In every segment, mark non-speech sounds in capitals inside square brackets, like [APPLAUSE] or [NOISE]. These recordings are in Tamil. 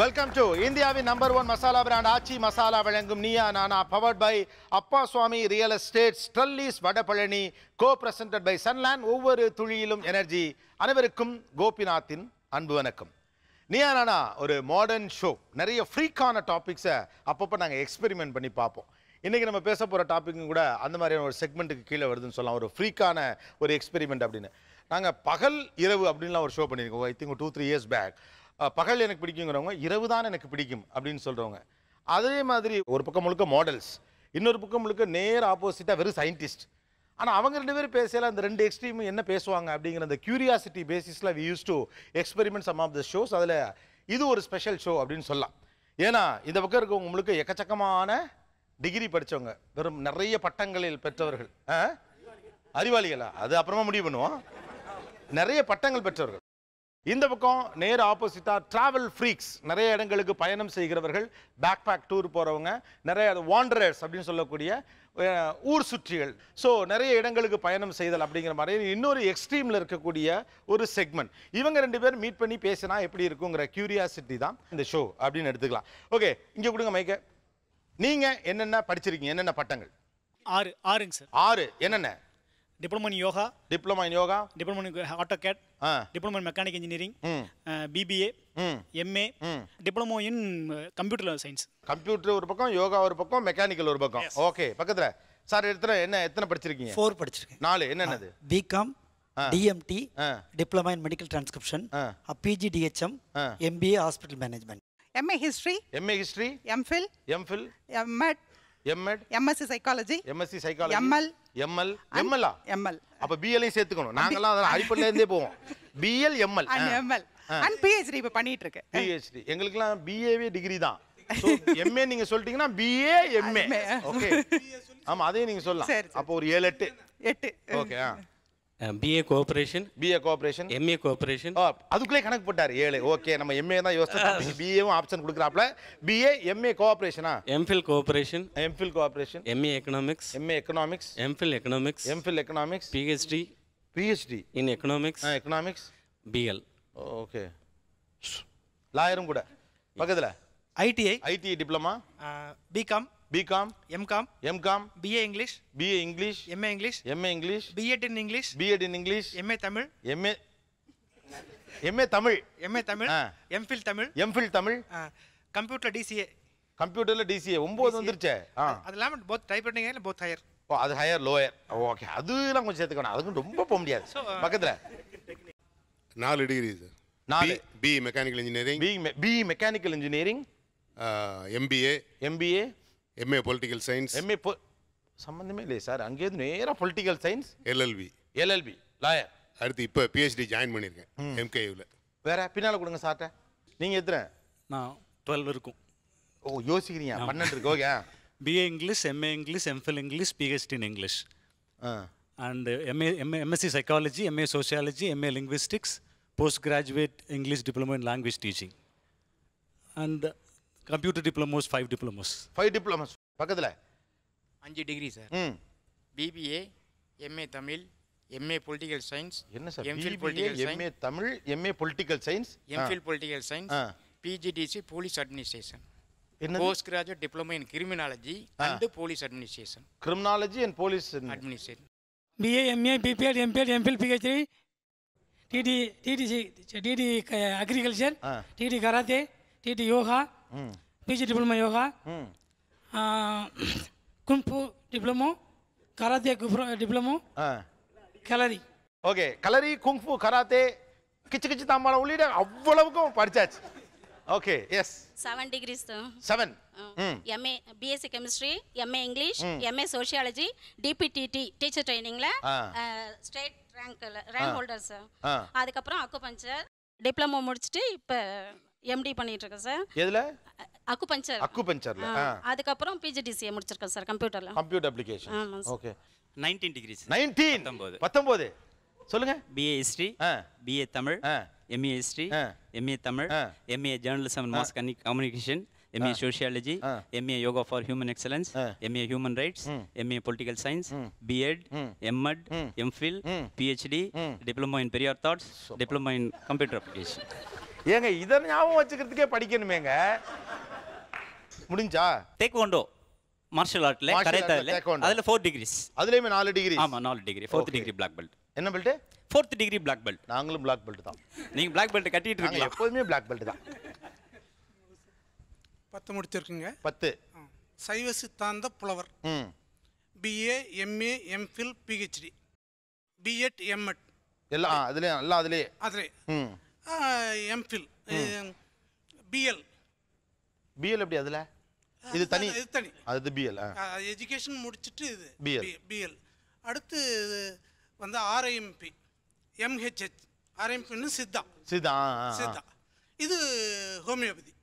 வெல்கம் டு இந்தியாவின் number one masala brand Aachi masala வழங்கும் Neeya Naana powered by Appaswamy real estate ஸ்ட்ரல்லீஸ் Vadapalani co presented by Sunland ஒவ்வொரு துளியிலும் எனர்ஜி அனைவருக்கும் கோபிநாத்தின் அன்பு வணக்கம் நீயா நானா ஒரு மாடர்ன் ஷோ நிறைய ஃப்ரீக்கான டாபிக்ஸை அப்பப்போ நாங்கள் எக்ஸ்பெரிமெண்ட் பண்ணி பார்ப்போம் இன்றைக்கி நம்ம பேச போகிற டாப்பிக்கும் கூட அந்த மாதிரியான ஒரு செக்மெண்ட்டுக்கு கீழே வருதுன்னு சொல்லலாம் ஒரு ஃப்ரீக்கான ஒரு எக்ஸ்பெரிமெண்ட் அப்படின்னு நாங்கள் பகல் இரவு அப்படின்லாம் ஒரு ஷோ பண்ணியிருக்கோம் I think two three years back பகல் எனக்கு பிடிக்குங்கிறவங்க இரவு தான் எனக்கு பிடிக்கும் அப்படின்னு சொல்கிறவங்க அதே மாதிரி ஒரு பக்கம் முழுக்க மாடல்ஸ் இன்னொரு பக்கம் முழுக்க நேர் ஆப்போசிட்டாக வெறும் சயின்டிஸ்ட் ஆனால் அவங்க ரெண்டு பேரும் பேசல அந்த ரெண்டு எக்ஸ்ட்ரீம் என்ன பேசுவாங்க அப்படிங்கிற அந்த கியூரியாசிட்டி பேசிஸில் we use to experiment some of the shows அதில் இது ஒரு ஸ்பெஷல் ஷோ அப்படின்னு சொல்லலாம் ஏன்னா இந்த பக்கம் இருக்கவங்க முழுக்க எக்கச்சக்கமான டிகிரி படித்தவங்க வெறும் நிறைய பட்டங்களில் பெற்றவர்கள் அறிவாளிகளா அது அப்புறமா முடிவு பண்ணுவோம் நிறைய பட்டங்கள் பெற்றவர்கள் இந்த பக்கம் நேர் ஆப்போசிட்டா டிராவல் ஃப்ரீக்ஸ் நிறைய இடங்களுக்கு பயணம் செய்கிறவர்கள் பேக் பேக் டூர் போகிறவங்க நிறைய வாண்டரர்ஸ் அப்படின்னு சொல்லக்கூடிய ஊர் சுற்றிகள் ஸோ நிறைய இடங்களுக்கு பயணம் செய்தல் அப்படிங்கிற மாதிரி இன்னொரு எக்ஸ்ட்ரீமில் இருக்கக்கூடிய ஒரு செக்மெண்ட் இவங்க ரெண்டு பேர் மீட் பண்ணி பேசினா எப்படி இருக்குங்கிற கியூரியாசிட்டி தான் இந்த ஷோ அப்படின்னு எடுத்துக்கலாம் ஓகே இங்கே கொடுங்க மைக்க நீங்கள் என்னென்ன படிச்சிருக்கீங்க என்னென்ன பட்டங்கள் ஆறு ஆறுங்க சார் ஆறு என்னென்ன diploma in yoga diploma in yoga diploma in AutoCAD diploma in mechanic engineering BBA MA diploma in computer science computer ஒரு பக்கம் யோகா ஒரு பக்கம் மெக்கானிக்கல் ஒரு பக்கம் ஓகே பக்கத்தில் சார் எத்தனை என்ன எத்தனை படிச்சிருக்கீங்க ஃபோர் படிச்சிருக்கேன் நாலு என்னென்னது BCom DMT diploma in medical transcription PG DHM MBA hospital management MA history MA history MPhil MPhil MEd MEd MSc psychology MSc psychology ML ML எம்எல்ஆ எம்எல் அப்ப பிஎல்லையும் சேர்த்துக்கணும் நாங்கெல்லாம் அதெல்லாம் அடிப்படையில இருந்தே போவோம் BL ML ML and PhD இப்ப பண்ணிட்டு இருக்கு பிஹெச்டி எல்லாம் பிஏவே டிகிரி தான் எம்ஏ நீங்க சொல்லிட்டீங்கன்னா பிஏ எம்ஏ ஓகே ஆமா அதையும் நீங்க சொல்லலாம் அப்போ ஒரு ஏழு எட்டு எட்டு okay BA cooperation BA cooperation MA cooperation அதுக்குள்ளே கணக்கு போட்டார் ஏழு ஓகே நம்ம எம்ஏ தான் யோசிச்சு பிஏவும் ஆப்ஷன் கொடுக்குறாப்ல பிஏ எம்ஏ கோஆபரேஷனா MPhil cooperation MPhil cooperation MA economics MA economics MPhil economics MPhil economics PhD PhD in economics economics BL okay லாயரும் கூட பக்கத்தில் ITI ITI diploma BCom BCom MCom MCom BA English BA English MA English MA English BEd in English BEd in English MA Tamil MA MA Tamil MA Tamil MPhil Tamil MPhil Tamil computer DCA கம்ப்யூட்டர்ல டிசிஏ ஒன்பது வந்துருச்சே அது இல்லாமல் போத் டைப் இல்லை போத் ஹையர் ஓ அது ஹையர் லோயர் ஓகே அதெல்லாம் கொஞ்சம் சேர்த்துக்கணும் அதுக்கும் ரொம்ப போக முடியாது பக்கத்தில் நாலு டிகிரி சார் நாலு B mechanical engineering B BE mechanical engineering MBA MBA MA political science MA பொ சம்மந்தமே இல்லையே சார் அங்கேருந்து நேராக political science LLB LLB lawyer அடுத்து இப்போ பிஹெச்டி ஜாயின் பண்ணியிருக்கேன் எம்கேயூவில் வேற பின்னால் கொடுங்க சார்ட்ட நீங்கள் எத்தனை நான் டுவெல் இருக்கும் ஓ யோசிக்கிறீங்க பன்னெண்டு இருக்கு okay BA English MA English MPhil English PhD in English and MA MA MSc psychology MA sociology MA linguistics post graduate English diploma in language teaching and computer diplomas five diplomas five diplomas பக்கத்தில் அஞ்சு டிகிரி சார் ம் BBA MA Tamil MA political science என்ன sir MPhil political MA Tamil MA political science MPhil political science PGDC police administration post graduate diploma in criminology and police administration criminology and police administration BA MA BPEd MPEd MPhil PhD TT TTC TT agriculture TT karate TT yoga PG diploma yoga கும்பு diploma karate diploma kalari okay kalari kung fu karate கிச்சு கிச்சு தாம்பாளம் உள்ளிட அவ்வளவுக்கும் படிச்சாச்சு okay yes seven degrees seven MA BSc chemistry MA English MA sociology DPTT teacher ட்ரைனிங்கில் ஸ்டேட் ரேங்க் ரேங்க் ஹோல்டர்ஸ் அதுக்கப்புறம் அக்குபஞ்சர் டிப்ளமோ முடிச்சுட்டு இப்போ எம்டி பண்ணிட்டு இருக்கேன் சார் எதுல அக்குபஞ்சர் அக்குபஞ்சர்ல அதுக்கு அப்புறம் பிஜிடிசி முடிச்சிருக்கேன் சார் கம்ப்யூட்டர்ல computer application okay nineteen degrees 19 பத்தொன்பது சொல்லுங்க BA history BA Tamil MA history MA Tamil MA journalism and mass communication MA sociology MA yoga for human excellence MA human rights MA political science BEd MEd MPhil PhD diploma in Periyar thoughts diploma in computer application ஏங்க இதை ஞாபகம் வச்சுக்கிறதுக்கே படிக்கணுமேங்க முடிஞ்சா டேக்வாண்டோ மார்ஷல் ஆர்ட்ல கரேத்தால அதுல 4 டிகிரிஸ் அதுலயே 4 டிகிரி ஆமா 4 degree 4th degree black belt என்ன belt 4th degree black belt நாங்களும் black belt தான் நீங்க black belt கட்டிட்டு இருக்கீங்க எப்பவுமே black belt தான் 10 முடிச்சிருக்கீங்க 10 சைவ சித்தாந்த புலவர் ம் BA MA MPhil PhD BEd MEd எல்லாம் அதுலயே எல்லாம் அதுலயே அதுலயே ம் எம்ஃபில் பிஎல் பிஎல் எப்படி அதில் இது தனி இது தனி அது பிஎல் எஜுகேஷன் முடிச்சுட்டு இது பிஎல் பிஎல் அடுத்து வந்து ஆர்ஐஎம்பி எம்ஹெச்ஹெச் ஆர்ஐஎம்பின்னு சித்தா சித்தா சித்தா இது ஹோமியோபதி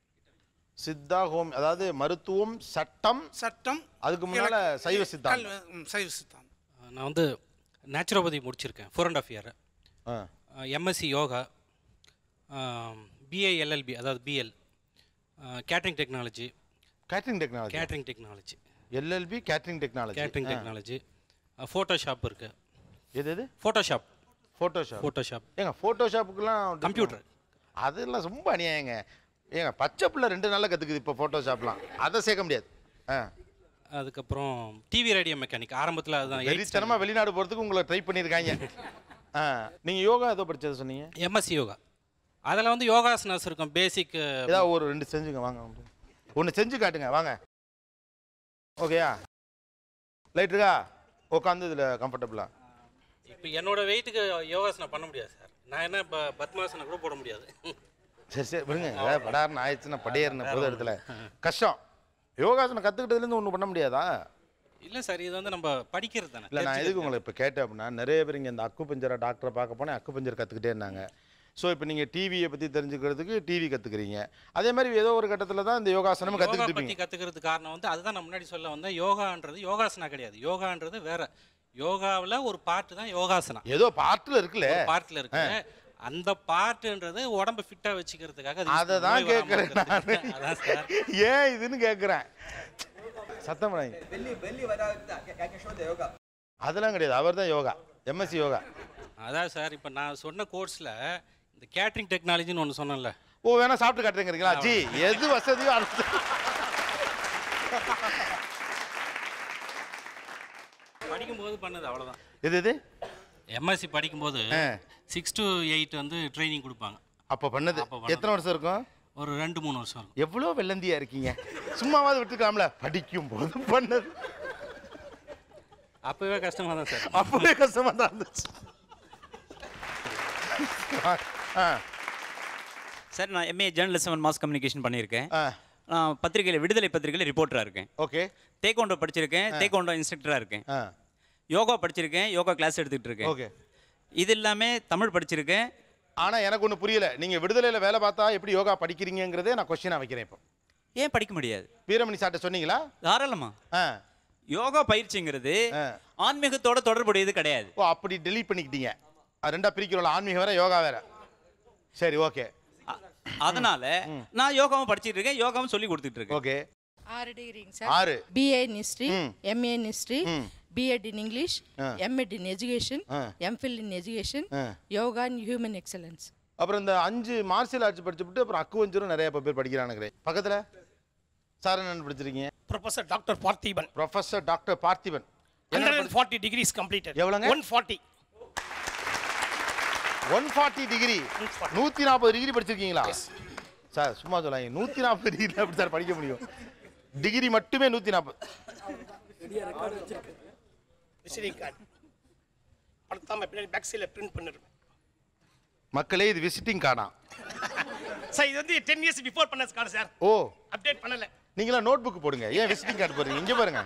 சித்தா ஹோம் அதாவது மருத்துவம் சட்டம் சட்டம் அதுக்கு முன்னால் சைவ சித்தாந்தம் சைவ சித்தாந்தம் நான் வந்து நேச்சுரோபதி முடிச்சிருக்கேன் four and half year MSc yoga BA LLB அதாவது BL catering technology catering technology catering technology LLB catering technology catering technology Photoshop இருக்குது எது எது ஃபோட்டோஷாப் ஃபோட்டோஷாப் ஃபோட்டோஷாப் ஏங்க ஃபோட்டோஷாப்புக்கெலாம் கம்ப்யூட்டர் அதெல்லாம் ரொம்ப அநியாயங்க ஏங்க பச்சை பிள்ளை ரெண்டு நாளில் கற்றுக்குது இப்போ ஃபோட்டோஷாப்லாம் அதை சேர்க்க முடியாது ஆ அதுக்கப்புறம் டிவி ரேடியோ மெக்கானிக் ஆரம்பத்தில் அதுதான் எரிச்சனமாக வெளிநாடு போகிறதுக்கு உங்களை ட்ரை பண்ணியிருக்காங்க ஆ நீங்கள் யோகா ஏதோ படித்தது சொன்னீங்க எம்எஸ்சி யோகா அதில் வந்து யோகாசனாஸ் இருக்கும் பேசிக் ஏதாவது ஒரு ரெண்டு செஞ்சுங்க வாங்க ஒன்று செஞ்சு காட்டுங்க வாங்க ஓகேயா லைட் இருக்கா உட்காந்து இதில் கம்ஃபர்டபுளாக இப்போ என்னோட வெயிட்டுக்கு யோகாசனம் பண்ண முடியாது சார் நான் என்ன இப்போ பத்மாசனம் கூட போட முடியாது சரி சரி விடுங்க ஏதாவது படார்னு ஆயிடுச்சுன்னா படையேறின பொது இடத்துல கஷ்டம் யோகாசனம் கற்றுக்கிட்டதுலேருந்து ஒன்றும் பண்ண முடியாதா இல்லை சார் இது வந்து நம்ம படிக்கிறது தானே இல்லை நான் எதுக்கு உங்களை இப்போ கேட்டேன் அப்படின்னா நிறைய பேர் இங்கே இந்த அக்கு பஞ்சரை டாக்டரை பார்க்க போனேன் அக்கு பஞ்சர் கற்றுக்கிட்டே இருந்தாங்க ஸோ இப்போ நீங்கள் டிவியை பற்றி தெரிஞ்சுக்கிறதுக்கு டிவி கற்றுக்குறீங்க அதே மாதிரி ஏதோ ஒரு கட்டத்தில் தான் இந்த யோகாசனம் கற்றுக்கிட்டு கற்றுக்கிறதுக்கு காரணம் வந்து அதுதான் நான் முன்னாடி சொல்ல வந்தேன் யோகான்றது யோகாசனா கிடையாது யோகான்றது வேற யோகாவில் ஒரு பார்ட்டு தான் யோகாசனம் ஏதோ பார்ட்டில் இருக்குல்ல பார்ட்டில் இருக்கு அந்த பாட்டுன்றது உடம்பு ஃபிட்டா வச்சுக்கிறதுக்காக அதை தான் கேட்குறேன் ஏன் இதுன்னு கேட்குறேன் சத்தம் அதெல்லாம் கிடையாது அவர் தான் யோகா எம்எஸ்சி யோகா அதான் சார் இப்போ நான் சொன்ன கோர்ஸில் இந்த கேட்ரிங் டெக்னாலஜின்னு ஒன்று சொன்னேன்ல ஓ வேணா சாப்பிட்டு காட்டுங்கிறீங்களா ஜி எது வசதியோ அடுத்து படிக்கும்போது பண்ணது அவ்வளோதான் எது எது எம்எஸ்சி படிக்கும்போது சிக்ஸ் டு எயிட் வந்து ட்ரைனிங் கொடுப்பாங்க அப்போ பண்ணது எத்தனை வருஷம் இருக்கும் ஒரு ரெண்டு மூணு வருஷம் இருக்கும் எவ்வளோ வெள்ளந்தியாக இருக்கீங்க சும்மாவாவது விட்டுக்கலாம்ல படிக்கும் போது பண்ணது அப்போவே கஷ்டமாக தான் சார் அப்போவே கஷ்டமாக தான் இருந்துச்சு சார் நான் MA journalism and mass communication பண்ணியிருக்கேன் நான் பத்திரிகையில் விடுதலை பத்திரிகையில் ரிப்போர்ட்டராக இருக்கேன் ஓகே தேக்கோண்டோ படிச்சிருக்கேன் தேக்கோண்டோ இன்ஸ்ட்ரக்டராக இருக்கேன் யோகா படிச்சிருக்கேன் யோகா கிளாஸ் எடுத்துகிட்டு இருக்கேன் ஓகே இது எல்லாமே தமிழ் படிச்சிருக்கேன் ஆனால் எனக்கு ஒன்று புரியல நீங்கள் விடுதலையில் வேலை பார்த்தா எப்படி யோகா படிக்கிறீங்கிறதே நான் கொஸ்டினாக வைக்கிறேன் இப்போ ஏன் படிக்க முடியாது வீரமணி சார்ட்ட சொன்னீங்களா தாராளமா யோகா பயிற்சிங்கிறது ஆன்மீகத்தோட தொடர்புடையது கிடையாது ஓ அப்படி டெலீட் பண்ணிக்கிட்டீங்க அது ரெண்டா பிரிக்கிறோம்ல ஆன்மீகம் வேற யோகா வேற சரி ஓகே அதனால நான் யோகாவும் படிச்சிட்டு இருக்கேன் யோகாவும் சொல்லி கொடுத்துட்டு இருக்கேன் ஓகே ஆறு டிகிரிங்க சார் ஆறு BA in history MA in history BEd in English MEd in education MPhil in education yoga in human excellence அப்புறம் இந்த அஞ்சு மார்ஷியல் ஆர்ட்ஸ் படிச்சுட்டு அப்புறம் அக்குவஞ்சரும் நிறைய பேர் படிக்கிறானுங்களே பக்கத்தில் சார் என்ன படிச்சிருக்கீங்க professor doctor Parthiban professor doctor Parthiban hundred and forty degrees completed எவ்வளோங்க one forty one forty degree நூற்றி நாற்பது டிகிரி படிச்சிருக்கீங்களா சார் சும்மா சொல்லாங்க நூற்றி நாற்பது டிகிரி அப்படி சார் படிக்க முடியும் டிகிரி மட்டுமே நூற்றி நாற்பது மக்களே இது விசிட்டிங் கார்டா சார் இது வந்து டென் இயர்ஸ் பிஃபோர் பண்ண கார்டு சார் ஓ அப்டேட் பண்ணல நீங்களா நோட் புக் போடுங்க ஏன் விசிட்டிங் கார்டு போடுறீங்க இங்கே பாருங்க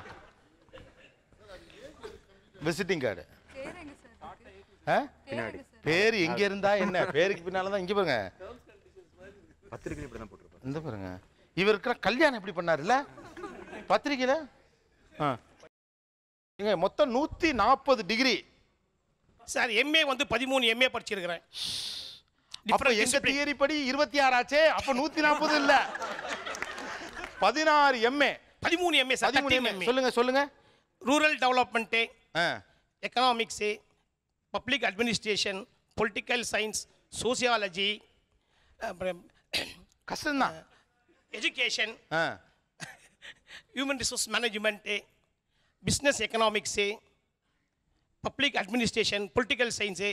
விசிட்டிங் கார்டு பின்னாடி பேர் எங்க இருந்தா என்ன பேருக்கு பின்னால தான் இங்க பாருங்க பத்திரிக்கை இப்படி தான் போட்டிருப்பாங்க இந்த பாருங்க இவருக்கு கல்யாணம் எப்படி பண்ணாருல்ல பத்திரிகையில இங்க மொத்தம் நூத்தி நாற்பது டிகிரி சார் எம்ஏ வந்து பதிமூணு எம்ஏ படிச்சிருக்கிறேன் அப்புறம் எங்க தியரி படி இருபத்தி ஆறு ஆச்சே அப்போ நூத்தி நாற்பது இல்ல பதினாறு எம்ஏ பதிமூணு எம்ஏ பதிமூணு சொல்லுங்க சொல்லுங்க rural development economics public administration political science sociology தான் education human resource management business economics public administration political science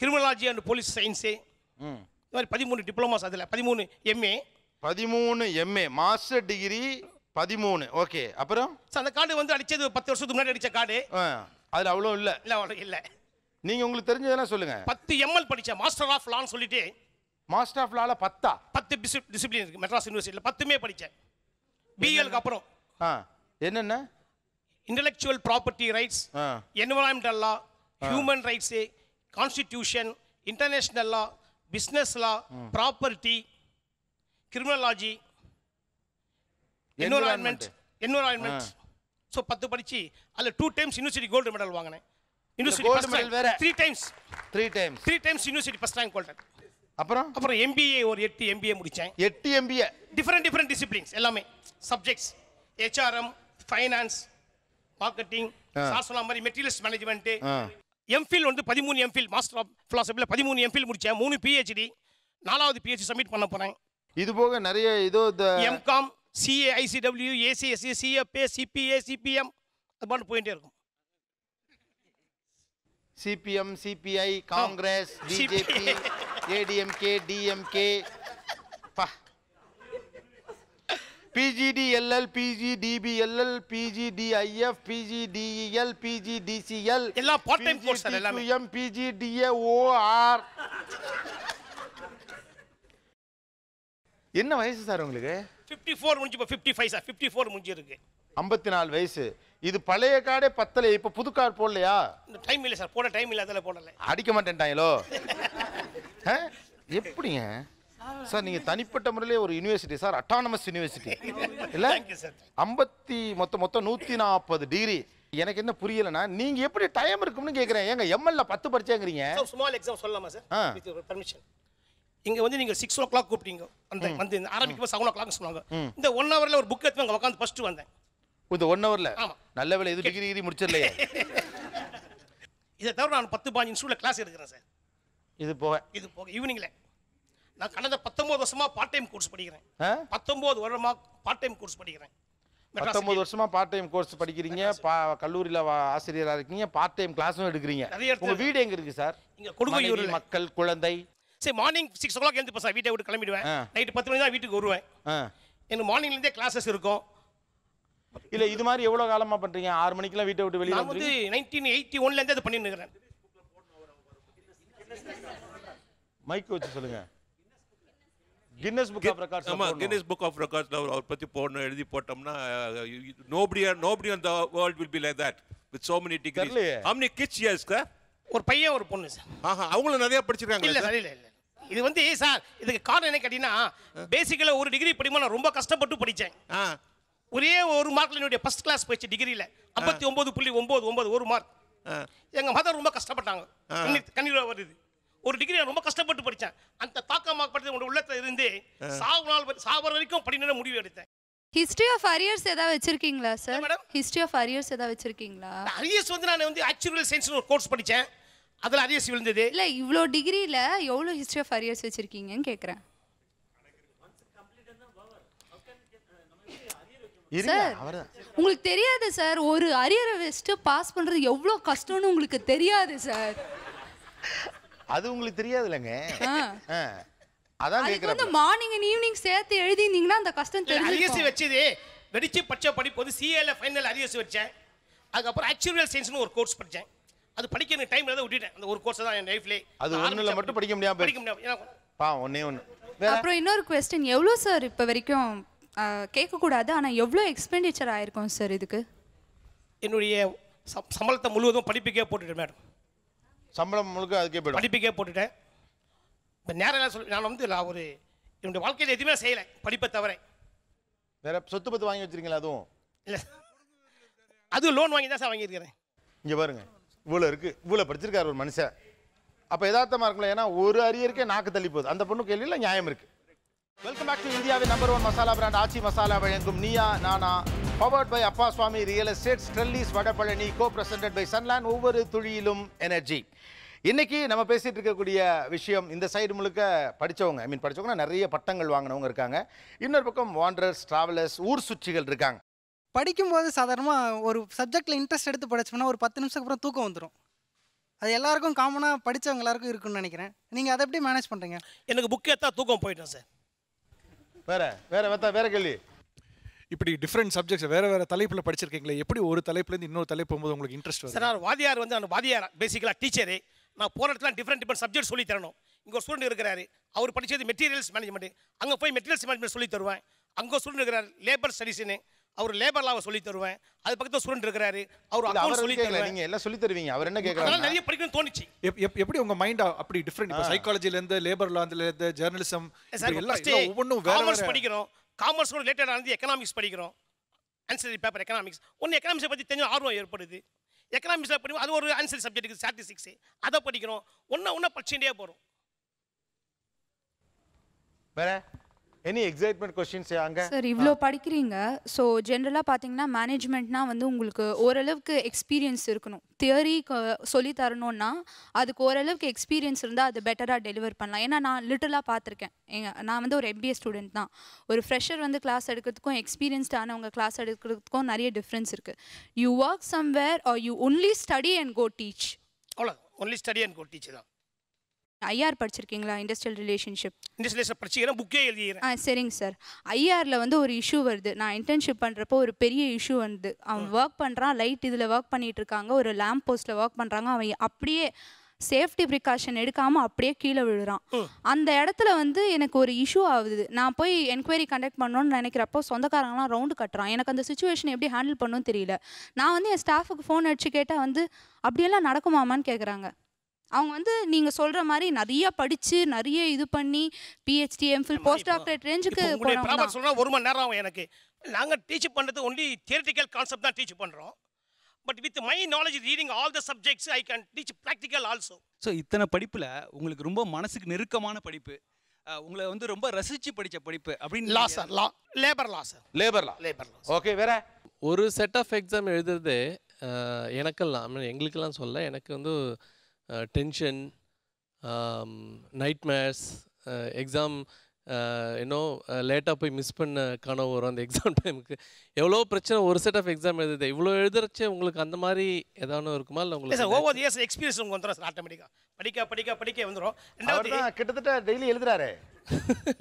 criminology and police science இந்த மாதிரி பதிமூணு டிப்ளமாஸ் அதில் பதிமூணு எம்ஏ பதிமூணு எம்ஏ மாஸ்டர் டிகிரி பதிமூணு ஓகே அப்புறம் அந்த கார்டு வந்து அடித்தது பத்து வருஷத்துக்கு முன்னாடி அடித்த கார்டு அதுல அவ்வளோ இல்ல இல்ல அவ்வளவு இல்லை நீங்க உங்களுக்கு தெரிஞ்சதெல்லாம் சொல்லுங்க பத்து எம்எல் படிச்ச மாஸ்டர் ஆஃப் லான்னு சொல்லிட்டு மாஸ்டர் ஆஃப் லால பத்தா பத்து டிசிப் டிசிப்ளின் இருக்கு மெட்ராஸ் யூனிவர்சிட்டியில பத்துமே படிச்சேன் பிஎல்க்கு அப்புறம் ஆ என்னென்ன intellectual property rights environmental law human rights constitution international law business law property criminology environment environment so பத்து படித்து அதில் two times university gold medal வாங்கினேன் university medal three times three times three times university first rank அப்புறம் அப்புறம் எம்பிஏ ஒரு எட்டு எம்பிஏ முடித்தேன் எட்டு எம்பிஏ டிஃப்ரெண்ட் டிஃப்ரெண்ட் டிசிப்ளின்ஸ் எல்லாமே சப்ஜெக்ட்ஸ் ஹெச்ஆர்எம் ஃபைனான்ஸ் மார்க்கெட்டிங் சாசனா மாதிரி மெட்டீரியல்ஸ் மேனேஜ்மெண்ட்டு எம்ஃபில் வந்து பதிமூணு எம்ஃபில் மாஸ்டர் ஆஃப் ஃபிலாசபியில் பதிமூணு எம்ஃபில் முடித்தேன் மூணு பிஹெச்டி நாலாவது பிஹெச்டி சப்மிட் பண்ண போகிறேன் இது போக நிறைய இது MCom CA ICW ACSC CFA CPA CPM அது பாட்டு போயிட்டே இருக்கும் CPM CPI Congress BJP ADMK DMK PGDLL PGDPLL PGDIF PGDEL PGDCL எல்லாம் பார்ட் டைம் கோர்ஸ் சார் எல்லாமே பிஜிடிஎம் பிஜிடிஏஓஆர் என்ன வயசு சார் உங்களுக்கு ஃபிஃப்டி ஃபோர் முடிஞ்சு இப்போ fifty five sir fifty four முடிஞ்சிருக்கு ஐம்பத்தி நாலு வயசு இது பழைய கார்டே பத்தலை இப்போ புது கார்டு போடலையா இந்த டைம் இல்லை சார் போட டைம் இல்லை அதில் போடலை அடிக்க மாட்டேன் மாட்டேன்ட்டாங்களோ [LAUGHS] எப்படிங்க சார் நீங்கள் தனிப்பட்ட முறையிலே ஒரு யூனிவர்சிட்டி சார் அட்டானமஸ் யூனிவர்சிட்டி இல்லை ஐம்பத்தி மொத்தம் மொத்தம் நூற்றி நாற்பது டிகிரி எனக்கு என்ன புரியலனா நீங்க எப்படி டைம் இருக்கும்னு கேக்குறேன் எங்க எம்எல்ஏ பத்து படிச்சாங்கிறீங்க சுமால் எக்ஸாம் சொல்லலாமா சார் பர்மிஷன் இங்கே வந்து நீங்கள் சிக்ஸ் ஓ கிளாக் கூப்பிட்டீங்க அந்த வந்து ஆரம்பிக்கும் செவன் ஓ கிளாக் சொன்னாங்க இந்த ஒன் ஹவரில் ஒரு புக் எடுத்து அங்கே உட்காந்து ஃபஸ்ட்டு வந்தேன் இந்த ஒன் ஹவரில் ஆமாம் நல்ல வேலை எது டிகிரி டிகிரி முடிச்சிடலையே [LAUGHS] இதை தவிர நான் பத்து பாஞ்சு நிமிஷத்தில் கிளாஸ் எடுக்கிறேன் சார் இது போக இது போக ஈவினிங்கில் நான் கடந்த பத்தொன்பது வருஷமாக பார்ட் டைம் கோர்ஸ் படிக்கிறேன் பத்தொன்பது வருடமா பார்ட் டைம் கோர்ஸ் படிக்கிறேன் பத்தொன்பது வருஷமா பார்ட் டைம் கோர்ஸ் படிக்கிறீங்க கல்லூரியில் ஆசிரியராக இருக்கீங்க பார்ட் டைம் கிளாஸும் எடுக்கிறீங்க உங்கள் வீடு எங்கே இருக்குது சார் இங்கே கொடுங்கையூர் மக்கள் குழந்தை சரி மார்னிங் சிக்ஸ் ஓ கிளாக் எழுந்து சார் வீட்டை விட்டு கிளம்பிடுவேன் நைட்டு பத்து மணி தான் வீட்டுக்கு வருவேன் எனக்கு மார்னிங்லேருந்தே கிளாஸஸ் இருக்கும் இல்ல இது மாதிரி எவ்வளவு காலமா பண்றீங்க ஆறு மணிக்கெல்லாம் வீட்டை விட்டு வெளியே வந்து நைன்டீன் எயிட்டி ஒன்ல இருந்து அது பண்ணிட்டு இருக்கிறேன் மைக் வச்சு சொல்லுங்க கின்னஸ் புக் ஆஃப் ரெக்கார்ட்ஸ் ஆமா கின்னஸ் புக் ஆஃப் ரெக்கார்ட்ஸ்ல அவர் பத்தி போடணும் எழுதி போட்டோம்னா nobody nobody on the world will be like that with so many degrees how many kids yes sir ஒரு பையன் ஒரு பொண்ணு சார் ஆஹா அவங்களும் நிறைய படிச்சிருக்காங்க இல்ல இல்ல இல்ல இது வந்து சார் இதுக்கு காரணம் என்ன கேட்டீங்கன்னா பேசிக்கல ஒரு டிகிரி படிமா நான் ரொம்ப கஷ்டப்பட்டு படித்தேன் ஒரே ஒரு மார்க்ல என்னுடைய ஃபர்ஸ்ட் கிளாஸ் போயிடுச்சு டிகிரியில் ஐம்பத்தி ஒம்பது புள்ளி ஒம்பது ஒம்பது ஒரு மார்க் எங்கள் மதர் ரொம்ப கஷ்டப்பட்டாங்க கண்ணீர் வருது ஒரு டிகிரி ரொம்ப கஷ்டப்பட்டு படித்தேன் அந்த தாக்கமாக படித்த உங்க உள்ளத்தில் இருந்து சாவு நாள் சாவர வரைக்கும் படிக்கணும் முடிவு எடுத்தேன் ஹிஸ்டரி ஆஃப் அரியர்ஸ் ஏதாவது வச்சிருக்கீங்களா sir madam history of arrears ஏதாவது வச்சிருக்கீங்களா அரியர்ஸ் வந்து நான் வந்து ஆக்சுவல் சயின்ஸ் ஒரு கோர்ஸ் படித்தேன் அதுல அரியர்ஸ் விழுந்தது இல்ல இவ்ளோ டிகிரில எவ்வளவு ஹிஸ்டரி ஆஃப் அரியர்ஸ் வச்சிருக்கீங்கன்னு கேக்குறேன் உங்களுக்கு தெரியாது சார் ஒரு அரியரை வச்சுட்டு பாஸ் பண்றது எவ்வளவு கஷ்டம்னு உங்களுக்கு தெரியாது சார் அது உங்களுக்கு தெரியாது இல்லைங்க அதான் வந்து மார்னிங் அண்ட் ஈவினிங் சேர்த்து எழுதிருந்தீங்கன்னா அந்த கஷ்டம் தெரியும் அரியர்ஸ் வச்சது வெடிச்சு பச்சை படிப்பு வந்து சிஏல ஃபைனல் அரியர்ஸ் வச்சேன் அதுக்கப்புறம் ஆக்சுவல் சயின்ஸ்னு ஒரு கோர்ஸ் படித்தேன் அது படிக்க எனக்கு டைம் இல்லாத விட்டுட்டேன் அந்த ஒரு கோர்ஸ் தான் என் லைஃப்ல அது ஒண்ணுல மட்டும் படிக்க முடியாம படிக்க முடியாம பா ஒண்ணே ஒண்ணு அப்புறம் இன்னொரு கொஸ்டின் எவ்வளோ சார் இப்போ வரைக்கும் கேட்கக்கூடாது ஆனால் எவ்வளோ எக்ஸ்பெண்டிச்சர் ஆயிருக்கும் சார் இதுக்கு என்னுடைய சம்பளத்தை முழுவதும் படிப்புக்கே போட்டுட்டேன் மேடம் சம்பளம் முழுக்க அதுக்கே போய் படிப்புக்கே போட்டுட்டேன் இப்போ நேரம் சொல்லி நான் வந்து நான் ஒரு என்னுடைய வாழ்க்கையில் எதுவுமே செய்யலை படிப்பை தவிர வேற சொத்து பத்து வாங்கி வச்சிருக்கீங்களா அதுவும் இல்லை அதுவும் லோன் வாங்கி தான் சார் வாங்கியிருக்கிறேன் இங்கே பாருங்கள் இவ்வளோ இருக்குது இவ்வளோ படிச்சிருக்காரு ஒரு மனுஷன் அப்போ எதார்த்தமாக இருக்கலாம் ஏன்னா ஒரு அரியருக்கே நாக்கு தள்ளி போகுது அந்த பொண்ணு கேள்வியில் நியாயம் இருக்குது வெல்கம் பேக் டு இந்தியாவின் number one masala brand Aachi masala வழங்கும் Neeya Naana powered by Appaswamy real estate Trellis Vadapalani co presented by Sunland ஒவ்வொரு துளியிலும் எனர்ஜி இன்றைக்கி நம்ம பேசிகிட்டு இருக்கக்கூடிய விஷயம் இந்த சைடு முழுக்க படித்தவங்க ஐ மீன் படித்தவங்கன்னா நிறைய பட்டங்கள் வாங்கினவங்க இருக்காங்க இன்னொரு பக்கம் வாண்டர்ஸ் ட்ராவலர்ஸ் ஊர் சுற்றிகள் இருக்காங்க படிக்கும்போது சாதாரணமாக ஒரு சப்ஜெக்டில் இன்ட்ரெஸ்ட் எடுத்து படிச்சோம்னா ஒரு பத்து நிமிஷத்துக்கு அப்புறம் தூக்கம் வந்துடும் அது எல்லாருக்கும் காமனாக படித்தவங்க எல்லாருக்கும் இருக்குன்னு நினைக்கிறேன் நீங்கள் அதை எப்படி மேனேஜ் பண்ணுறீங்க எனக்கு புக் எடுத்தா தூக்கம் போயிட்டோம் சார் வேற வேற வேற வேற கேள்வி இப்படி டிஃப்ரெண்ட் சப்ஜெக்ட்ஸ் வேற வேற தலைப்பில் படிச்சிருக்கீங்களே எப்படி ஒரு தலைப்புலேருந்து இன்னொரு தலைப்பு போகும்போது உங்களுக்கு இன்ட்ரெஸ்ட் வரும் சார் வாதியார் வந்து அந்த வாதியார் பேசிக்கலாக டீச்சரு நான் போகிற இடத்துல டிஃப்ரெண்ட் டிஃப்ரெண்ட் சப்ஜெக்ட் சொல்லி தரணும் இங்கே ஒரு ஸ்டூடெண்ட் இருக்கிறாரு அவர் படித்தது மெட்டீரியல்ஸ் மேனேஜ்மெண்ட் அங்கே போய் மெட்டீரியல்ஸ் மேனேஜ்மெண்ட் சொல்லி தருவேன் அங்கே ஸ்டூடெண்ட் இருக்கிறார் லேபர் ஸ்டடிஸ்னு அவர் லேபர் லாவை சொல்லி தருவேன் அது பக்கத்துல ஸ்டூடண்ட் இருக்கிறாரு அவர் அக்கவுண்ட் சொல்லி தருவேன் நீங்க எல்லாம் சொல்லி தருவீங்க அவர் என்ன கேக்குறாரு நிறைய படிக்கணும் தோணுச்சு எப்படி உங்க மைண்ட் அப்படி டிஃபரண்ட் இப்ப சைக்காலஜில இருந்து லேபர் லால இருந்து ஜர்னலிசம் எல்லாம் ஒவ்வொன்றும் வேற காமர்ஸ் படிக்கிறோம் காமர்ஸ் கூட ரிலேட்டட் ஆனது எக்கனாமிக்ஸ் படிக்கிறோம் ஆன்சரி பேப்பர் எக்கனாமிக்ஸ் ஒன்னு எகனாமிக்ஸ் பத்தி தெரிஞ்ச ஆர்வம் ஏற்படுது எகனாமிக்ஸ் படிக்கும் அது ஒரு ஆன்சரி சப்ஜெக்ட் ஸ்டாட்டிஸ்டிக்ஸ் அதை படிக்கிறோம் ஒன்று ஒன்றா படிச்சுட்டே போகிறோம் வேற எனி எக்ஸைட்மெண்ட் கொஸ்டின்ஸ் அங்க சார் இவ்வளோ படிக்கிறீங்க ஸோ ஜென்ரலாக பார்த்தீங்கன்னா மேனேஜ்மெண்ட்னா வந்து உங்களுக்கு ஓரளவுக்கு எக்ஸ்பீரியன்ஸ் இருக்கணும் தியரி சொல்லி தரணும்னா அதுக்கு ஓரளவுக்கு எக்ஸ்பீரியன்ஸ் இருந்தால் அது பெட்டராக டெலிவர் பண்ணலாம் ஏன்னா நான் லிட்டலாக பார்த்துருக்கேன் எங்க நான் வந்து ஒரு எம்பிஏ ஸ்டூடெண்ட் தான் ஒரு ஃப்ரெஷர் வந்து கிளாஸ் எடுக்கிறதுக்கும் எக்ஸ்பீரியன்ஸ்டானவங்க கிளாஸ் எடுக்கிறதுக்கும் நிறைய டிஃப்ரென்ஸ் இருக்குது you work somewhere or you only study and go teach அவ்வளோ only study and go teach தான் ஐஆர் படிச்சிருக்கீங்களா இண்டஸ்ட்ரியல் ரிலேஷன்ஷிப் இண்டஸ்ட்ரியல் படிச்சிக்கிறேன் புக்கே எழுதிக்கிறேன் ஆ சரிங்க சார் ஐஆரில் வந்து ஒரு இஷ்யூ வருது நான் இன்டர்ன்ஷிப் பண்ணுறப்போ ஒரு பெரிய இஷ்யூ வருது அவன் ஒர்க் பண்ணுறான் லைட் இதில் ஒர்க் பண்ணிட்டு இருக்காங்க ஒரு லேம்ப் போஸ்ட்டில் ஒர்க் பண்ணுறாங்க அவன் அப்படியே சேஃப்டி ப்ரிகாஷன் எடுக்காமல் அப்படியே கீழே விழுறான் அந்த இடத்துல வந்து எனக்கு ஒரு இஷ்யூ ஆகுது நான் போய் என்கொயரி கண்டக்ட் பண்ணணும்னு நினைக்கிறப்போ சொந்தக்காரங்களாம் ரவுண்டு கட்டுறான் எனக்கு அந்த சுச்சுவேஷன் எப்படி ஹேண்டில் பண்ணணும்னு தெரியல நான் வந்து என் ஸ்டாஃபுக்கு ஃபோன் அடிச்சு கேட்டால் வந்து அப்படியெல்லாம் நடக்குமாமான்னு கேட்குறாங்க அவங்க வந்து நீங்கள் சொல்கிற மாதிரி நிறைய படித்து நிறைய இது பண்ணி பிஹெச்டி எம்ஃபில் போஸ்ட் டாக்டரேட் ரேஞ்சுக்கு சொன்னால் ஒரு மணி நேரம் ஆகும் எனக்கு நாங்கள் டீச் பண்ணுறது ஒன்லி தியரிட்டிக்கல் கான்செப்ட் தான் டீச் பண்ணுறோம் but with my knowledge reading all the subjects I can teach practical also so இத்தனை படிப்பில் உங்களுக்கு ரொம்ப மனசுக்கு நெருக்கமான படிப்பு உங்களை வந்து ரொம்ப ரசித்து படித்த படிப்பு அப்படின்னு law sir law labour law sir labour law labour law okay வேற ஒரு செட் ஆஃப் எக்ஸாம் எழுதுறது எனக்கெல்லாம் எங்களுக்கெல்லாம் சொல்ல எனக்கு வந்து Uh, tension, um, nightmares, uh, exam you know லேட்டாக போய் மிஸ் பண்ண கனவு வரும் அந்த எக்ஸாம் டைமுக்கு எவ்வளோ பிரச்சனை ஒரு செட் ஆஃப் எக்ஸாம் எழுதுது இவ்வளோ எழுதுறச்சு உங்களுக்கு அந்த மாதிரி ஏதாவது இருக்குமா இல்லை உங்களுக்கு ஒவ்வொரு இயர்ஸ் எக்ஸ்பீரியன்ஸ் உங்களுக்கு வந்துடும் ஆட்டோமேட்டிக்காக படிக்க படிக்க படிக்க வந்துடும் ரெண்டாவது கிட்டத்தட்ட டெய்லி எழுதுறாரு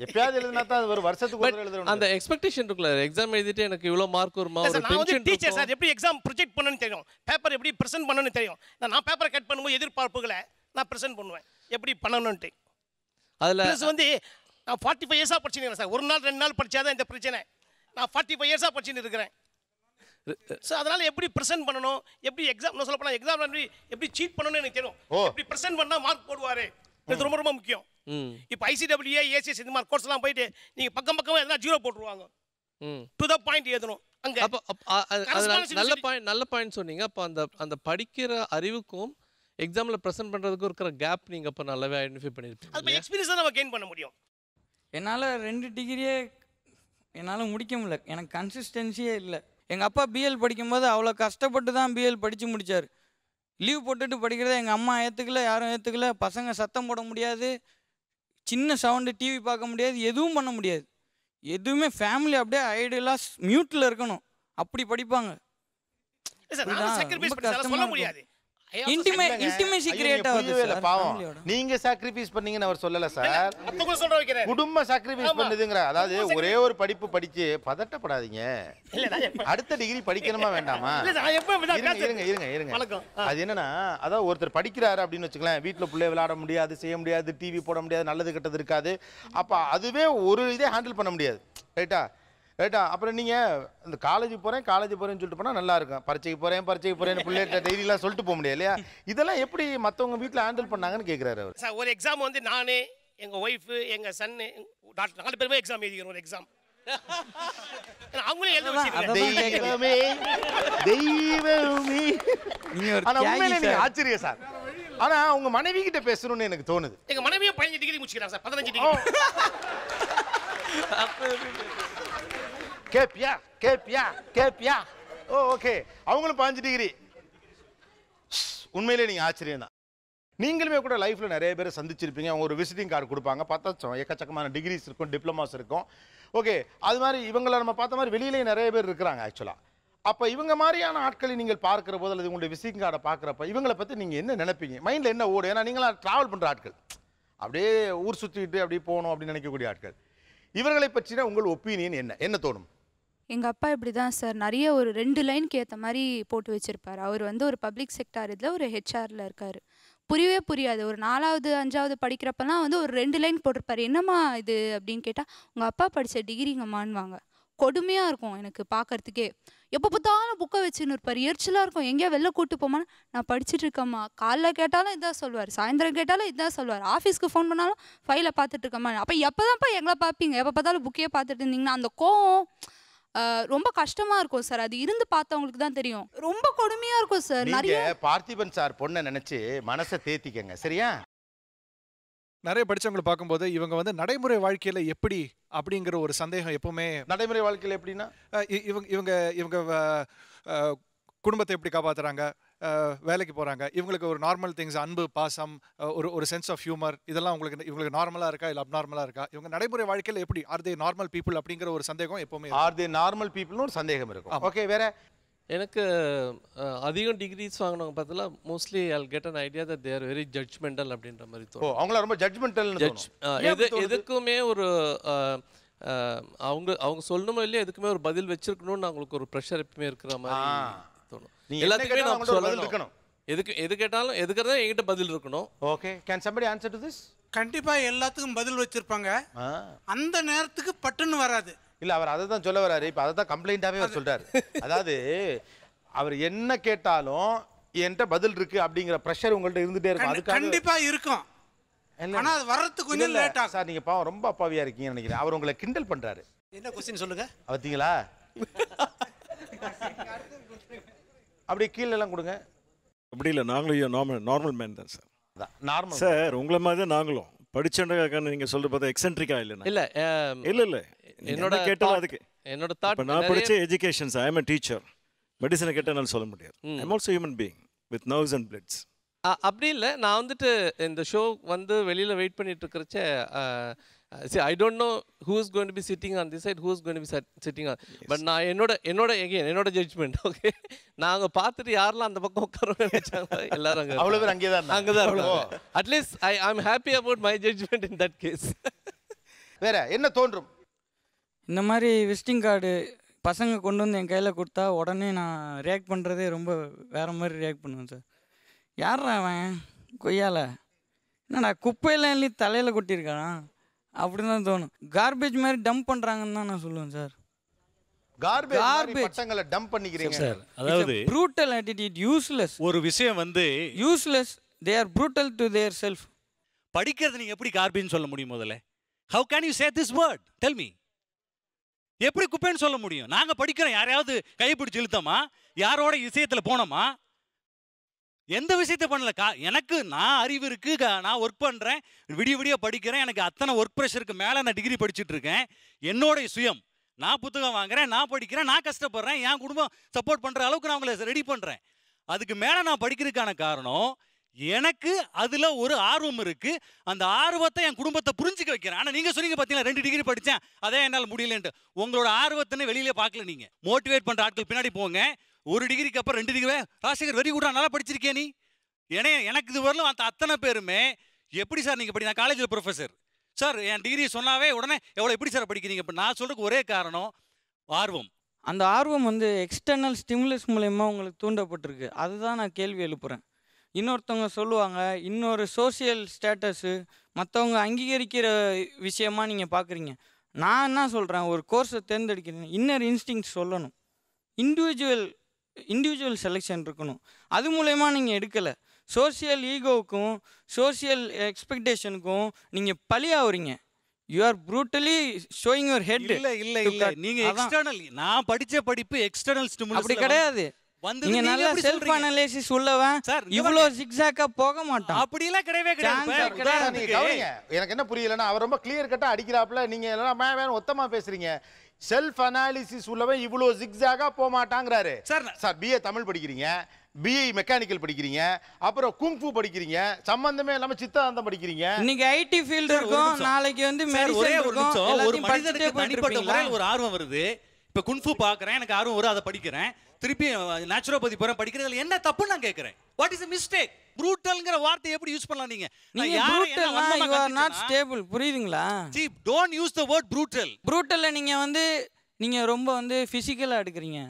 எப்பயாவது எழுதினா தான் ஒரு வருஷத்துக்கு எழுதுறோம் அந்த எக்ஸ்பெக்டேஷன் இருக்குல்ல எக்ஸாம் எழுதிட்டு எனக்கு இவ்வளோ மார்க் வருமா நான் வந்து டீச்சர் சார் எப்படி எக்ஸாம் ப்ரொஜெக்ட் பண்ணணும்னு தெரியும் பேப்பர் எப்படி ப்ரெசென்ட் பண்ணணும்னு தெரியும் நான் பேப்பரை கட் பண்ணும்போது எதிர்பார்ப்புகளை நான் ப்ரெசென்ட் பண்ணுவேன் எப்படி பண்ணணும்ன்ட்டு அதில் வந்து நான் ஃபார்ட்டி ஃபைவ் இயர்ஸாக படிச்சுன்னு சார் ஒரு நாள் ரெண்டு நாள் படித்தாதான் இந்த பிரச்சனை நான் ஃபார்ட்டி ஃபைவ் இயர்ஸாக படிச்சுன்னு இருக்கிறேன் ஸோ அதனால் எப்படி ப்ரெசென்ட் பண்ணணும் எப்படி எக்ஸாம் நான் சொல்லப்போனால் எக்ஸாம் எப்படி எப்படி சீட் பண்ணணும்னு எனக்கு தெரியும் எப்படி ப்ரெசென்ட் பண்ணால் மார்க் போடுவார் இது ரொம்ப ரொம்ப முக்கியம் இப்போ ஐசிடபிள்யூஏ ஏசிஎஸ் இந்த மாதிரி கோர்ஸ்லாம் போயிட்டு நீங்கள் பக்கம் பக்கமாக எதனா ஜீரோ போட்டுருவாங்க டு த பாயிண்ட் எழுதணும் அங்கே அப்போ நல்ல பாயிண்ட் நல்ல பாயிண்ட் சொன்னீங்க அப்போ அந்த அந்த படிக்கிற அறிவுக்கும் எக்ஸாமில் ப்ரெசென்ட் பண்ணுறதுக்கு இருக்கிற கேப் நீங்கள் இப்போ நல்லாவே ஐடென்டிஃபை பண்ணியிருப்பீங்க அது எக்ஸ்பீரியன்ஸ் தான் நம்ம கெயின் பண்ண முடியும் என்னால் ரெண்டு டிகிரியே என்னால் முடிக்க முடியல எனக்கு கன்சிஸ்டன்சியே இல்லை எங்கள் அப்பா பிஎல் படிக்கும்போது அவ்வளோ கஷ்டப்பட்டு தான் பிஎல் படித்து முடித்தார் லீவ் போட்டுட்டு படிக்கிறத எங்கள் அம்மா ஏற்றுக்கல யாரும் ஏற்றுக்கல பசங்க சத்தம் போட முடியாது சின்ன சவுண்டு டிவி பார்க்க முடியாது எதுவும் பண்ண முடியாது எதுவுமே ஃபேமிலி அப்படியே ஐடியலாக மியூட்டில் இருக்கணும் அப்படி படிப்பாங்க சொல்ல முடியாது இன்டிமே இன்டிமேசி கிரியேட் பாவம் நீங்க சாக்ரிஃபைஸ் பண்ணீங்கன்னு அவர் சொல்லல சார் குடும்ப சாக்ரிஃபைஸ் பண்ணுதுங்கற அதாவது ஒரே ஒரு படிப்பு படிச்சு பதட்டப்படாதீங்க அடுத்த டிகிரி படிக்கணுமா வேண்டாமா இருங்க இருங்க இருங்க அது என்னன்னா அதாவது ஒருத்தர் படிக்கிறாரு அப்படின்னு வச்சுக்கலாம் வீட்டுல பிள்ளை விளையாட முடியாது செய்ய முடியாது டிவி போட முடியாது நல்லது கெட்டது இருக்காது அப்ப அதுவே ஒரு இதே ஹேண்டில் பண்ண முடியாது ரைட்டா ரைட்டா அப்புறம் நீங்கள் இந்த காலேஜ் போகிறேன் காலேஜ் போகிறேன்னு சொல்லிட்டு போனால் நல்லா இருக்கும் பரீட்சைக்கு போகிறேன் பரீட்சைக்கு போகிறேன் [LAUGHS] பிள்ளைகிட்ட டெய்லிலாம் சொல்லிட்டு போக முடியாது இல்லையா இதெல்லாம் எப்படி மற்றவங்க வீட்டில் ஹேண்டில் பண்ணாங்கன்னு கேட்குறாரு சார் ஒரு எக்ஸாம் வந்து நான் எங்கள் ஒய்ஃபு எங்கள் சன்னு டாக்டர் நாலு பேருமே எக்ஸாம் எழுதிக்கிறோம் ஒரு எக்ஸாம் தெய்வமே தெய்வமே சார் மனைவி எனக்கு தோணுது எங்க மனைவியும் பதினஞ்சு டிகிரி முடிச்சுக்கிறாங்க சார் பதினஞ்சு டிகிரி கேப்பியா கேப்பியா கேப்பியா ஓ ஓகே அவங்களும் பாஞ்சு டிகிரி உண்மையிலே நீங்கள் ஆச்சரியம் தான் நீங்களுமே கூட லைஃப்பில் நிறைய பேர் சந்திச்சிருப்பீங்க அவங்க ஒரு விசிட்டிங் கார்டு கொடுப்பாங்க பத்தச்சம் எக்கச்சக்கமான டிகிரிஸ் இருக்கும் டிப்ளமாஸ் இருக்கும் ஓகே அது மாதிரி இவங்களை நம்ம பார்த்த மாதிரி வெளியிலேயே நிறைய பேர் இருக்கிறாங்க ஆக்சுவலாக அப்போ இவங்க மாதிரியான ஆட்களை நீங்கள் பார்க்குற போது அல்லது உங்களுடைய விசிட்டிங் கார்டை பார்க்குறப்ப இவங்களை பற்றி நீங்கள் என்ன நினைப்பீங்க மைண்டில் என்ன ஓடும் ஏன்னா நீங்களாம் ட்ராவல் பண்ணுற ஆட்கள் அப்படியே ஊர் சுற்றிக்கிட்டு அப்படியே போகணும் அப்படின்னு நினைக்கக்கூடிய ஆட்கள் இவர்களை பற்றின உங்கள் ஒப்பீனியன் என்ன என்ன தோணும் எங்கள் அப்பா இப்படி தான் சார் நிறைய ஒரு ரெண்டு லைனுக்கு ஏற்ற மாதிரி போட்டு வச்சுருப்பார் அவர் வந்து ஒரு பப்ளிக் செக்டார் இதில் ஒரு ஹெச்ஆரில் இருக்கார் புரியவே புரியாது ஒரு நாலாவது அஞ்சாவது படிக்கிறப்பெல்லாம் வந்து ஒரு ரெண்டு லைன் போட்டிருப்பாரு என்னம்மா இது அப்படின்னு கேட்டால் உங்கள் அப்பா படித்த டிகிரிங்கம்மான்வாங்க கொடுமையாக இருக்கும் எனக்கு பார்க்குறதுக்கே எப்போ பார்த்தாலும் புக்கை வச்சுன்னு இருப்பார் எரிச்சலாக இருக்கும் எங்கேயா வெளில கூட்டு போமான்னு நான் படிச்சுட்டு இருக்கேம்மா காலைல கேட்டாலும் இதான் சொல்லுவார் சாயந்தரம் கேட்டாலும் இதான் சொல்லுவார் ஆஃபீஸ்க்கு ஃபோன் பண்ணாலும் ஃபைலை பார்த்துட்டு இருக்கம்மா அப்போ எப்போ தான்ப்பா எங்களை பார்ப்பீங்க எப்போ பார்த்தாலும் புக்கையே பார்த்துட்டு இருந்தீங்கன்னா அந்த கோவம் ரொம்ப கஷ்டமா இருக்கும் சார் அது இருந்து பார்த்தவங்களுக்கு தான் தெரியும் ரொம்ப கொடுமையா இருக்கும் சார் நிறைய பார்த்திபன் சார் பொண்ணை நினைச்சு மனசை தேத்திக்கங்க சரியா நிறைய படிச்சவங்களை பார்க்கும்போது இவங்க வந்து நடைமுறை வாழ்க்கையில எப்படி அப்படிங்கிற ஒரு சந்தேகம் எப்பவுமே நடைமுறை வாழ்க்கையில எப்படின்னா இவங்க இவங்க இவங்க குடும்பத்தை எப்படி காப்பாத்துறாங்க வேலைக்கு போகிறாங்க இவங்களுக்கு ஒரு நார்மல் திங்ஸ் அன்பு பாசம் ஒரு ஒரு சென்ஸ் ஆஃப் ஹியூமர் இதெல்லாம் உங்களுக்கு இவங்களுக்கு நார்மலாக இருக்கா இல்லை அப்நார்மலாக இருக்கா இவங்க நடைமுறை வாழ்க்கையில் எப்படி ஆர் தே நார்மல் பீப்புள் அப்படிங்கிற ஒரு சந்தேகம் எப்போவுமே ஆர் தே நார்மல் பீப்புள்னு ஒரு சந்தேகம் இருக்கும் ஓகே வேற எனக்கு அதிகம் டிகிரிஸ் வாங்கினவங்க பார்த்தல mostly I get an idea that they're very judgmental அப்படின்ற மாதிரி தோணும் அவங்கள ரொம்ப ஜட்ஜ்மெண்டல் ஜட்ஜ் எது எதுக்குமே ஒரு அவங்க அவங்க சொல்லணுமோ இல்லையா எதுக்குமே ஒரு பதில் வச்சிருக்கணும்னு அவங்களுக்கு ஒரு ப்ரெஷர் எப்பவுமே இருக்கிற மாதிரி தோணும் நீ எல்லாத்துக்குமே நான் சொல்லணும் இருக்கணும் எதுக்கு எது கேட்டாலும் எதுக்கிறதா என்கிட்ட பதில் இருக்கணும் okay can somebody answer to கண்டிப்பாக எல்லாத்துக்கும் பதில் வச்சிருப்பாங்க அந்த நேரத்துக்கு பட்டுன்னு வராது இல்லை அவர் அதை தான் சொல்ல வராரு இப்போ அதை தான் கம்ப்ளைண்ட்டாகவே அவர் சொல்கிறாரு அதாவது அவர் என்ன கேட்டாலும் என்கிட்ட பதில் இருக்கு அப்படிங்கிற ப்ரெஷர் உங்கள்ட்ட இருந்துட்டே இருக்கும் அதுக்கு கண்டிப்பாக இருக்கும் ஆனால் அது வர்றதுக்கு கொஞ்சம் லேட் சார் நீங்க பாவம் ரொம்ப அப்பாவியாக இருக்கீங்கன்னு நினைக்கிறேன் அவர் உங்களை கிண்டல் பண்றாரு என்ன கொஸ்டின் சொல்லுங்க பார்த்தீங்களா [LAUGHS] அப்படி கீழெல்லாம் கொடுங்க அப்படி இல்லை நாங்களும் நார்மல் நார்மல் மேன் தான் சார் நார்மல் சார் உங்களை மாதிரி தான் நாங்களும் படிச்சோன்ற நீங்கள் சொல்ற பார்த்தா எக்ஸென்ட்ரிக்காக இல்லைன்னா இல்லை இல்லை இல்லை என்னோட கேட்டால் அதுக்கு என்னோட தாட் நான் படித்த எஜுகேஷன் ஐ ஏ டீச்சர் மெடிசனை கேட்டால் சொல்ல முடியாது I'm also human being with nerves and bloods அப்படி இல்லை நான் வந்துட்டு இந்த ஷோ வந்து வெளியில் வெயிட் பண்ணிட்டு இருக்கிறச்ச Uh, see, I don't know who's going to be sitting on this side, who's going to be sat, sitting on. Yes. But நான் என்னோட என்னோட again என்னோட ஜட்ஜ்மெண்ட் ஓகே நாங்க பார்த்துட்டு யாரெல்லாம் அந்த பக்கம் உட்காருவோம்னு நினைச்சாங்க எல்லாரும் அங்க அவ்வளவு பேர் அங்கே தான் அங்க தான் இருக்காங்க at least I am happy about my judgment in that case [LAUGHS] வேற என்ன தோன்றும் இந்த மாதிரி விசிட்டிங் கார்டு பசங்க கொண்டு வந்து என் கையில் கொடுத்தா உடனே நான் ரியாக்ட் பண்ணுறதே ரொம்ப வேறு மாதிரி ரியாக்ட் பண்ணுவேன் சார் யாரா அவன் கொய்யால என்னடா குப்பையில் தலையில் கொட்டியிருக்கான் அப்படின்னு தான் தோணும் கார்பேஜ் மாதிரி டம்ப் பண்ணுறாங்கன்னு தான் நான் சொல்லுவேன் சார் கார்பேஜ் டம்ப் சார் அதாவது ப்ரூட்டல் யூஸ்லெஸ் ஒரு விஷயம் வந்து useless they are brutal to their self படிக்கிறது எப்படி சொல்ல முடியும் முதல்ல how can you tell me எப்படி சொல்ல முடியும் நாங்கள் படிக்கிறோம் யாரையாவது கைப்பிடிச்சு இழுத்தோமா யாரோட விஷயத்தில் போனோமா எந்த விஷயத்தை பண்ணலக்கா எனக்கு நான் அறிவு இருக்கு நான் ஒர்க் பண்ணுறேன் விடிய விடிய படிக்கிறேன் எனக்கு அத்தனை ஒர்க் ப்ரெஷருக்கு மேலே நான் டிகிரி படிச்சுட்டு இருக்கேன் என்னோடைய சுயம் நான் புத்தகம் வாங்குறேன் நான் படிக்கிறேன் நான் கஷ்டப்படுறேன் என் குடும்பம் சப்போர்ட் பண்ணுற அளவுக்கு நான் உங்களை ரெடி பண்ணுறேன் அதுக்கு மேலே நான் படிக்கிறதுக்கான காரணம் எனக்கு அதில் ஒரு ஆர்வம் இருக்குது அந்த ஆர்வத்தை என் குடும்பத்தை புரிஞ்சுக்க வைக்கிறேன் ஆனால் நீங்கள் சொன்னீங்க பார்த்தீங்கன்னா ரெண்டு டிகிரி படித்தேன் அதே என்னால் முடியலன்ட்டு உங்களோட ஆர்வத்தின்னு வெளியிலே பார்க்கல நீங்கள் மோட்டிவேட் பண்ணுற ஆட்கள் பின்னாடி போங்க ஒரு டிகிரிக்கு அப்புறம் ரெண்டு டிகிரி ராஜசேகர் வெரி குட் நல்லா படிச்சிருக்கே நீ ஏன்னா எனக்கு இது வரலும் அந்த அத்தனை பேருமே எப்படி சார் நீங்கள் படி நான் காலேஜில் ப்ரொஃபஸர் சார் என் டிகிரி சொன்னாவே உடனே எவ்வளோ எப்படி சார் படிக்கிறீங்க இப்போ நான் சொல்கிறதுக்கு ஒரே காரணம் ஆர்வம் அந்த ஆர்வம் வந்து எக்ஸ்டர்னல் ஸ்டிமுலஸ் மூலயமா உங்களுக்கு தூண்டப்பட்டிருக்கு அதுதான் நான் கேள்வி எழுப்புகிறேன் இன்னொருத்தவங்க சொல்லுவாங்க இன்னொரு சோசியல் ஸ்டேட்டஸு மற்றவங்க அங்கீகரிக்கிற விஷயமா நீங்கள் பார்க்குறீங்க நான் என்ன சொல்கிறேன் ஒரு கோர்ஸை தேர்ந்தெடுக்கிறேன் இன்னர் இன்ஸ்டிங்ஸ் சொல்லணும் இண்டிவிஜுவல் இண்டிவிஜுவல் செலெக்ஷன் இருக்கணும் அது மூலயமா நீங்கள் எடுக்கலை சோசியல் ஈகோவுக்கும் சோசியல் எக்ஸ்பெக்டேஷனுக்கும் நீங்கள் பலியாகிறீங்க you are brutally showing your head இல்ல இல்ல இல்ல நீங்க எக்ஸ்டர்னல் நான் படிச்ச படிப்பு எக்ஸ்டர்னல் ஸ்டிமுலஸ் அப்படி கிடையாது நீங்க நல்ல செல்ஃப் அனலைசிஸ் உள்ளவன் இவ்வளோ ஜிக்ஸாக்கா போக மாட்டான் அப்படிலாம் கிடையவே கிடையாது எனக்கு என்ன புரியலன்னா அவர் ரொம்ப கிளியர் கட்டா அடிக்கிறாப்ல நீங்க எல்லாம் ஒத்தமா பேசுறீங்க செல்ஃப் அனாலிசிஸ் உள்ளவன் இவ்வளோ ஜிக்ஸாகா போக மாட்டாங்கிறாரு சார் சார் பிஏ தமிழ் படிக்கிறீங்க பிஏ மெக்கானிக்கல் படிக்கிறீங்க அப்புறம் குங்ஃபு படிக்கிறீங்க சம்பந்தமே இல்லாம சித்தாந்தம் படிக்கிறீங்க நீங்க ஐடி ஃபீல்டு இருக்கும் நாளைக்கு வந்து ஒரே ஒரு நிமிஷம் ஒரு மனிதனுக்கு தனிப்பட்ட முறையில் ஒரு ஆர்வம் வருது இப்போ குன்ஃபு பார்க்குறேன் எனக்கு ஆர்வம் வரும் அதை படிக்கிறேன் திருப்பி நேச்சுரோபதி போகிறேன் படிக்கிறதுல என்ன தப்புன்னு நான் கேட்குறேன் வாட் இஸ் அ மிஸ்டேக் புரூட்டல்ங்கிற வார்த்தை எப்படி யூஸ் பண்ணலாம் நீங்க நீங்க ப்ரூட்டல்னா யூ ஆர் நாட் ஸ்டேபிள் புரியுதுங்களா see don't use the word brutal ப்ரூட்டல்ல நீங்க வந்து நீங்க ரொம்ப வந்து ஃபிசிக்கலா எடுக்கிறீங்க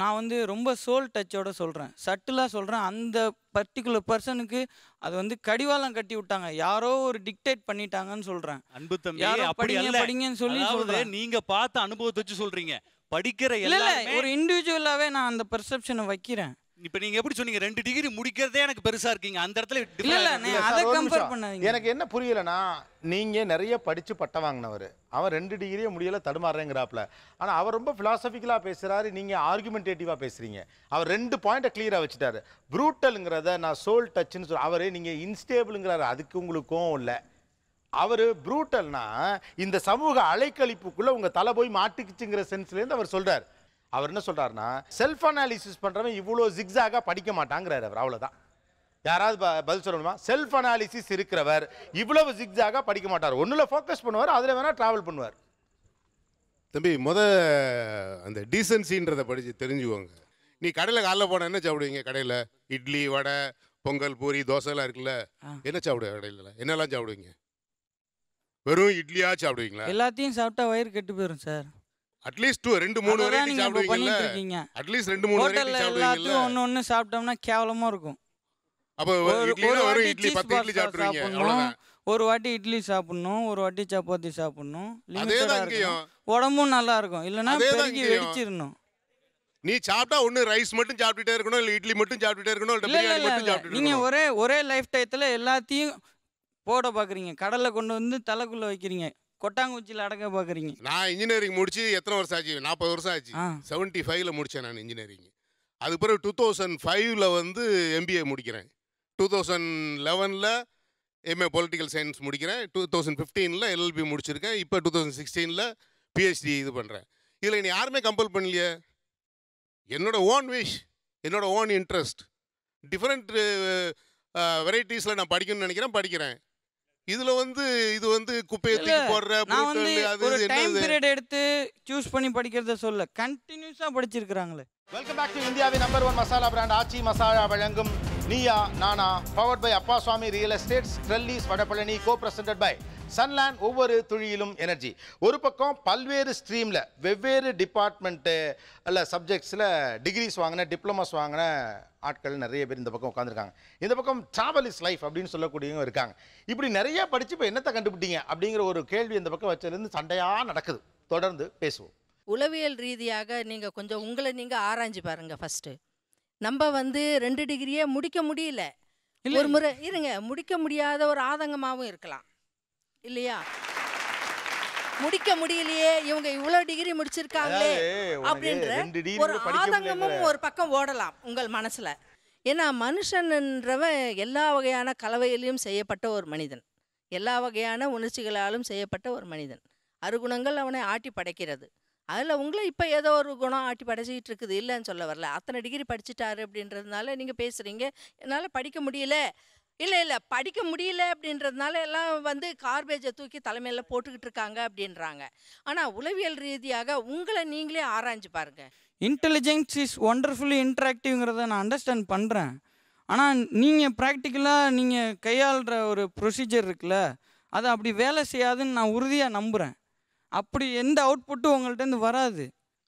நான் வந்து ரொம்ப சோல் டச்சோட சொல்கிறேன் சட்டிலாக சொல்கிறேன் அந்த பர்டிகுலர் பர்சனுக்கு அது வந்து கடிவாளம் கட்டி விட்டாங்க யாரோ ஒரு டிக்டேட் பண்ணிட்டாங்கன்னு சொல்கிறேன் அன்பு தம்பி அப்படி படிங்கன்னு சொல்லி சொல்கிறேன் நீங்கள் பார்த்த அனுபவத்தை வச்சு சொல்கிறீங்க படிக்கிற இல்லை ஒரு இண்டிவிஜுவலாகவே நான் அந்த பெர்செப்ஷனை வைக்கிறேன் இப்ப நீங்க எப்படி சொன்னீங்க ரெண்டு டிகிரி முடிக்கிறதே எனக்கு பெருசா இருக்கீங்க அந்த இடத்துல இல்ல அதை கம்பேர் பண்ணாதீங்க எனக்கு என்ன புரியலனா நீங்க நிறைய படிச்சு பட்டம் வாங்கினவர் அவன் ரெண்டு டிகிரியே முடியல தடுமாறுறேங்கிறாப்ல ஆனா அவர் ரொம்ப பிலாசபிக்கலா பேசுறாரு நீங்க ஆர்குமெண்டேட்டிவா பேசுறீங்க அவர் ரெண்டு பாயிண்ட கிளியரா வச்சுட்டாரு ப்ரூட்டல்ங்கிறத நான் சோல் டச்னு சொல்ல அவரு நீங்க இன்ஸ்டேபிள்ங்கிறாரு அதுக்கு உங்களுக்கும் இல்லை அவர் ப்ரூட்டல்னா இந்த சமூக அலைக்கழிப்புக்குள்ள உங்க தலை போய் மாட்டிக்குச்சுங்கிற சென்ஸ்லேருந்து அவர் சொல்றாரு அவர் என்ன சொல்கிறாருன்னா செல்ஃப் அனாலிசிஸ் பண்ணுறவன் இவ்வளோ ஜிக்ஸாக படிக்க மாட்டாங்கிறார் அவர் அவ்வளோதான் யாராவது பதில் சொல்லணுமா செல்ஃப் அனாலிசிஸ் இருக்கிறவர் இவ்வளவு ஜிக்ஸாக படிக்க மாட்டார் ஒன்றில் ஃபோக்கஸ் பண்ணுவார் அதில் வேணால் ட்ராவல் பண்ணுவார் தம்பி முத அந்த டீசன்சின்றதை படித்து தெரிஞ்சுக்கோங்க நீ கடையில் காலைல போனால் என்ன சாப்பிடுவீங்க கடையில் இட்லி வடை பொங்கல் பூரி தோசைலாம் இருக்குல்ல என்ன சாப்பிடுவீங்க கடையில் என்னெல்லாம் சாப்பிடுவீங்க வெறும் இட்லியாக சாப்பிடுவீங்களா எல்லாத்தையும் சாப்பிட்டா வயிறு கெட்டு போயிடும் சார் அட்லீஸ்ட் டூ ரெண்டு மூணு வெரைட்டி சாப்பிடுவீங்கல்ல அட்லீஸ்ட் ரெண்டு மூணு வெரைட்டி சாப்பிடுவீங்கல்ல ஒண்ணு ஒண்ணு சாப்பிட்டோம்னா கேவலமா இருக்கும் அப்ப ஒரு ஒரு இட்லி 10 இட்லி சாப்பிடுவீங்க அவ்வளவுதான் ஒரு வாட்டி இட்லி சாப்பிடணும் ஒரு வாட்டி சப்பாத்தி சாப்பிடணும் உடம்பும் நல்லா இருக்கும் இல்லைன்னா வெடிச்சிடணும் நீ சாப்பிட்டா ஒன்று ரைஸ் மட்டும் சாப்பிட்டுட்டே இருக்கணும் இல்லை இட்லி மட்டும் சாப்பிட்டுட்டே இருக்கணும் இல்லை நீங்கள் ஒரே ஒரே லைஃப் டைத்தில் எல்லாத்தையும் போட பார்க்குறீங்க கடலில் கொண்டு வந்து தலைக்குள்ளே வைக்கிறீங்க கொட்டாங்குச்சியில் அடக்க பார்க்குறீங்க நான் இன்ஜினியரிங் முடிச்சு எத்தனை வருஷம் ஆச்சு நாற்பது வருஷம் ஆச்சு செவன்ட்டி ஃபைவ்ல முடித்தேன் நான் இன்ஜினியரிங் அது பிறகு டூ தௌசண்ட் ஃபைவ்ல வந்து எம்பிஏ முடிக்கிறேன் டூ தௌசண்ட் லெவனில் எம்ஏ பொலிட்டிக்கல் சயின்ஸ் முடிக்கிறேன் டூ தௌசண்ட் ஃபிஃப்டீனில் எல்எல்பி முடிச்சிருக்கேன் இப்போ டூ தௌசண்ட் சிக்ஸ்டீனில் பிஹெச்டி இது பண்ணுறேன் இதில் நீ யாருமே கம்பல் பண்ணலையே என்னோட ஓன் விஷ் என்னோட ஓன் இன்ட்ரெஸ்ட் டிஃப்ரெண்ட் வெரைட்டிஸில் நான் படிக்கணும்னு நினைக்கிறேன் படிக்கிறேன் இதுல வந்து இது வந்து குப்பையை தூக்கி போடுற நான் வந்து ஒரு டைம் பீரியட் எடுத்து சூஸ் பண்ணி படிக்கிறத சொல்ல கண்டினியூஸா படிச்சிருக்காங்களே வெல்கம் பேக் டு இந்தியாவின் number one masala brand Aachi masala வழங்கும் Neeya Naana powered by Appaswamy real estates Trellis Vadapalani co presented by Sunland ஒவ்வொரு துளியிலும் எனர்ஜி ஒரு பக்கம் பல்வேறு ஸ்ட்ரீமில் வெவ்வேறு டிபார்ட்மெண்ட்டு இல்லை சப்ஜெக்ட்ஸில் டிகிரிஸ் வாங்கின டிப்ளமோஸ் வாங்கின ஆட்கள் நிறைய பேர் இந்த பக்கம் உட்காந்துருக்காங்க இந்த பக்கம் ட்ராவல் இஸ் லைஃப் அப்படின்னு சொல்லக்கூடியவங்க இருக்காங்க இப்படி நிறைய படித்து இப்போ என்னத்தை கண்டுபிடிங்க அப்படிங்கிற ஒரு கேள்வி இந்த பக்கம் வச்சதுலேருந்து சண்டையாக நடக்குது தொடர்ந்து பேசுவோம் உளவியல் ரீதியாக நீங்கள் கொஞ்சம் உங்களை நீங்கள் ஆராய்ஞ்சு பாருங்கள் ஃபஸ்ட்டு நம்ம வந்து ரெண்டு டிகிரியே முடிக்க முடியல ஒரு முறை இருங்க முடிக்க முடியாத ஒரு ஆதங்கமாகவும் இருக்கலாம் இல்லையா முடிக்க முடியலையே இவங்க இவ்வளவு டிகிரி முடிச்சிருக்காங்களே அப்படின்ற ஒரு ஆதங்கமும் ஒரு பக்கம் ஓடலாம் உங்கள் மனசுல ஏன்னா மனுஷன்ன்றவன் எல்லா வகையான கலவையிலையும் செய்யப்பட்ட ஒரு மனிதன் எல்லா வகையான உணர்ச்சிகளாலும் செய்யப்பட்ட ஒரு மனிதன் அறுகுணங்கள் அவனை ஆட்டி படைக்கிறது அதில் உங்களை இப்போ ஏதோ ஒரு குணம் ஆட்டி படைச்சிக்கிட்டு இருக்குது இல்லைன்னு சொல்ல வரல அத்தனை டிகிரி படிச்சுட்டாரு அப்படின்றதுனால நீங்கள் பேசுகிறீங்க என்னால் படிக்க முடியல இல்லை இல்லை படிக்க முடியல அப்படின்றதுனால எல்லாம் வந்து கார்பேஜை தூக்கி தலைமையில் போட்டுக்கிட்டு இருக்காங்க அப்படின்றாங்க ஆனால் உளவியல் ரீதியாக உங்களை நீங்களே ஆராய்ஞ்சு பாருங்க இன்டெலிஜென்ஸ் இஸ் ஒண்டர்ஃபுல்லி இன்ட்ராக்டிவ்ங்கிறத நான் அண்டர்ஸ்டாண்ட் பண்ணுறேன் ஆனால் நீங்கள் ப்ராக்டிக்கலாக நீங்கள் கையாளுற ஒரு ப்ரொசீஜர் இருக்குல்ல அது அப்படி வேலை செய்யாதுன்னு நான் உறுதியாக நம்புகிறேன் அப்படி எந்த அவுட்புட்டும் உங்கள்கிட்டருந்து வராது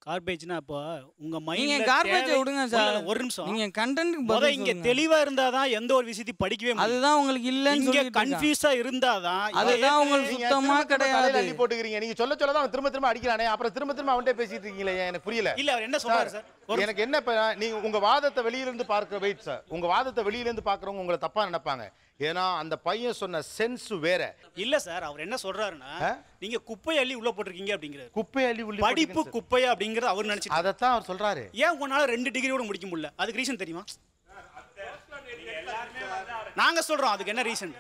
கார்பேஜ்னா அப்போ உங்க மைண்ட் கார்பேஜ் விடுங்க சார் ஒரு நிமிஷம் நீங்க கண்டென்ட் முத இங்க தெளிவா இருந்தாதான் எந்த ஒரு விஷயத்தையும் படிக்கவே அதுதான் உங்களுக்கு இல்ல சொல்லி கன்ஃபியூஸா இருந்தாதான் அதுதான் உங்களுக்கு சுத்தமா கிடையாது தள்ளி போட்டுக்கிறீங்க நீங்க சொல்ல சொல்ல தான் திரும்ப திரும்ப அடிக்கறானே அப்புறம் திரும்ப திரும்ப அவன்கிட்ட பேசிட்டு இருக்கீங்களே எனக்கு புரியல இல்ல அவர் என்ன சொல்றாரு சார் எனக்கு என்ன நீங்க உங்க வாதத்தை வெளியில இருந்து பார்க்க வெயிட் சார் உங்க வாதத்தை வெளியில இருந்து பாக்குறவங்க உங்களை தப்பா நினைப்பாங்க ஏன்னா அந்த பையன் சொன்ன சென்ஸ் வேற இல்ல சார் அவர் என்ன சொல்றாருன்னா நீங்க குப்பை அள்ளி உள்ள போட்டிருக்கீங்க அப்படிங்கிறது குப்பை அள்ளி உள்ள படிப்பு குப்பையா அப்படிங்கறது அவர் நினைச்சு அதைத்தான் அவர் சொல்றாரு ஏன் உன்னால ரெண்டு டிகிரி கூட முடிக்க முடியல அதுக்கு ரீசன் தெரியுமா நாங்க சொல்றோம் அதுக்கு என்ன ரீசன்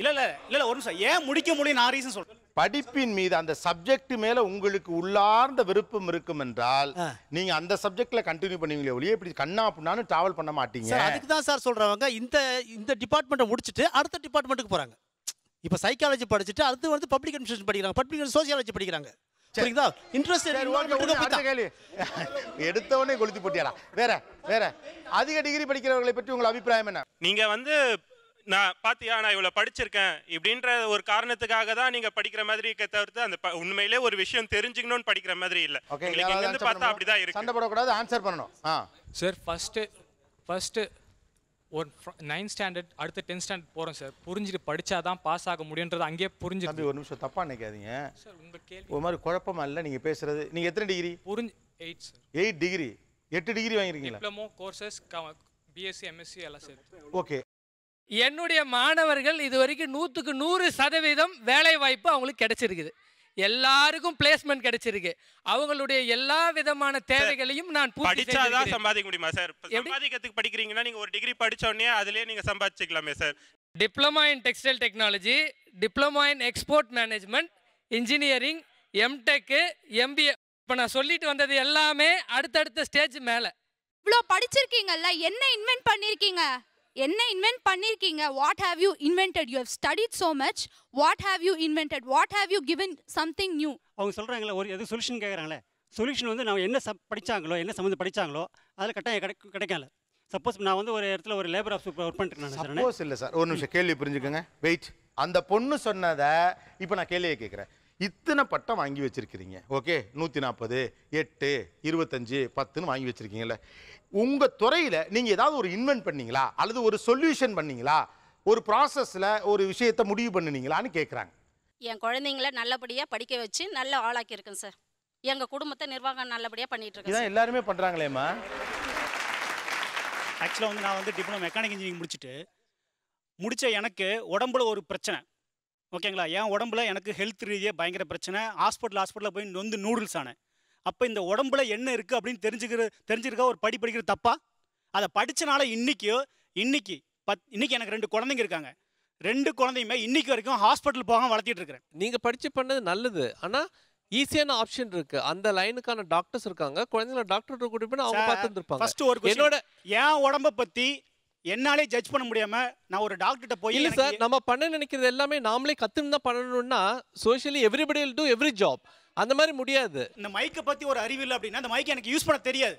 இல்ல இல்ல இல்ல ஒரு நிமிஷம் ஏன் முடிக்க முடியும் நான் ரீசன் சொல்றேன் படிப்பின் மீது அந்த சப்ஜெக்ட் மேல உங்களுக்கு உள்ளார்ந்த விருப்பம் இருக்கும் என்றால் நீங்க அந்த சப்ஜெக்ட்ல கண்டினியூ பண்ணுவீங்களே ஒளியே இப்படி கண்ணா அப்படின்னு டிராவல் பண்ண மாட்டீங்க அதுக்கு தான் சார் சொல்றவங்க இந்த இந்த டிபார்ட்மெண்ட்டை முடிச்சுட்டு அடுத்த டிபார்ட்மெண்ட்டுக்கு போறாங்க இப்போ சைக்காலஜி படிச்சுட்டு அடுத்து வந்து பப்ளிக் அட்மினிஸ்ட்ரேஷன் படிக்கிறாங்க பப்ளிக் சோசியாலஜி படிக்கிறாங்க சரிங்களா இன்ட்ரெஸ்ட் எடுத்தவொடனே கொளுத்தி போட்டியாடா வேற வேற அதிக டிகிரி படிக்கிறவர்களை பற்றி உங்கள் அபிப்பிராயம் என்ன நீங்க வந்து நான் பார்த்தியா நான் இவ்வளோ படிச்சிருக்கேன் இப்படின்ற ஒரு காரணத்துக்காக தான் நீங்கள் படிக்கிற மாதிரி இருக்க தவிர்த்து அந்த உண்மையிலே ஒரு விஷயம் தெரிஞ்சுக்கணும்னு படிக்கிற மாதிரி இல்லை ஓகே வந்து பார்த்தா அப்படி தான் இருக்கு சண்டை ஆன்சர் பண்ணணும் ஆ சார் ஃபஸ்ட்டு ஃபஸ்ட்டு ஒரு நைன்த் ஸ்டாண்டர்ட் அடுத்து டென்த் ஸ்டாண்டர்ட் போகிறோம் சார் புரிஞ்சுட்டு படித்தா தான் பாஸ் ஆக முடியுன்றது அங்கேயே புரிஞ்சு ஒரு நிமிஷம் தப்பாக நினைக்காதீங்க சார் உங்கள் கேள்வி ஒரு மாதிரி குழப்பமா இல்லை நீங்கள் பேசுகிறது நீங்கள் எத்தனை டிகிரி புரிஞ்சு எயிட் சார் எயிட் டிகிரி எட்டு டிகிரி வாங்கிருக்கீங்களா டிப்ளமோ கோர்சஸ் பிஎஸ்சி எம்எஸ்சி எல்லாம் சார் ஓகே என்னுடைய மாணவர்கள் இது வரைக்கும் நூற்றுக்கு நூறு சதவீதம் வேலைவாய்ப்பு அவங்களுக்கு கிடைச்சிருக்குது எல்லாருக்கும் பிளேஸ்மெண்ட் கிடைச்சிருக்கு அவங்களுடைய எல்லா விதமான தேவைகளையும் நான் படிச்சாதான் சம்பாதிக்க முடியுமா சார் சம்பாதிக்கிறதுக்கு படிக்கிறீங்கன்னா நீங்க ஒரு டிகிரி படிச்ச உடனே அதுலயே நீங்க சம்பாதிச்சுக்கலாமே sir diploma in textile technology diploma in export management engineering MTech MBA இப்போ நான் சொல்லிட்டு வந்தது எல்லாமே அடுத்தடுத்த ஸ்டேஜ் மேல இவ்வளோ படிச்சிருக்கீங்கல்ல என்ன இன்வென்ட் பண்ணியிருக்கீங்க என்ன இன்வென்ட் பண்ணியிருக்கீங்க what have you invented you have studied so much what have you invented what have you given something new அவங்க சொல்கிறாங்களே ஒரு எது சொல்யூஷன் கேட்குறாங்களே சொல்யூஷன் வந்து நான் என்ன படிச்சாங்களோ படித்தாங்களோ என்ன சம்மந்தம் படித்தாங்களோ அதில் கட்டாயம் கிடை கிடைக்கல சப்போஸ் நான் வந்து ஒரு இடத்துல ஒரு லேபர் ஆஃப் ஒர்க் பண்ணிட்டு சப்போஸ் இல்லை சார் ஒரு நிமிஷம் கேள்வி புரிஞ்சுக்கோங்க வெயிட் அந்த பொண்ணு சொன்னதை இப்போ நான் கேள்வியை கேட்குறேன் இத்தனை பட்டம் வாங்கி வச்சுருக்கிறீங்க ஓகே நூற்றி நாற்பது எட்டு இருபத்தஞ்சு பத்துன்னு வாங்கி வச்சுருக்கீங்களே உங்கள் துறையில் நீங்கள் ஏதாவது ஒரு இன்வென்ட் பண்ணீங்களா அல்லது ஒரு சொல்யூஷன் பண்ணீங்களா ஒரு ப்ராசஸில் ஒரு விஷயத்த முடிவு பண்ணினீங்களான்னு கேட்குறாங்க என் குழந்தைங்கள நல்லபடியாக படிக்க வச்சு நல்ல ஆளாக்கி சார் எங்கள் குடும்பத்தை நிர்வாகம் நல்லபடியாக பண்ணிட்டு இருக்கேன் இதான் எல்லாருமே பண்ணுறாங்களேம்மா ஆக்சுவலாக வந்து நான் வந்து டிப்ளமோ மெக்கானிக் இன்ஜினியரிங் முடிச்சுட்டு முடித்த எனக்கு உடம்புல ஒரு பிரச்சனை ஓகேங்களா என் உடம்புல எனக்கு ஹெல்த் ரீதியாக பயங்கர பிரச்சனை ஹாஸ்பிட்டல் ஹாஸ்பிட்டலில் போய் நொந்து நூடுல்ஸ் ஆனேன் அப்போ இந்த உடம்புல என்ன இருக்குது அப்படின்னு தெரிஞ்சுக்கிற தெரிஞ்சிருக்க ஒரு படி படிக்கிறது தப்பா அதை படித்தனால இன்றைக்கியோ இன்னைக்கு பத் இன்றைக்கி எனக்கு ரெண்டு குழந்தைங்க இருக்காங்க ரெண்டு குழந்தையுமே இன்றைக்கி வரைக்கும் ஹாஸ்பிட்டல் போகாமல் வளர்த்திட்டு இருக்கிறேன் நீங்கள் படித்து பண்ணது நல்லது ஆனால் ஈஸியான ஆப்ஷன் இருக்கு அந்த லைனுக்கான டாக்டர்ஸ் இருக்காங்க குழந்தைங்கள டாக்டர் கூட்டி போய் அவங்க பார்த்துருப்பாங்க ஃபர்ஸ்ட் ஒரு என்னோட என் உடம்ப பத்தி என்னாலே ஜட்ஜ் பண்ண முடியாம நான் ஒரு டாக்டர்கிட்ட போய் இல்லை சார் நம்ம பண்ண நினைக்கிறது எல்லாமே நாமளே கத்துன்னு தான் பண்ணணும்னா socially everybody will do every job அந்த மாதிரி முடியாது இந்த மைக்கை பற்றி ஒரு அறிவு இல்லை அப்படின்னா அந்த மைக்கை எனக்கு யூஸ் பண்ண தெரியாது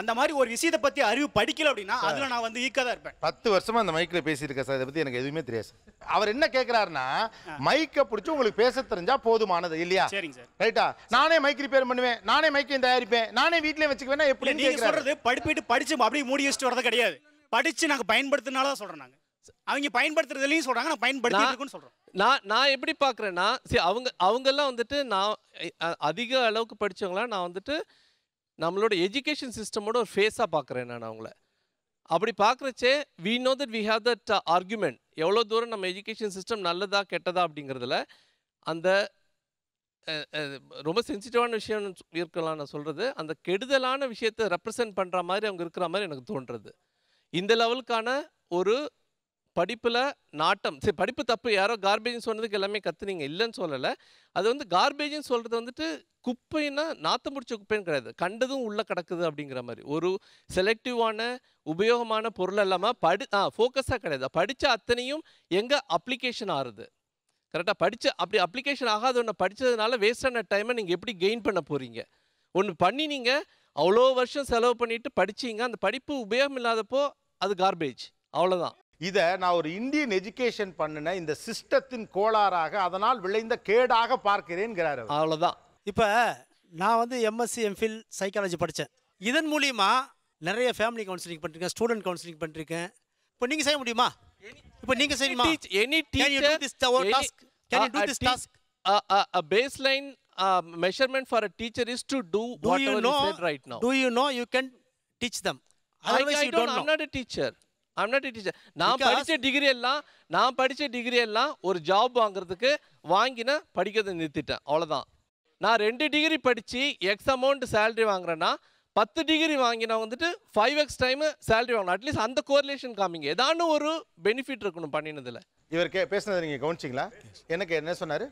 அந்த மாதிரி ஒரு விஷயத்தை பற்றி அறிவு படிக்கல அப்படின்னா அதில் நான் வந்து ஈக்காக தான் இருப்பேன் பத்து வருஷமா அந்த மைக்கில் பேசியிருக்கேன் சார் இதை பற்றி எனக்கு எதுவுமே தெரியாது அவர் என்ன கேட்குறாருன்னா மைக்கை பிடிச்சி உங்களுக்கு பேச தெரிஞ்சா போதுமானது இல்லையா சரிங்க சார் ரைட்டா நானே மைக் ரிப்பேர் பண்ணுவேன் நானே மைக்கையும் தயாரிப்பேன் நானே வீட்லேயே வச்சுக்குவேன் எப்படி நீங்கள் சொல்கிறது படிப்பிட்டு படித்து அப்படியே மூடி வச்சுட்டு வரது கிடையாது படித்து நாங்கள் பயன்படுத்தினால தான் சொல்கிறேன் நாங்கள் அவங்க பயன்படுத்துறதுலையும் சொல்றாங்க நான் பயன்படுத்திருக்குன்னு சொல்றேன் நான் நான் எப்படி பார்க்குறேன்னா சரி அவங்க அவங்கெல்லாம் வந்துட்டு நான் அதிக அளவுக்கு படிச்சவங்களாம் நான் வந்துட்டு நம்மளோட எஜுகேஷன் சிஸ்டமோட ஒரு ஃபேஸாக பார்க்குறேன் நான் அவங்கள அப்படி பார்க்குறச்சே we know that we have that argument எவ்வளோ தூரம் நம்ம எஜுகேஷன் சிஸ்டம் நல்லதா கெட்டதா அப்படிங்கிறதுல அந்த ரொம்ப சென்சிட்டிவான விஷயம் இருக்கலாம் நான் சொல்கிறது அந்த கெடுதலான விஷயத்தை ரெப்ரசன்ட் பண்ணுற மாதிரி அவங்க இருக்கிற மாதிரி எனக்கு தோன்றுறது இந்த லெவலுக்கான ஒரு படிப்பில் நாட்டம் சரி படிப்பு தப்பு யாரோ கார்பேஜ்னு சொன்னதுக்கு எல்லாமே கற்றுனீங்க இல்லைன்னு சொல்லலை அது வந்து கார்பேஜ்னு சொல்கிறது வந்துட்டு குப்பைன்னா நாத்தம் பிடிச்ச குப்பைன்னு கிடையாது கண்டதும் உள்ளே கிடக்குது அப்படிங்கிற மாதிரி ஒரு செலக்டிவான உபயோகமான பொருள் இல்லாமல் படி ஆ ஃபோக்கஸாக கிடையாது படித்த அத்தனையும் எங்கே அப்ளிகேஷன் ஆறுது கரெக்டாக படித்த அப்படி அப்ளிகேஷன் ஆகாத ஒன்று படித்ததுனால வேஸ்டான டைமை நீங்கள் எப்படி கெயின் பண்ண போகிறீங்க ஒன்று பண்ணி நீங்கள் அவ்வளோ வருஷம் செலவு பண்ணிவிட்டு படிச்சிங்க அந்த படிப்பு உபயோகம் இல்லாதப்போ அது கார்பேஜ் அவ்வளோதான் இதை நான் ஒரு இந்தியன் எஜுகேஷன் பண்ணின இந்த சிஸ்டத்தின் கோளாறாக அதனால் விளைந்த கேடாக பார்க்கிறேன்கிறாரு அவ்வளோதான் இப்போ நான் வந்து எம்எஸ்சி எம்ஃபில் சைக்காலஜி படித்தேன் இதன் மூலிமா நிறைய ஃபேமிலி கவுன்சிலிங் பண்ணிருக்கேன் ஸ்டூடெண்ட் கவுன்சிலிங் பண்ணிருக்கேன் இப்போ நீங்கள் செய்ய முடியுமா இப்போ நீங்கள் baseline teacher for a teacher you to do task a baseline right uh, measurement for a teacher is to do, do I'm not a teacher. I'm not teacher நான் படித்த டிகிரி எல்லாம் நான் படித்த டிகிரி எல்லாம் ஒரு ஜாப் வாங்குறதுக்கு வாங்கினா படிக்கிறதை நிறுத்திட்டேன் அவ்வளோதான் நான் ரெண்டு டிகிரி படித்து எக்ஸ் அமௌண்ட் சேல்ரி வாங்குறேன்னா பத்து டிகிரி வாங்கினா வந்துட்டு ஃபைவ் எக்ஸ் டைமு சேல்ரி வாங்கணும் அட்லீஸ்ட் அந்த கோரிலேஷன் காமிங்க ஏதானும் ஒரு பெனிஃபிட் இருக்கணும் பண்ணினதில் இவர் கே பேசுனதை நீங்கள் கவனிச்சிங்களா எனக்கு என்ன சொன்னார்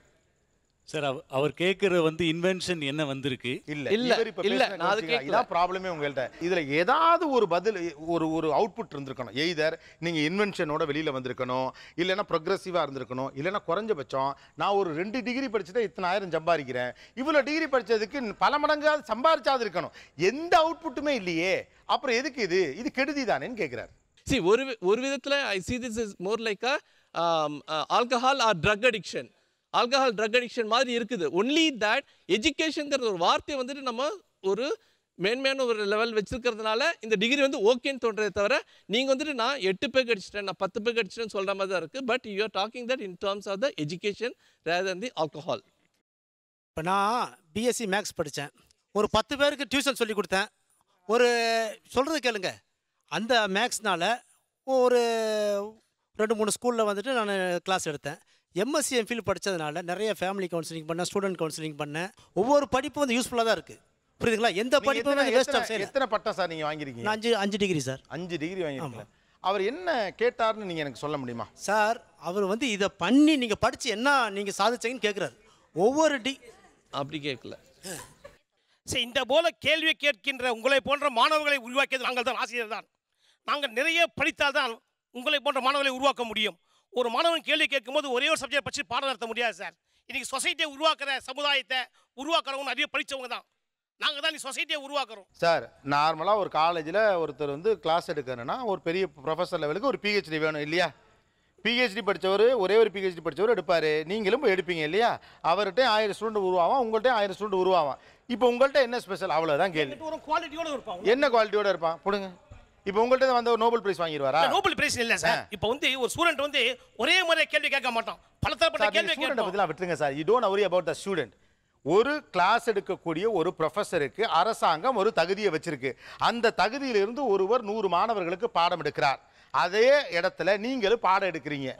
சார் அவர் கேட்குற வந்து இன்வென்ஷன் என்ன வந்திருக்கு இல்ல இல்ல இல்ல நான் அது இதான் ப்ராப்ளமே உங்கள்கிட்ட இதுல ஏதாவது ஒரு பதில் ஒரு ஒரு அவுட்புட் இருந்திருக்கணும் எய்தர் நீங்க இன்வென்ஷனோட வெளியில வந்திருக்கணும் இல்லைன்னா ப்ரொக்ரெசிவா இருந்திருக்கணும் இல்லைன்னா குறைஞ்சபட்சம் நான் ஒரு ரெண்டு டிகிரி படிச்சுட்டு இத்தனை ஆயிரம் சம்பாதிக்கிறேன் இவ்வளோ டிகிரி படிச்சதுக்கு பல மடங்காவது சம்பாதிச்சாது இருக்கணும் எந்த அவுட்புட்டுமே இல்லையே அப்புறம் எதுக்கு இது இது கெடுதி தானேன்னு கேட்கிறாரு ஒரு ஒரு விதத்தில் I see this is more like alcohol or drug addiction alcohol drug addiction மாதிரி இருக்குது ஒன்லி தட் எஜுகேஷனுங்கிற ஒரு வார்த்தையை வந்துட்டு நம்ம ஒரு மேன்மையான ஒரு லெவல் வச்சுருக்கிறதுனால இந்த டிகிரி வந்து ஓகேன்னு தோன்றதே தவிர நீங்கள் வந்துட்டு நான் எட்டு பேர் அடிச்சிட்டேன் நான் பத்து பேர் அடிச்சிட்டேன்னு சொல்கிற மாதிரி தான் இருக்குது but you are talking that in terms of the education rather the alcohol இப்போ நான் பிஎஸ்சி மேக்ஸ் படித்தேன் ஒரு பத்து பேருக்கு டியூஷன் சொல்லி கொடுத்தேன் ஒரு சொல்கிறது கேளுங்க அந்த மேக்ஸ்னால் ஒரு ரெண்டு மூணு ஸ்கூலில் வந்துட்டு நான் கிளாஸ் எடுத்தேன் எம்எஸ்சி எம்ஃபில் படித்ததுனால நிறைய ஃபேமிலி கவுன்சிலிங் பண்ண ஸ்டூடெண்ட் கவுன்சிலிங் பண்ண ஒவ்வொரு படிப்பும் வந்து யூஸ்ஃபுல்லாக தான் இருக்குது புரியுதுங்களா எந்த படிப்பு வேஸ்ட் ஆஃப் சார் எத்தனை பட்டம் சார் நீங்கள் வாங்கியிருக்கீங்க அஞ்சு அஞ்சு டிகிரி சார் அஞ்சு டிகிரி வாங்கியிருக்கீங்க அவர் என்ன கேட்டார்னு நீங்கள் எனக்கு சொல்ல முடியுமா சார் அவர் வந்து இதை பண்ணி நீங்கள் படித்து என்ன நீங்கள் சாதிச்சீங்கன்னு கேட்குறாரு ஒவ்வொரு டி அப்படி கேட்கல சரி இந்த போல கேள்வியை கேட்கின்ற உங்களை போன்ற மாணவர்களை உருவாக்கியது நாங்கள் தான் ஆசிரியர் தான் நாங்கள் நிறைய படித்தால் தான் உங்களை போன்ற மாணவர்களை உருவாக்க முடியும் ஒரு மாணவன் கேள்வி கேட்கும்போது ஒரே ஒரு சப்ஜெக்ட் பற்றி பாடம் நடத்த முடியாது சார் இன்றைக்கி சொசைட்டியை உருவாக்குற சமுதாயத்தை உருவாக்குறவங்க நிறைய படித்தவங்க தான் நாங்கள் தான் நீ சொசைட்டியை உருவாக்குறோம் சார் நார்மலாக ஒரு காலேஜில் ஒருத்தர் வந்து கிளாஸ் எடுக்கணும்னா ஒரு பெரிய ப்ரொஃபஸர் லெவலுக்கு ஒரு பிஹெச்டி வேணும் இல்லையா பிஹெச்டி படித்தவர் ஒரே ஒரு பிஹெச்டி படித்தவர் எடுப்பார் நீங்களும் போய் எடுப்பீங்க இல்லையா அவர்கிட்டையும் ஆயிரம் ஸ்டூடெண்ட் உருவாவான் உங்கள்கிட்ட ஆயிரம் ஸ்டூடெண்ட் உருவாவான் இப்போ உங்கள்கிட்ட என்ன ஸ்பெஷல் அவ்வளோதான் கேள்வி ஒரு குவாலிட்டியோடு இருப்பான் என்ன குவாலிட்டியோடு இருப்பான் போடுங்க இப்போ உங்கள்ட்ட வந்து ஒரு நோபல் பிரைஸ் வாங்கிடுவாரா நோபல் பிரைஸ் இல்ல சார் இப்போ வந்து ஒரு ஸ்டூடண்ட் வந்து ஒரே முறை கேள்வி கேட்க மாட்டோம் பல தரப்பட்ட கேள்வி கேட்க பத்திலாம் விட்டுருங்க sir you don't worry about the student ஒரு கிளாஸ் எடுக்கக்கூடிய ஒரு ப்ரொஃபஸருக்கு அரசாங்கம் ஒரு தகுதியை வச்சிருக்கு அந்த தகுதியிலிருந்து ஒருவர் நூறு மாணவர்களுக்கு பாடம் எடுக்கிறார் அதே இடத்துல நீங்களும் பாடம் எடுக்கிறீங்க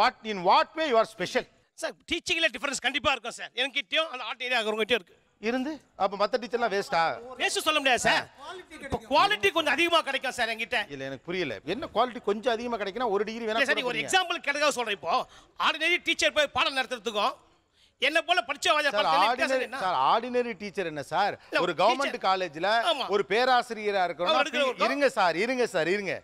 what in what way you are special sir டீச்சிங்கில் டிஃபரன்ஸ் கண்டிப்பாக இருக்கும் சார் என்கிட்டயும் அந்த ஆர்ட் ஏரியா இருக்குது இருந்து அப்ப மத்த டீச்சர்லாம் வேஸ்டா வேஸ்ட் சொல்ல முடியாது சார் குவாலிட்டி கொஞ்சம் அதிகமா கிடைக்கும் சார் என்கிட்ட இல்ல எனக்கு புரியல என்ன குவாலிட்டி கொஞ்சம் அதிகமா கிடைக்கும்னா ஒரு டிகிரி வேணா சரி ஒரு எக்ஸாம்பிள் கிடைக்காக சொல்றேன் இப்போ ஆர்டினரி டீச்சர் போய் பாடம் நடத்துறதுக்கும் என்ன போல படிச்ச சார் ஆர்டினரி டீச்சர் என்ன சார் ஒரு கவர்மெண்ட் காலேஜ்ல ஒரு பேராசிரியரா இருக்கணும் இருங்க சார் இருங்க சார் இருங்க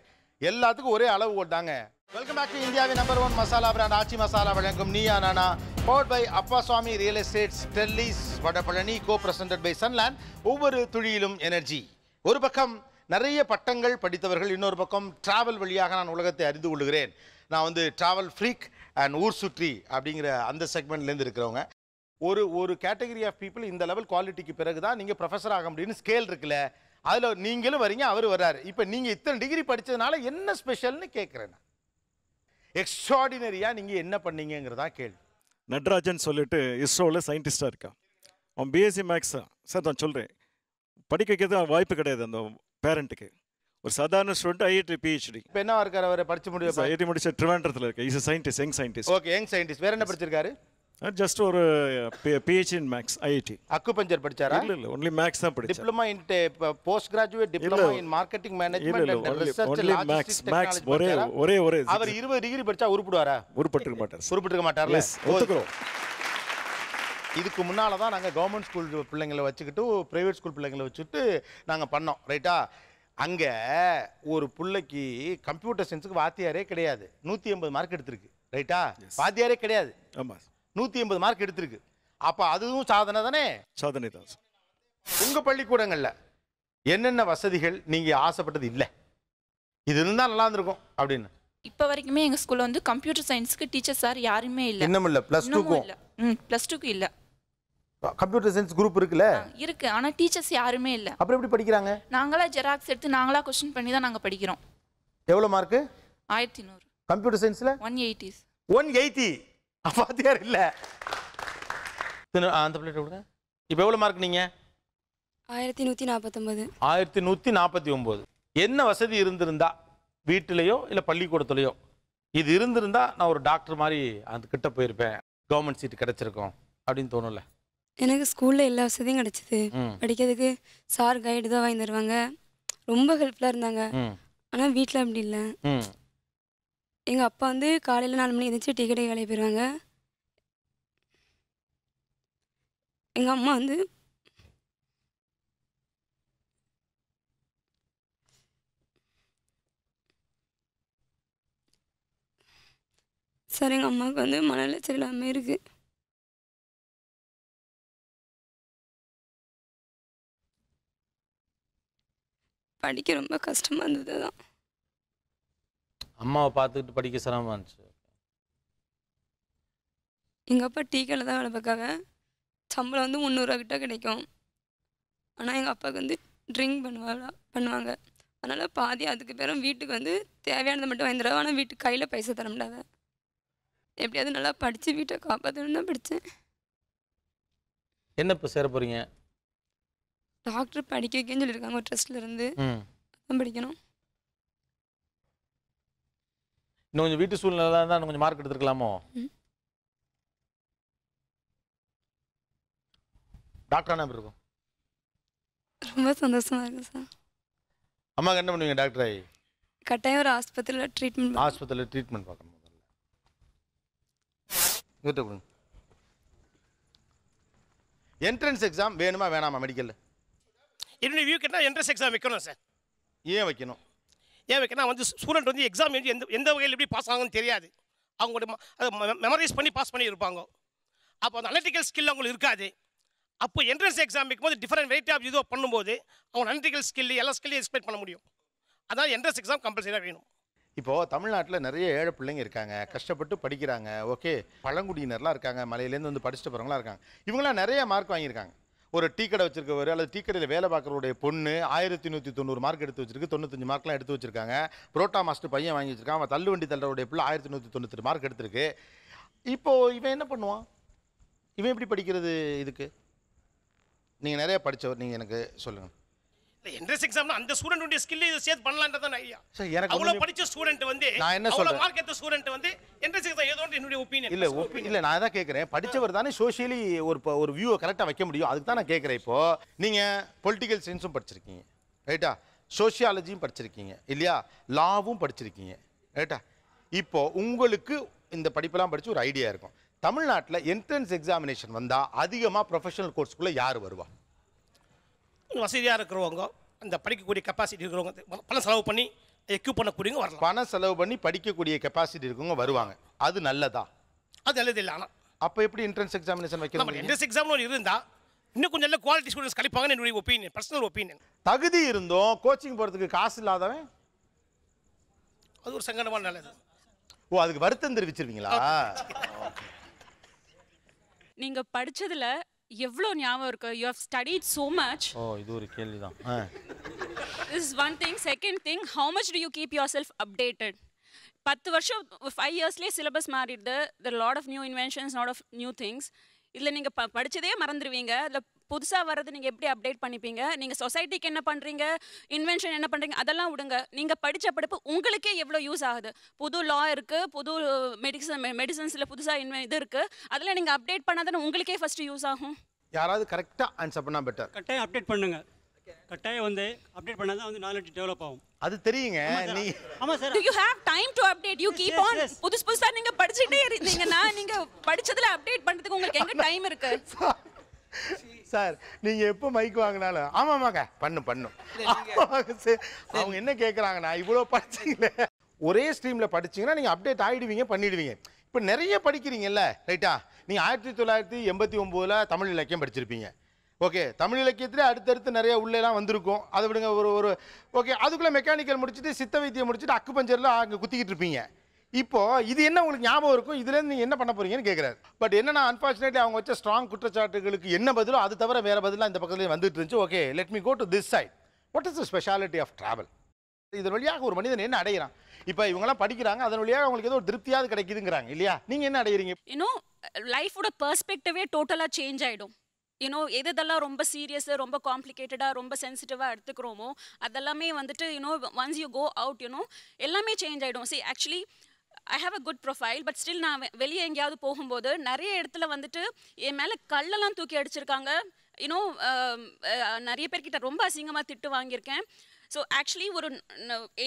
எல்லாத்துக்கும் ஒரே அளவு கொட்டாங்க வெல்கம் பேக் டு இந்தியாவின் number one masala brand Aachi masala வழங்கும் Neeya Naana powered by Swami real estates டெல்லிஸ் Vadapalani co presented by Sunland ஒவ்வொரு துழியிலும் எனர்ஜி ஒரு பக்கம் நிறைய பட்டங்கள் படித்தவர்கள் இன்னொரு பக்கம் ட்ராவல் வழியாக நான் உலகத்தை அறிந்து கொள்கிறேன் நான் வந்து ட்ராவல் ஃப்ரீக் அண்ட் ஊர் சுற்றி அப்படிங்கிற அந்த செக்மெண்ட்லேருந்து இருக்கிறவங்க ஒரு ஒரு கேட்டகரி ஆஃப் பீப்புள் இந்த லெவல் குவாலிட்டிக்கு பிறகு தான் நீங்கள் ப்ரொஃபஸர் ஆக முடியும்னு ஸ்கேல் இருக்குல்ல அதில் நீங்களும் வரீங்க அவர் வர்றாரு இப்போ நீங்கள் இத்தனை டிகிரி படித்ததுனால என்ன ஸ்பெஷல்னு கேட்குறேன் எக்ஸ்ட்ராடினரியாக நீங்கள் என்ன பண்ணீங்கிறதா கேள்வி நட்ராஜன் சொல்லிட்டு இஸ்ரோவில் சயின்டிஸ்டாக இருக்கா அவன் பிஎஸ்சி மேக்ஸ் சார் நான் சொல்கிறேன் படிக்க வைக்கிறது வாய்ப்பு கிடையாது அந்த பேரண்ட்டுக்கு ஒரு சாதாரண ஸ்டூடெண்ட் ஐஐடி பிஹெச்டி இப்போ என்ன இருக்கார் அவரை படிச்சு முடியும் ஐஐடி முடிச்ச ட்ரிவாண்டத்தில் இருக்கு is scientist young scientist okay young scientist வேற என்ன படிச்சிருக்காரு ஜஸ்ட் ஒரு PhD in maths IIT acupuncture படிச்சாரா இல்ல இல்ல ஒன்லி மேக்ஸ் தான் படிச்சு diploma in post graduate diploma in marketing management and maths maths ஒரே ஒரே ஒரே அவர் இருபது டிகிரி படிச்சா உருப்படுவாரா உருப்பட்டிருக்க மாட்டார் உருப்பட்டிருக்க மாட்டார்ல ஒத்துக்கிறோம் இதுக்கு முன்னால் தான் நாங்கள் கவர்மெண்ட் ஸ்கூல் பிள்ளைங்களை வச்சுக்கிட்டு ப்ரைவேட் ஸ்கூல் பிள்ளைங்களை வச்சுட்டு நாங்கள் பண்ணோம் ரைட்டா அங்கே ஒரு பிள்ளைக்கு கம்ப்யூட்டர் சயின்ஸுக்கு வாத்தியாரே கிடையாது நூற்றி ஐம்பது மார்க் எடுத்திருக்கு ரைட்டா வாத்தியாரே கிடையாது ஆமாம் நூற்றி எண்பது மார்க் எடுத்திருக்கு அப்போ அதுவும் சாதனை தானே சாதனை தான் உங்கள் பள்ளிக்கூடங்களில் என்னென்ன வசதிகள் நீங்கள் ஆசைப்பட்டது இல்லை இது இருந்தா நல்லா இருந்திருக்கும் அப்படின்னு இப்போ வரைக்குமே எங்கள் ஸ்கூலில் வந்து கம்ப்யூட்டர் சயின்ஸ்க்கு டீச்சர் சார் யாருமே இல்லை இன்னும் இல்லை ப்ளஸ் டூக்கும் இல்லை ம் ப்ளஸ் டூக்கு இல்லை கம்ப்யூட்டர் சயின்ஸ் குரூப் இருக்குல்ல இருக்கு ஆனா டீச்சர்ஸ் யாருமே இல்ல அப்புறம் எப்படி படிக்கிறாங்க நாங்களா ஜெராக்ஸ் எடுத்து நாங்களா கொஸ்டின் பண்ணி தான் நாங்க படிக்கிறோம் எவ்வளவு மார்க் ஆயிரத்தி கம்ப்யூட்டர் சயின்ஸ்ல ஒன் எயிட்டிஸ் ஒன் எயிட்டி வாத்தியார் இல்ல அந்த பிள்ளை கொடுங்க இப்போ எவ்வளவு மார்க் நீங்க ஆயிரத்தி நூற்றி நாற்பத்தொம்பது ஆயிரத்தி நூத்தி நாற்பத்தி ஒன்பது என்ன வசதி இருந்திருந்தா வீட்டிலையோ இல்ல பள்ளிக்கூடத்துலையோ இது இருந்திருந்தா நான் ஒரு டாக்டர் மாதிரி அந்த கிட்ட போயிருப்பேன் கவர்மெண்ட் சீட் கிடைச்சிருக்கும் அப்படின்னு தோணும்ல எனக்கு ஸ்கூல்ல எல்லா வசதியும் கிடைச்சது படிக்கிறதுக்கு சார் கைடு தான் வாங்கி தருவாங்க ரொம்ப ஹெல்ப்ஃபுல்லா இருந்தாங்க ஆனா வீட்டில் அப்படி இல்லை எங்கள் அப்பா வந்து காலையில் நாலு மணி எழுந்திரிச்சு டீ கடை வேலையை போயிருவாங்க எங்கள் அம்மா வந்து சார் எங்கள் அம்மாவுக்கு வந்து மனநிலை சரியில்லாமல் இருக்குது படிக்க ரொம்ப கஷ்டமாக இருந்தது தான் அம்மாவை பார்த்துக்கிட்டு படிக்க சிரமமாக இருந்துச்சு எங்கள் அப்பா டீ கடையில் தான் வேலை பார்க்காங்க சம்பளம் வந்து முந்நூறுவா கிட்ட கிடைக்கும் ஆனால் எங்கள் அப்பாவுக்கு வந்து ட்ரிங்க் பண்ணுவாங்களா பண்ணுவாங்க அதனால் பாதி அதுக்கு பேரும் வீட்டுக்கு வந்து தேவையானதை மட்டும் வாங்கிடுறோம் ஆனால் வீட்டுக்கு கையில் பைசா தர முடியாத எப்படியாவது நல்லா படித்து வீட்டை காப்பாற்றணும்னு தான் படித்தேன் என்ன இப்போ சேர போகிறீங்க டாக்டர் படிக்க வைக்கன்னு சொல்லியிருக்காங்க ஒரு ட்ரஸ்ட்லேருந்து படிக்கணும் இன்னும் கொஞ்சம் வீட்டு சூழ்நிலை தான் இருந்தால் கொஞ்சம் மார்க் எடுத்துருக்கலாமோ டாக்டர் எப்படி இருக்கும் ரொம்ப சந்தோஷமா இருக்கு சார் அம்மாக்கு என்ன பண்ணுவீங்க டாக்டர் ஆகி கட்டாயம் ஒரு ஆஸ்பத்திரியில் ட்ரீட்மெண்ட் ஆஸ்பத்திரியில் ட்ரீட்மெண்ட் பார்க்கணும் முதல்ல இவர்கிட்ட கொடுங்க என்ட்ரன்ஸ் எக்ஸாம் வேணுமா வேணாமா மெடிக்கலில் என்ன வியூ கேட்டால் என்ட்ரன்ஸ் எக்ஸாம் வைக்கணும் சார் ஏன் வைக்கணும் ஏன் வைக்கணும் வந்து ஸ்டூடெண்ட் வந்து எக்ஸாம் எழுதி எந்த எந்த வகையில் எப்படி பாஸ் ஆகுங்கன்னு தெரியாது அவங்களோட மெமரைஸ் பண்ணி பாஸ் பண்ணி இருப்பாங்க அப்போ அந்த அனலிட்டிக்கல் ஸ்கில் அவங்களுக்கு இருக்காது அப்போ என்ட்ரன்ஸ் எக்ஸாம் வைக்கும்போது டிஃப்ரெண்ட் வெரைட்டி ஆஃப் இதுவோ பண்ணும்போது அவங்க அனலிட்டிக்கல் ஸ்கில் எல்லா ஸ்கில்லையும் எக்ஸ்பெக்ட் பண்ண முடியும் அதனால் என்ட்ரன்ஸ் எக்ஸாம் கம்பல்சரியாக வேணும் இப்போது தமிழ்நாட்டில் நிறைய ஏழை பிள்ளைங்க இருக்காங்க கஷ்டப்பட்டு படிக்கிறாங்க ஓகே பழங்குடியினர்லாம் இருக்காங்க மலையிலேருந்து வந்து படிச்சுட்டு போகிறவங்களாம் இருக்காங்க இவங்களாம் நிறைய மார்க் வாங்கியிருக்காங்க ஒரு டீ கடை வச்சிருக்கவர் அல்லது டீ கடையில் வேலை பார்க்குறவருடைய பொண்ணு ஆயிரத்தி நூற்றி தொண்ணூறு மார்க் எடுத்து வச்சிருக்கு தொண்ணூத்தஞ்சு மார்க்லாம் எடுத்து வச்சிருக்காங்க புரோட்டா மாஸ்டர் பையன் வாங்கி வச்சிருக்காங்க அவன் தள்ளுவண்டி வண்டி தள்ளுறவுடைய பிள்ளை ஆயிரத்தி நூற்றி தொண்ணூற்றி மார்க் எடுத்திருக்கு இப்போது இவன் என்ன பண்ணுவான் இவன் எப்படி படிக்கிறது இதுக்கு நீங்கள் நிறையா படித்தவர் நீங்கள் எனக்கு சொல்லுங்கள் என்ட்ரன்ஸ் எக்ஸாம்ல அந்த ஸ்டூடெண்ட்டுடைய ஸ்கில் இதை சேர்த்து பண்ணலான்றதான் ஐடியா எனக்கு அவ்வளோ படித்த ஸ்டூடெண்ட் வந்து நான் என்ன சொல்ல மார்க் எடுத்த ஸ்டூடெண்ட் வந்து என்ட்ரன்ஸ் எக்ஸாம் ஏதோ என்னுடைய ஒப்பீனியன் இல்ல இல்லை நான் அதான் கேட்குறேன் படித்தவர் தானே சோஷியலி ஒரு ஒரு வியூவை கரெக்டாக வைக்க முடியும் அதுக்கு தான் நான் கேட்குறேன் இப்போது நீங்கள் பொலிட்டிக்கல் சயின்ஸும் படிச்சிருக்கீங்க ரைட்டா சோஷியாலஜியும் படிச்சிருக்கீங்க இல்லையா லாவும் படிச்சிருக்கீங்க ரைட்டா இப்போது உங்களுக்கு இந்த படிப்பெல்லாம் படித்து ஒரு ஐடியா இருக்கும் தமிழ்நாட்டில் என்ட்ரன்ஸ் எக்ஸாமினேஷன் வந்தால் அதிகமாக ப்ரொஃபஷனல் கோர்ஸ்க்குள்ளே யார் வருவா வசதியாக இருக்கிறவங்க அந்த படிக்கக்கூடிய கெப்பாசிட்டி இருக்கிறவங்க பணம் செலவு பண்ணி எக்யூப் பண்ணக்கூடியவங்க வரலாம் பணம் செலவு பண்ணி படிக்கக்கூடிய கெப்பாசிட்டி இருக்கவங்க வருவாங்க அது நல்லதா அது நல்லது இல்லை ஆனால் அப்போ எப்படி என்ட்ரன்ஸ் எக்ஸாமினேஷன் வைக்கணும் என்ட்ரன்ஸ் ஒன்று இருந்தால் இன்னும் கொஞ்சம் நல்ல குவாலிட்டி ஸ்டூடெண்ட்ஸ் கழிப்பாங்கன்னு என்னுடைய ஒப்பீனியன் பர்சனல் ஒப்பீனியன் தகுதி இருந்தும் கோச்சிங் போகிறதுக்கு காசு இல்லாதவன் அது ஒரு சங்கடமான நல்லது ஓ அதுக்கு வருத்தம் தெரிவிச்சிருவீங்களா நீங்கள் படித்ததில் எவ்வளோ ஞாபகம் இருக்கு you have studied so much ஓ இது ஒரு கேள்வி தான் is one thing second thing how much do you keep yourself updated பத்து வருஷம் ஃபைவ் இயர்ஸ்லேயே சிலபஸ் மாறிடுது the lot of new inventions lot of new things இதில் நீங்கள் ப படித்ததே மறந்துடுவீங்க அதில் புதுசாக வர்றது நீங்கள் எப்படி அப்டேட் பண்ணிப்பீங்க நீங்கள் சொசைட்டிக்கு என்ன பண்ணுறீங்க இன்வென்ஷன் என்ன பண்ணுறீங்க அதெல்லாம் விடுங்க நீங்கள் படித்த படிப்பு உங்களுக்கே எவ்வளோ யூஸ் ஆகுது புது லா இருக்குது புது மெடிசன் மெடிசன்ஸில் புதுசாக இன்வெ இது இருக்குது அதில் நீங்கள் அப்டேட் பண்ணால் தானே உங்களுக்கே ஃபஸ்ட்டு யூஸ் ஆகும் யாராவது கரெக்டாக ஆன்சர் பண்ணால் பெட்டர் கரெக்டாக அப்டேட் பண்ணுங்க கட்டாயம் வந்து அப்டேட் பண்ணா தான் வந்து நாலேஜ் டெவலப் ஆகும் அது தெரியுங்க நீங்க ஆமா sir you have time to update you keep on புதுசு புதுசா நீங்க படிச்சிட்டே இருந்தீங்கன்னா நீங்க படிச்சதுல அப்டேட் பண்றதுக்கு உங்களுக்கு எங்க டைம் இருக்கு சார் நீங்கள் எப்போ மைக் வாங்கினாலும் ஆமாமாங்க பண்ணு பண்ணு அவங்க என்ன கேட்குறாங்கண்ணா இவ்வளோ படிச்சிங்களே ஒரே ஸ்ட்ரீமில் படிச்சிங்கன்னா நீங்கள் அப்டேட் ஆகிடுவீங்க பண்ணிடுவீங்க இப்போ நிறைய படிக்கிறீங்கல்ல ரைட்டா நீங்கள் ஆயிரத்தி தொள்ளாயிரத்தி எண்பத்தி ஒம்போதில் தமிழ் இலக்கியம் படிச்சிருப்பீங்க ஓகே தமிழ் இலக்கியத்திலே அடுத்தடுத்து நிறைய உள்ளேலாம் வந்திருக்கும் அதை விடுங்க ஒரு ஒரு ஓகே அதுக்குள்ளே மெக்கானிக்கல் முடிச்சுட்டு சித்த வைத்தியம் முடிச்சுட்டு அக்கு பஞ்சரில் அங்கே குத்திக்கிட்டு இருப்பீங்க இப்போ இது என்ன உங்களுக்கு ஞாபகம் இருக்கும் இதுலேருந்து நீங்கள் என்ன பண்ண போறீங்கன்னு கேட்குறாரு பட் என்னன்னா அன்பார்ச்சுனேட்லி அவங்க வச்ச ஸ்ட்ராங் குற்றச்சாட்டுகளுக்கு என்ன பதிலோ அது தவிர வேற பதிலாக இந்த பக்கத்தில் வந்துட்டு இருந்துச்சு okay let me go to this side what is the speciality of travel இதன் வழியாக ஒரு மனிதன் என்ன அடைகிறான் இப்போ இவங்கெல்லாம் படிக்கிறாங்க அதன் வழியாக அவங்களுக்கு ஏதோ ஒரு திருப்தியாவது கிடைக்குதுங்கிறாங்க இல்லையா நீங்கள் என்ன அடைகிறீங்க இன்னும் லைஃபோட பெர்ஸ்பெக்டிவே டோட்டலாக சேஞ்ச் ஆகிடும் யூனோ எது இதெல்லாம் ரொம்ப சீரியஸ் ரொம்ப காம்ப்ளிகேட்டடாக ரொம்ப சென்சிட்டிவாக எடுத்துக்கிறோமோ அதெல்லாமே வந்துட்டு you know once you go out you know எல்லாமே சேஞ்ச் ஆகிடும் see actually I have a good profile but still நான் வெளியே எங்கேயாவது போகும்போது நிறைய இடத்துல வந்துட்டு என் மேலே கல்லெல்லாம் தூக்கி அடிச்சிருக்காங்க யூனோ um, நிறைய பேர்கிட்ட ரொம்ப அசிங்கமாக திட்டு வாங்கியிருக்கேன் ஸோ ஆக்சுவலி ஒரு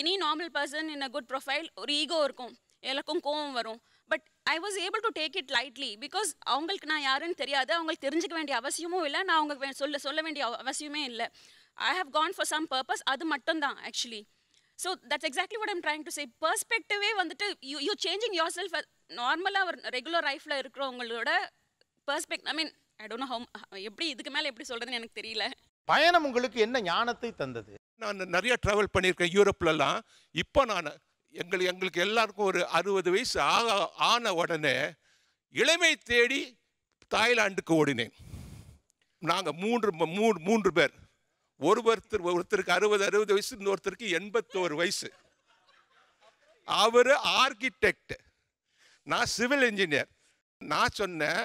any normal person in a good profile ஒரு ஈகோ இருக்கும் எல்லாருக்கும் கோவம் வரும் but I was able to take it lightly because அவங்களுக்கு நான் யாருன்னு தெரியாது அவங்களுக்கு தெரிஞ்சுக்க வேண்டிய அவசியமும் இல்லை நான் அவங்களுக்கு சொல்ல சொல்ல வேண்டிய அவசியமே இல்லை I have gone for some purpose அது மட்டும்தான் actually so that's exactly what I'm trying to say பர்ஸ்பெக்டிவே வந்துட்டு you you changing yourself நார்மலாக ஒரு ரெகுலர் லைஃப்பில் இருக்கிறவங்களோட பர்ஸ்பெக்ட் ஐ மீன் ஐ டோன்ட் ஹவு எப்படி இதுக்கு மேலே எப்படி சொல்கிறதுன்னு எனக்கு தெரியல பயணம் உங்களுக்கு என்ன ஞானத்தை தந்தது நான் நிறைய ட்ராவல் பண்ணியிருக்கேன் யூரோப்லலாம் இப்போ நான் எங்கள் எங்களுக்கு எல்லாருக்கும் ஒரு அறுபது வயசு ஆக ஆன உடனே இளமை தேடி தாய்லாண்டுக்கு ஓடினேன் நாங்கள் மூன்று மூன்று மூன்று பேர் ஒருத்தர் ஒருத்தருக்கு அறுபது அறுபது வயசு இன்னொருத்தருக்கு எண்பத்தோரு வயசு அவர் ஆர்கிடெக்ட் நான் சிவில் இன்ஜினியர் நான் சொன்னேன்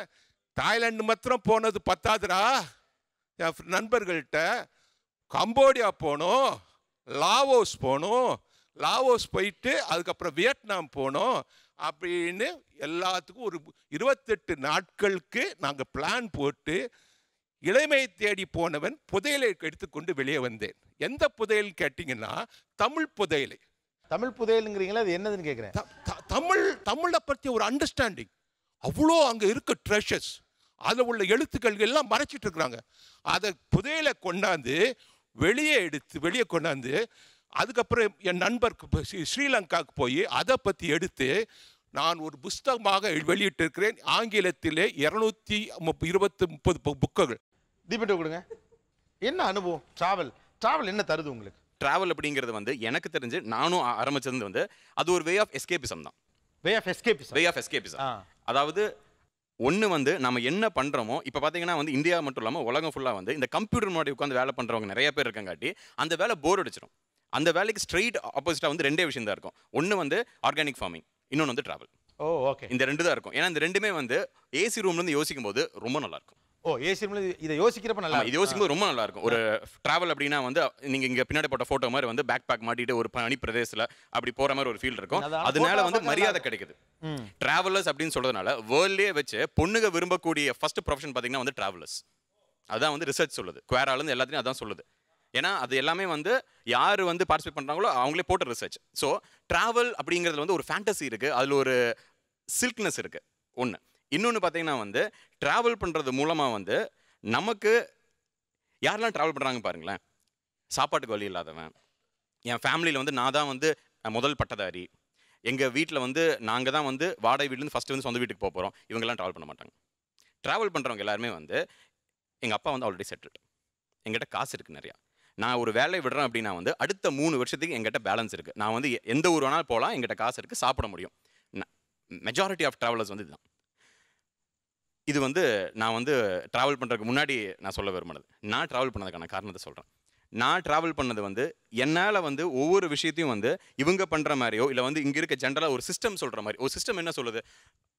தாய்லாந்து மாத்திரம் போனது பத்தாதுரா என் நண்பர்கள்ட்ட கம்போடியா போனோம் லாவோஸ் போனோம் லாவோஸ் போயிட்டு அதுக்கப்புறம் வியட்நாம் போனோம் அப்படின்னு எல்லாத்துக்கும் ஒரு இருபத்தெட்டு நாட்களுக்கு நாங்கள் பிளான் போட்டு இளமையை தேடி போனவன் புதையலை எடுத்துக்கொண்டு வெளியே வந்தேன் எந்த புதையல் கேட்டிங்கன்னா தமிழ் புதையலை தமிழ் புதையலுங்கிறீங்களா அது என்னதுன்னு கேட்குறேன் தமிழ் தமிழை பற்றி ஒரு அண்டர்ஸ்டாண்டிங் அவ்வளோ அங்கே இருக்க ட்ரெஷர்ஸ் அதில் உள்ள எழுத்துக்கள் எல்லாம் மறைச்சிட்டு இருக்கிறாங்க அதை புதையலை கொண்டாந்து வெளியே எடுத்து வெளியே கொண்டாந்து அதுக்கப்புறம் என் நண்பருக்கு ஸ்ரீலங்காவுக்கு போய் அதை பற்றி எடுத்து நான் ஒரு புஸ்தகமாக வெளியிட்டிருக்கிறேன் ஆங்கிலத்திலே இரநூத்தி இருபத்தி முப்பது புக்குகள் தீபட்ட கொடுங்க என்ன அனுபவம் ட்ராவல் ட்ராவல் என்ன தருது உங்களுக்கு ட்ராவல் அப்படிங்கிறது வந்து எனக்கு தெரிஞ்சு நானும் ஆரம்பிச்சிருந்து வந்து அது ஒரு வே ஆஃப் எஸ்கேபிசம் தான் way of escapism way of escapism அதாவது ஒன்று வந்து நம்ம என்ன பண்ணுறோமோ இப்போ பார்த்தீங்கன்னா வந்து இந்தியா மட்டும் இல்லாமல் உலகம் ஃபுல்லாக வந்து இந்த கம்ப்யூட்டர் முன்னாடி உட்காந்து வேலை பண்ணுறவங்க நிறைய பேர் இருக்கங்காட்டி அந்த வேலை போர் அடிச்சிடும் அந்த வேலைக்கு ஸ்ட்ரெயிட் ஆப்போசிட்டாக வந்து ரெண்டே விஷயம் தான் இருக்கும் ஒன்று வந்து ஆர்கானிக் ஃபார்மிங் இன்னொன்று வந்து ட்ராவல் ஓ ஓகே இந்த ரெண்டு தான் இருக்கும் ஏன்னா இந்த ரெண்டுமே வந்து ஏசி ரூம்லேருந்து யோசிக்கும் போது ரொம்ப நல்லாயிருக்கும் ஓ ஏசி இதை யோசிக்கிறப்ப நல்லா இது யோசிக்கும்போது ரொம்ப நல்லா இருக்கும் ஒரு டிராவல் அப்படின்னா வந்து நீங்க இங்க பின்னாடி போட்ட போட்டோ மாதிரி வந்து பேக் பேக் மாட்டிட்டு ஒரு பனி பிரதேசத்துல அப்படி போற மாதிரி ஒரு ஃபீல் இருக்கும் அதனால வந்து மரியாதை கிடைக்குது டிராவலர்ஸ் அப்படின்னு சொல்றதுனால வேர்ல்ட்லயே வச்சு பொண்ணுங்க விரும்பக்கூடிய ஃபர்ஸ்ட் ப்ரொஃபஷன் பாத்தீங்கன்னா வந்து டிராவலர்ஸ் அதான் வந்து ரிசர்ச் சொல்லுது இருந்து எல்லாத்தையும் அதான் சொல்லுது ஏன்னா அது எல்லாமே வந்து யார் வந்து பார்ட்டிசிபேட் பண்ணுறாங்களோ அவங்களே போட்ட ரிசர்ச் ஸோ ட்ராவல் அப்படிங்கிறதுல வந்து ஒரு ஃபேண்டசி இருக்குது அதில் ஒரு சில்க்னஸ் இருக்குது ஒன்று இன்னொன்று பார்த்தீங்கன்னா வந்து ட்ராவல் பண்ணுறது மூலமாக வந்து நமக்கு யாரெல்லாம் ட்ராவல் பண்ணுறாங்க பாருங்களேன் சாப்பாட்டுக்கு வழி இல்லாதவன் என் ஃபேமிலியில் வந்து நான் தான் வந்து முதல் பட்டதாரி எங்கள் வீட்டில் வந்து நாங்கள் தான் வந்து வாடகை வீட்டிலேருந்து ஃபஸ்ட்டு வந்து சொந்த வீட்டுக்கு போக போகிறோம் இவங்கெல்லாம் ட்ராவல் பண்ண மாட்டாங்க ட்ராவல் பண்ணுறவங்க எல்லாருமே வந்து எங்கள் அப்பா வந்து ஆல்ரெடி செட்டில்டு எங்கிட்ட காசு இருக்குது நிறையா நான் ஒரு வேலையை விடுறேன் அப்படின்னா வந்து அடுத்த மூணு வருஷத்துக்கு எங்கிட்ட பேலன்ஸ் இருக்குது நான் வந்து எந்த ஊர் வேணாலும் போகலாம் எங்கிட்ட காசு இருக்குது சாப்பிட முடியும் மெஜாரிட்டி ஆஃப் ட்ராவலர்ஸ் வந்து இதுதான் இது வந்து நான் வந்து ட்ராவல் பண்ணுறதுக்கு முன்னாடி நான் சொல்ல விரும்பினது நான் ட்ராவல் பண்ணதுக்கான காரணத்தை சொல்கிறேன் நான் ட்ராவல் பண்ணது வந்து என்னால் வந்து ஒவ்வொரு விஷயத்தையும் வந்து இவங்க பண்ணுற மாதிரியோ இல்லை வந்து இங்கே இருக்க ஜென்ரலாக ஒரு சிஸ்டம் சொல்கிற மாதிரி ஒரு சிஸ்டம் என்ன சொல்லுது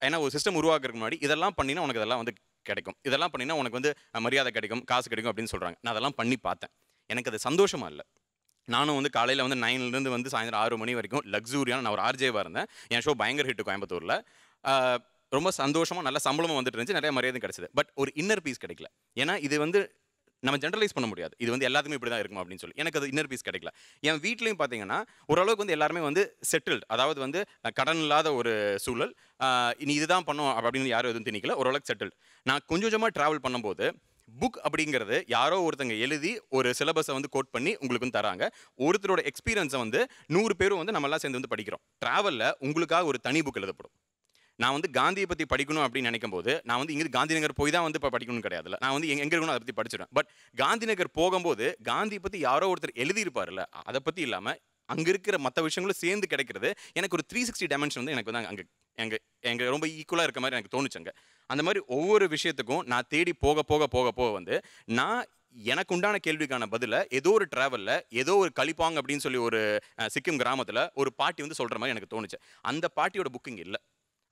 ஏன்னா ஒரு சிஸ்டம் உருவாக்குறதுக்கு முன்னாடி இதெல்லாம் பண்ணினா உனக்கு இதெல்லாம் வந்து கிடைக்கும் இதெல்லாம் பண்ணினா உனக்கு வந்து மரியாதை கிடைக்கும் காசு கிடைக்கும் அப்படின்னு சொல்கிறாங்க நான் அதெல்லாம் பண்ணி பார்த்தேன் எனக்கு அது சந்தோஷமாக இல்லை நானும் வந்து காலையில் வந்து நைன்லேருந்து வந்து சாயந்தரம் ஆறு மணி வரைக்கும் லக்ஸூரியான நான் ஒரு ஆர்ஜேவாக இருந்தேன் என் ஷோ பயங்கர ஹிட்டு கோயம்புத்தூரில் ரொம்ப சந்தோஷமாக நல்ல சம்பளமும் வந்துட்டு இருந்துச்சு நிறைய மரியாதை கிடச்சிது பட் ஒரு இன்னர் பீஸ் கிடைக்கல ஏன்னா இது வந்து நம்ம ஜென்ரலைஸ் பண்ண முடியாது இது வந்து எல்லாத்துக்கும் இப்படி தான் இருக்கும் அப்படின்னு சொல்லி எனக்கு அது இன்னர் பீஸ் கிடைக்கல என் வீட்லேயும் பார்த்தீங்கன்னா ஓரளவுக்கு வந்து எல்லாருமே வந்து செட்டில்டு அதாவது வந்து கடன் இல்லாத ஒரு சூழல் இனி இதுதான் பண்ணும் அப்படின்னு யாரும் எதுவும் திணிக்கல ஓரளவுக்கு செட்டில்டு நான் கொஞ்சம் கொஞ்சமாக ட்ராவல் பண்ணும்போது புக் அப்படிங்கிறது யாரோ ஒருத்தங்க எழுதி ஒரு சிலபஸை வந்து கோட் பண்ணி உங்களுக்கு வந்து தராங்க ஒருத்தரோட எக்ஸ்பீரியன்ஸை வந்து நூறு பேரும் வந்து நம்ம எல்லாம் சேர்ந்து வந்து படிக்கிறோம் ட்ராவலில் உங்களுக்காக ஒரு தனி புக் எழுதப்படும் நான் வந்து காந்தியை பற்றி படிக்கணும் அப்படின்னு நினைக்கும் போது நான் வந்து இங்கே காந்தி நகர் போய் தான் வந்து இப்போ படிக்கணும்னு கிடையாதுல நான் வந்து எங்கே இருக்கணும் அதை பற்றி படிச்சிடுவேன் பட் காந்தி நகர் போகும்போது காந்தி பற்றி யாரோ ஒருத்தர் எழுதியிருப்பார்ல அதை பற்றி இல்லாமல் அங்கே இருக்கிற மற்ற விஷயங்களும் சேர்ந்து கிடைக்கிறது எனக்கு ஒரு த்ரீ சிக்ஸ்டி டைமென்ஷன் வந்து எனக்கு வந்து அங்கே எங்கள் எங்கள் ரொம்ப ஈக்குவலாக இருக்க மாதிரி எனக்கு அங்கே அந்த மாதிரி ஒவ்வொரு விஷயத்துக்கும் நான் தேடி போக போக போக போக வந்து நான் எனக்கு உண்டான கேள்விக்கான பதில ஏதோ ஒரு ட்ராவலில் ஏதோ ஒரு கழிப்பாங்க அப்படின்னு சொல்லி ஒரு சிக்கிம் கிராமத்தில் ஒரு பாட்டி வந்து சொல்கிற மாதிரி எனக்கு தோணுச்சு அந்த பாட்டியோட புக்கிங் இல்லை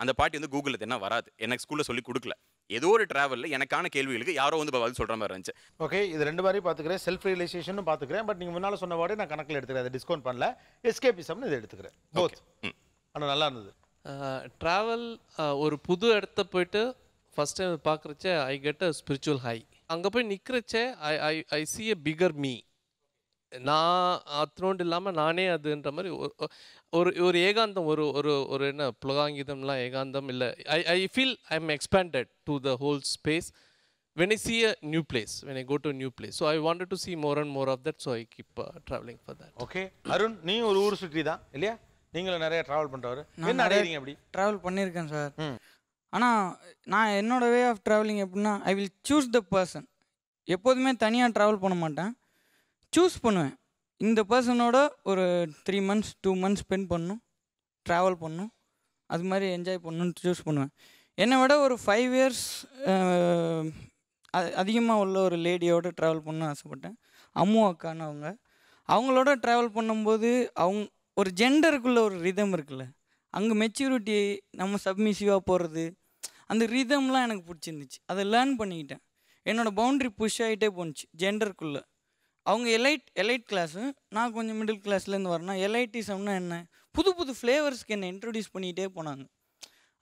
அந்த பாட்டி வந்து கூகுளில் என்ன வராது எனக்கு ஸ்கூலில் சொல்லி கொடுக்கல ஏதோ ஒரு ட்ராவலில் எனக்கான கேள்விகளுக்கு யாரோ வந்து பதில் சொல்கிற மாதிரி இருந்துச்சு ஓகே இது ரெண்டு மாதிரி பார்த்துக்கிறேன் செல்ஃப் ரியலைசேஷனும் பார்த்துக்கிறேன் பட் நீங்கள் முன்னால் சொன்ன வாடகை நான் கணக்கில் எடுத்துக்கிறேன் அதை டிஸ்கவுண்ட் பண்ணல எஸ்கேபிசம்னு இதை எடுத்துக்கிறேன் போத் ஆனால் நல்லா இருந்தது ட்ராவல் ஒரு புது இடத்த போயிட்டு ஃபஸ்ட் டைம் பார்க்குறச்சே I get a spiritual high அங்கே போய் நிற்கிறச்சே I I I see a bigger me நான் அத்தனோண்டு இல்லாமல் நானே அதுன்ற மாதிரி ஒரு ஒரு ஏகாந்தம் ஒரு ஒரு ஒரு என்ன புலகாங்கிதம்லாம் ஏகாந்தம் இல்லை I I feel I am expanded to the whole space when I see a new place when I go to new place so I want to see more and more of that so I keep travelling for that okay Arun நீ ஒரு ஊர் சுற்றி தான் இல்லையா நீங்களும் நிறைய ட்ராவல் பண்ணுறவர் என்ன அடையிறீங்க அப்படி ட்ராவல் பண்ணியிருக்கேன் சார் ஆனால் நான் என்னோட வே ஆஃப் ட்ராவலிங் எப்படின்னா I will choose the person எப்போதுமே தனியாக ட்ராவல் பண்ண மாட்டேன் சூஸ் பண்ணுவேன் இந்த பர்சனோட ஒரு three months two months spend பண்ணணும் ட்ராவல் பண்ணணும் அது மாதிரி என்ஜாய் பண்ணணும்னு சூஸ் பண்ணுவேன் என்னை விட ஒரு ஃபைவ் இயர்ஸ் அதிகமாக உள்ள ஒரு லேடியோடு ட்ராவல் பண்ண ஆசைப்பட்டேன் அம்மு அக்கான்னு அவங்க அவங்களோட ட்ராவல் பண்ணும்போது அவங்க ஒரு ஜெண்டருக்குள்ளே ஒரு ரிதம் இருக்குல்ல அங்கே மெச்சூரிட்டி நம்ம சப்மிசிவாக போகிறது அந்த ரிதம்லாம் எனக்கு பிடிச்சிருந்துச்சு அதை லேர்ன் பண்ணிக்கிட்டேன் என்னோடய பவுண்ட்ரி புஷ் ஆகிட்டே போணுச்சு ஜெண்டருக்குள்ளே அவங்க எலைட் எலைட் கிளாஸு நான் கொஞ்சம் மிடில் கிளாஸ்லேருந்து வரேன் எலைட்டிசம்னா என்ன புது புது ஃப்ளேவர்ஸ்க்கு என்னை இன்ட்ரடியூஸ் பண்ணிகிட்டே போனாங்க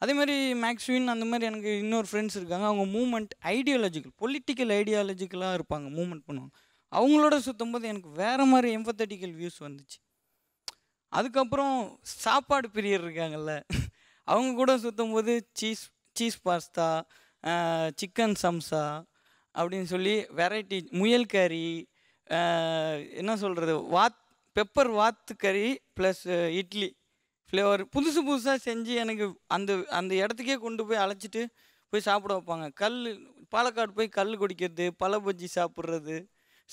அதேமாதிரி மேக்ஸ்வின் அந்த மாதிரி எனக்கு இன்னொரு ஃப்ரெண்ட்ஸ் இருக்காங்க அவங்க மூமெண்ட் ஐடியாலஜிக்கல் பொலிட்டிக்கல் ஐடியாலஜிக்கலாக இருப்பாங்க மூமெண்ட் பண்ணுவாங்க அவங்களோட சுற்றும் போது எனக்கு வேறு மாதிரி எம்பத்தட்டிக்கல் வியூஸ் வந்துச்சு அதுக்கப்புறம் சாப்பாடு பிரியர் இருக்காங்கல்ல அவங்க கூட சுற்றும் போது சீஸ் சீஸ் பாஸ்தா சிக்கன் சம்சா அப்படின்னு சொல்லி வெரைட்டி முயல் கறி என்ன சொல்கிறது வாத் பெப்பர் வாத்து கறி ப்ளஸ் இட்லி ஃப்ளேவர் புதுசு புதுசாக செஞ்சு எனக்கு அந்த அந்த இடத்துக்கே கொண்டு போய் அழைச்சிட்டு போய் சாப்பிட வைப்பாங்க கல் பாலக்காடு போய் கல் குடிக்கிறது பல பஜ்ஜி சாப்பிட்றது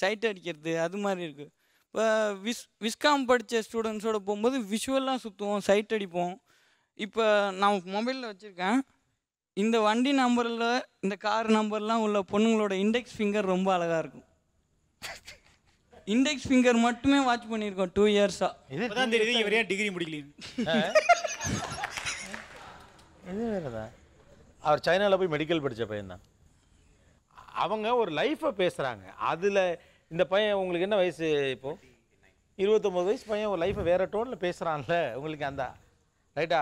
சைட் அடிக்கிறது அது மாதிரி இருக்குது இப்போ விஸ் விஸ்காம் படித்த ஸ்டூடெண்ட்ஸோடு போகும்போது விஷுவல்லாம் சுற்றுவோம் சைட் அடிப்போம் இப்போ நான் மொபைலில் வச்சுருக்கேன் இந்த வண்டி நம்பரில் இந்த கார் நம்பர்லாம் உள்ள பொண்ணுங்களோட இண்டெக்ஸ் ஃபிங்கர் ரொம்ப அழகாக இருக்கும் இண்டெக்ஸ் ஃபிங்கர் மட்டுமே வாட்ச் பண்ணியிருக்கோம் டூ இயர்ஸா தான் தெரியுது இவர் ஏன் டிகிரி முடிக்கல இது வேறதா அவர் சைனாவில் போய் மெடிக்கல் படித்த பையன் தான் அவங்க ஒரு லைஃப்பை பேசுகிறாங்க அதில் இந்த பையன் உங்களுக்கு என்ன வயசு இப்போது இருபத்தொம்போது வயசு பையன் ஒரு லைஃப்பை வேறு டோனில் பேசுகிறான்ல உங்களுக்கு அந்த ரைட்டா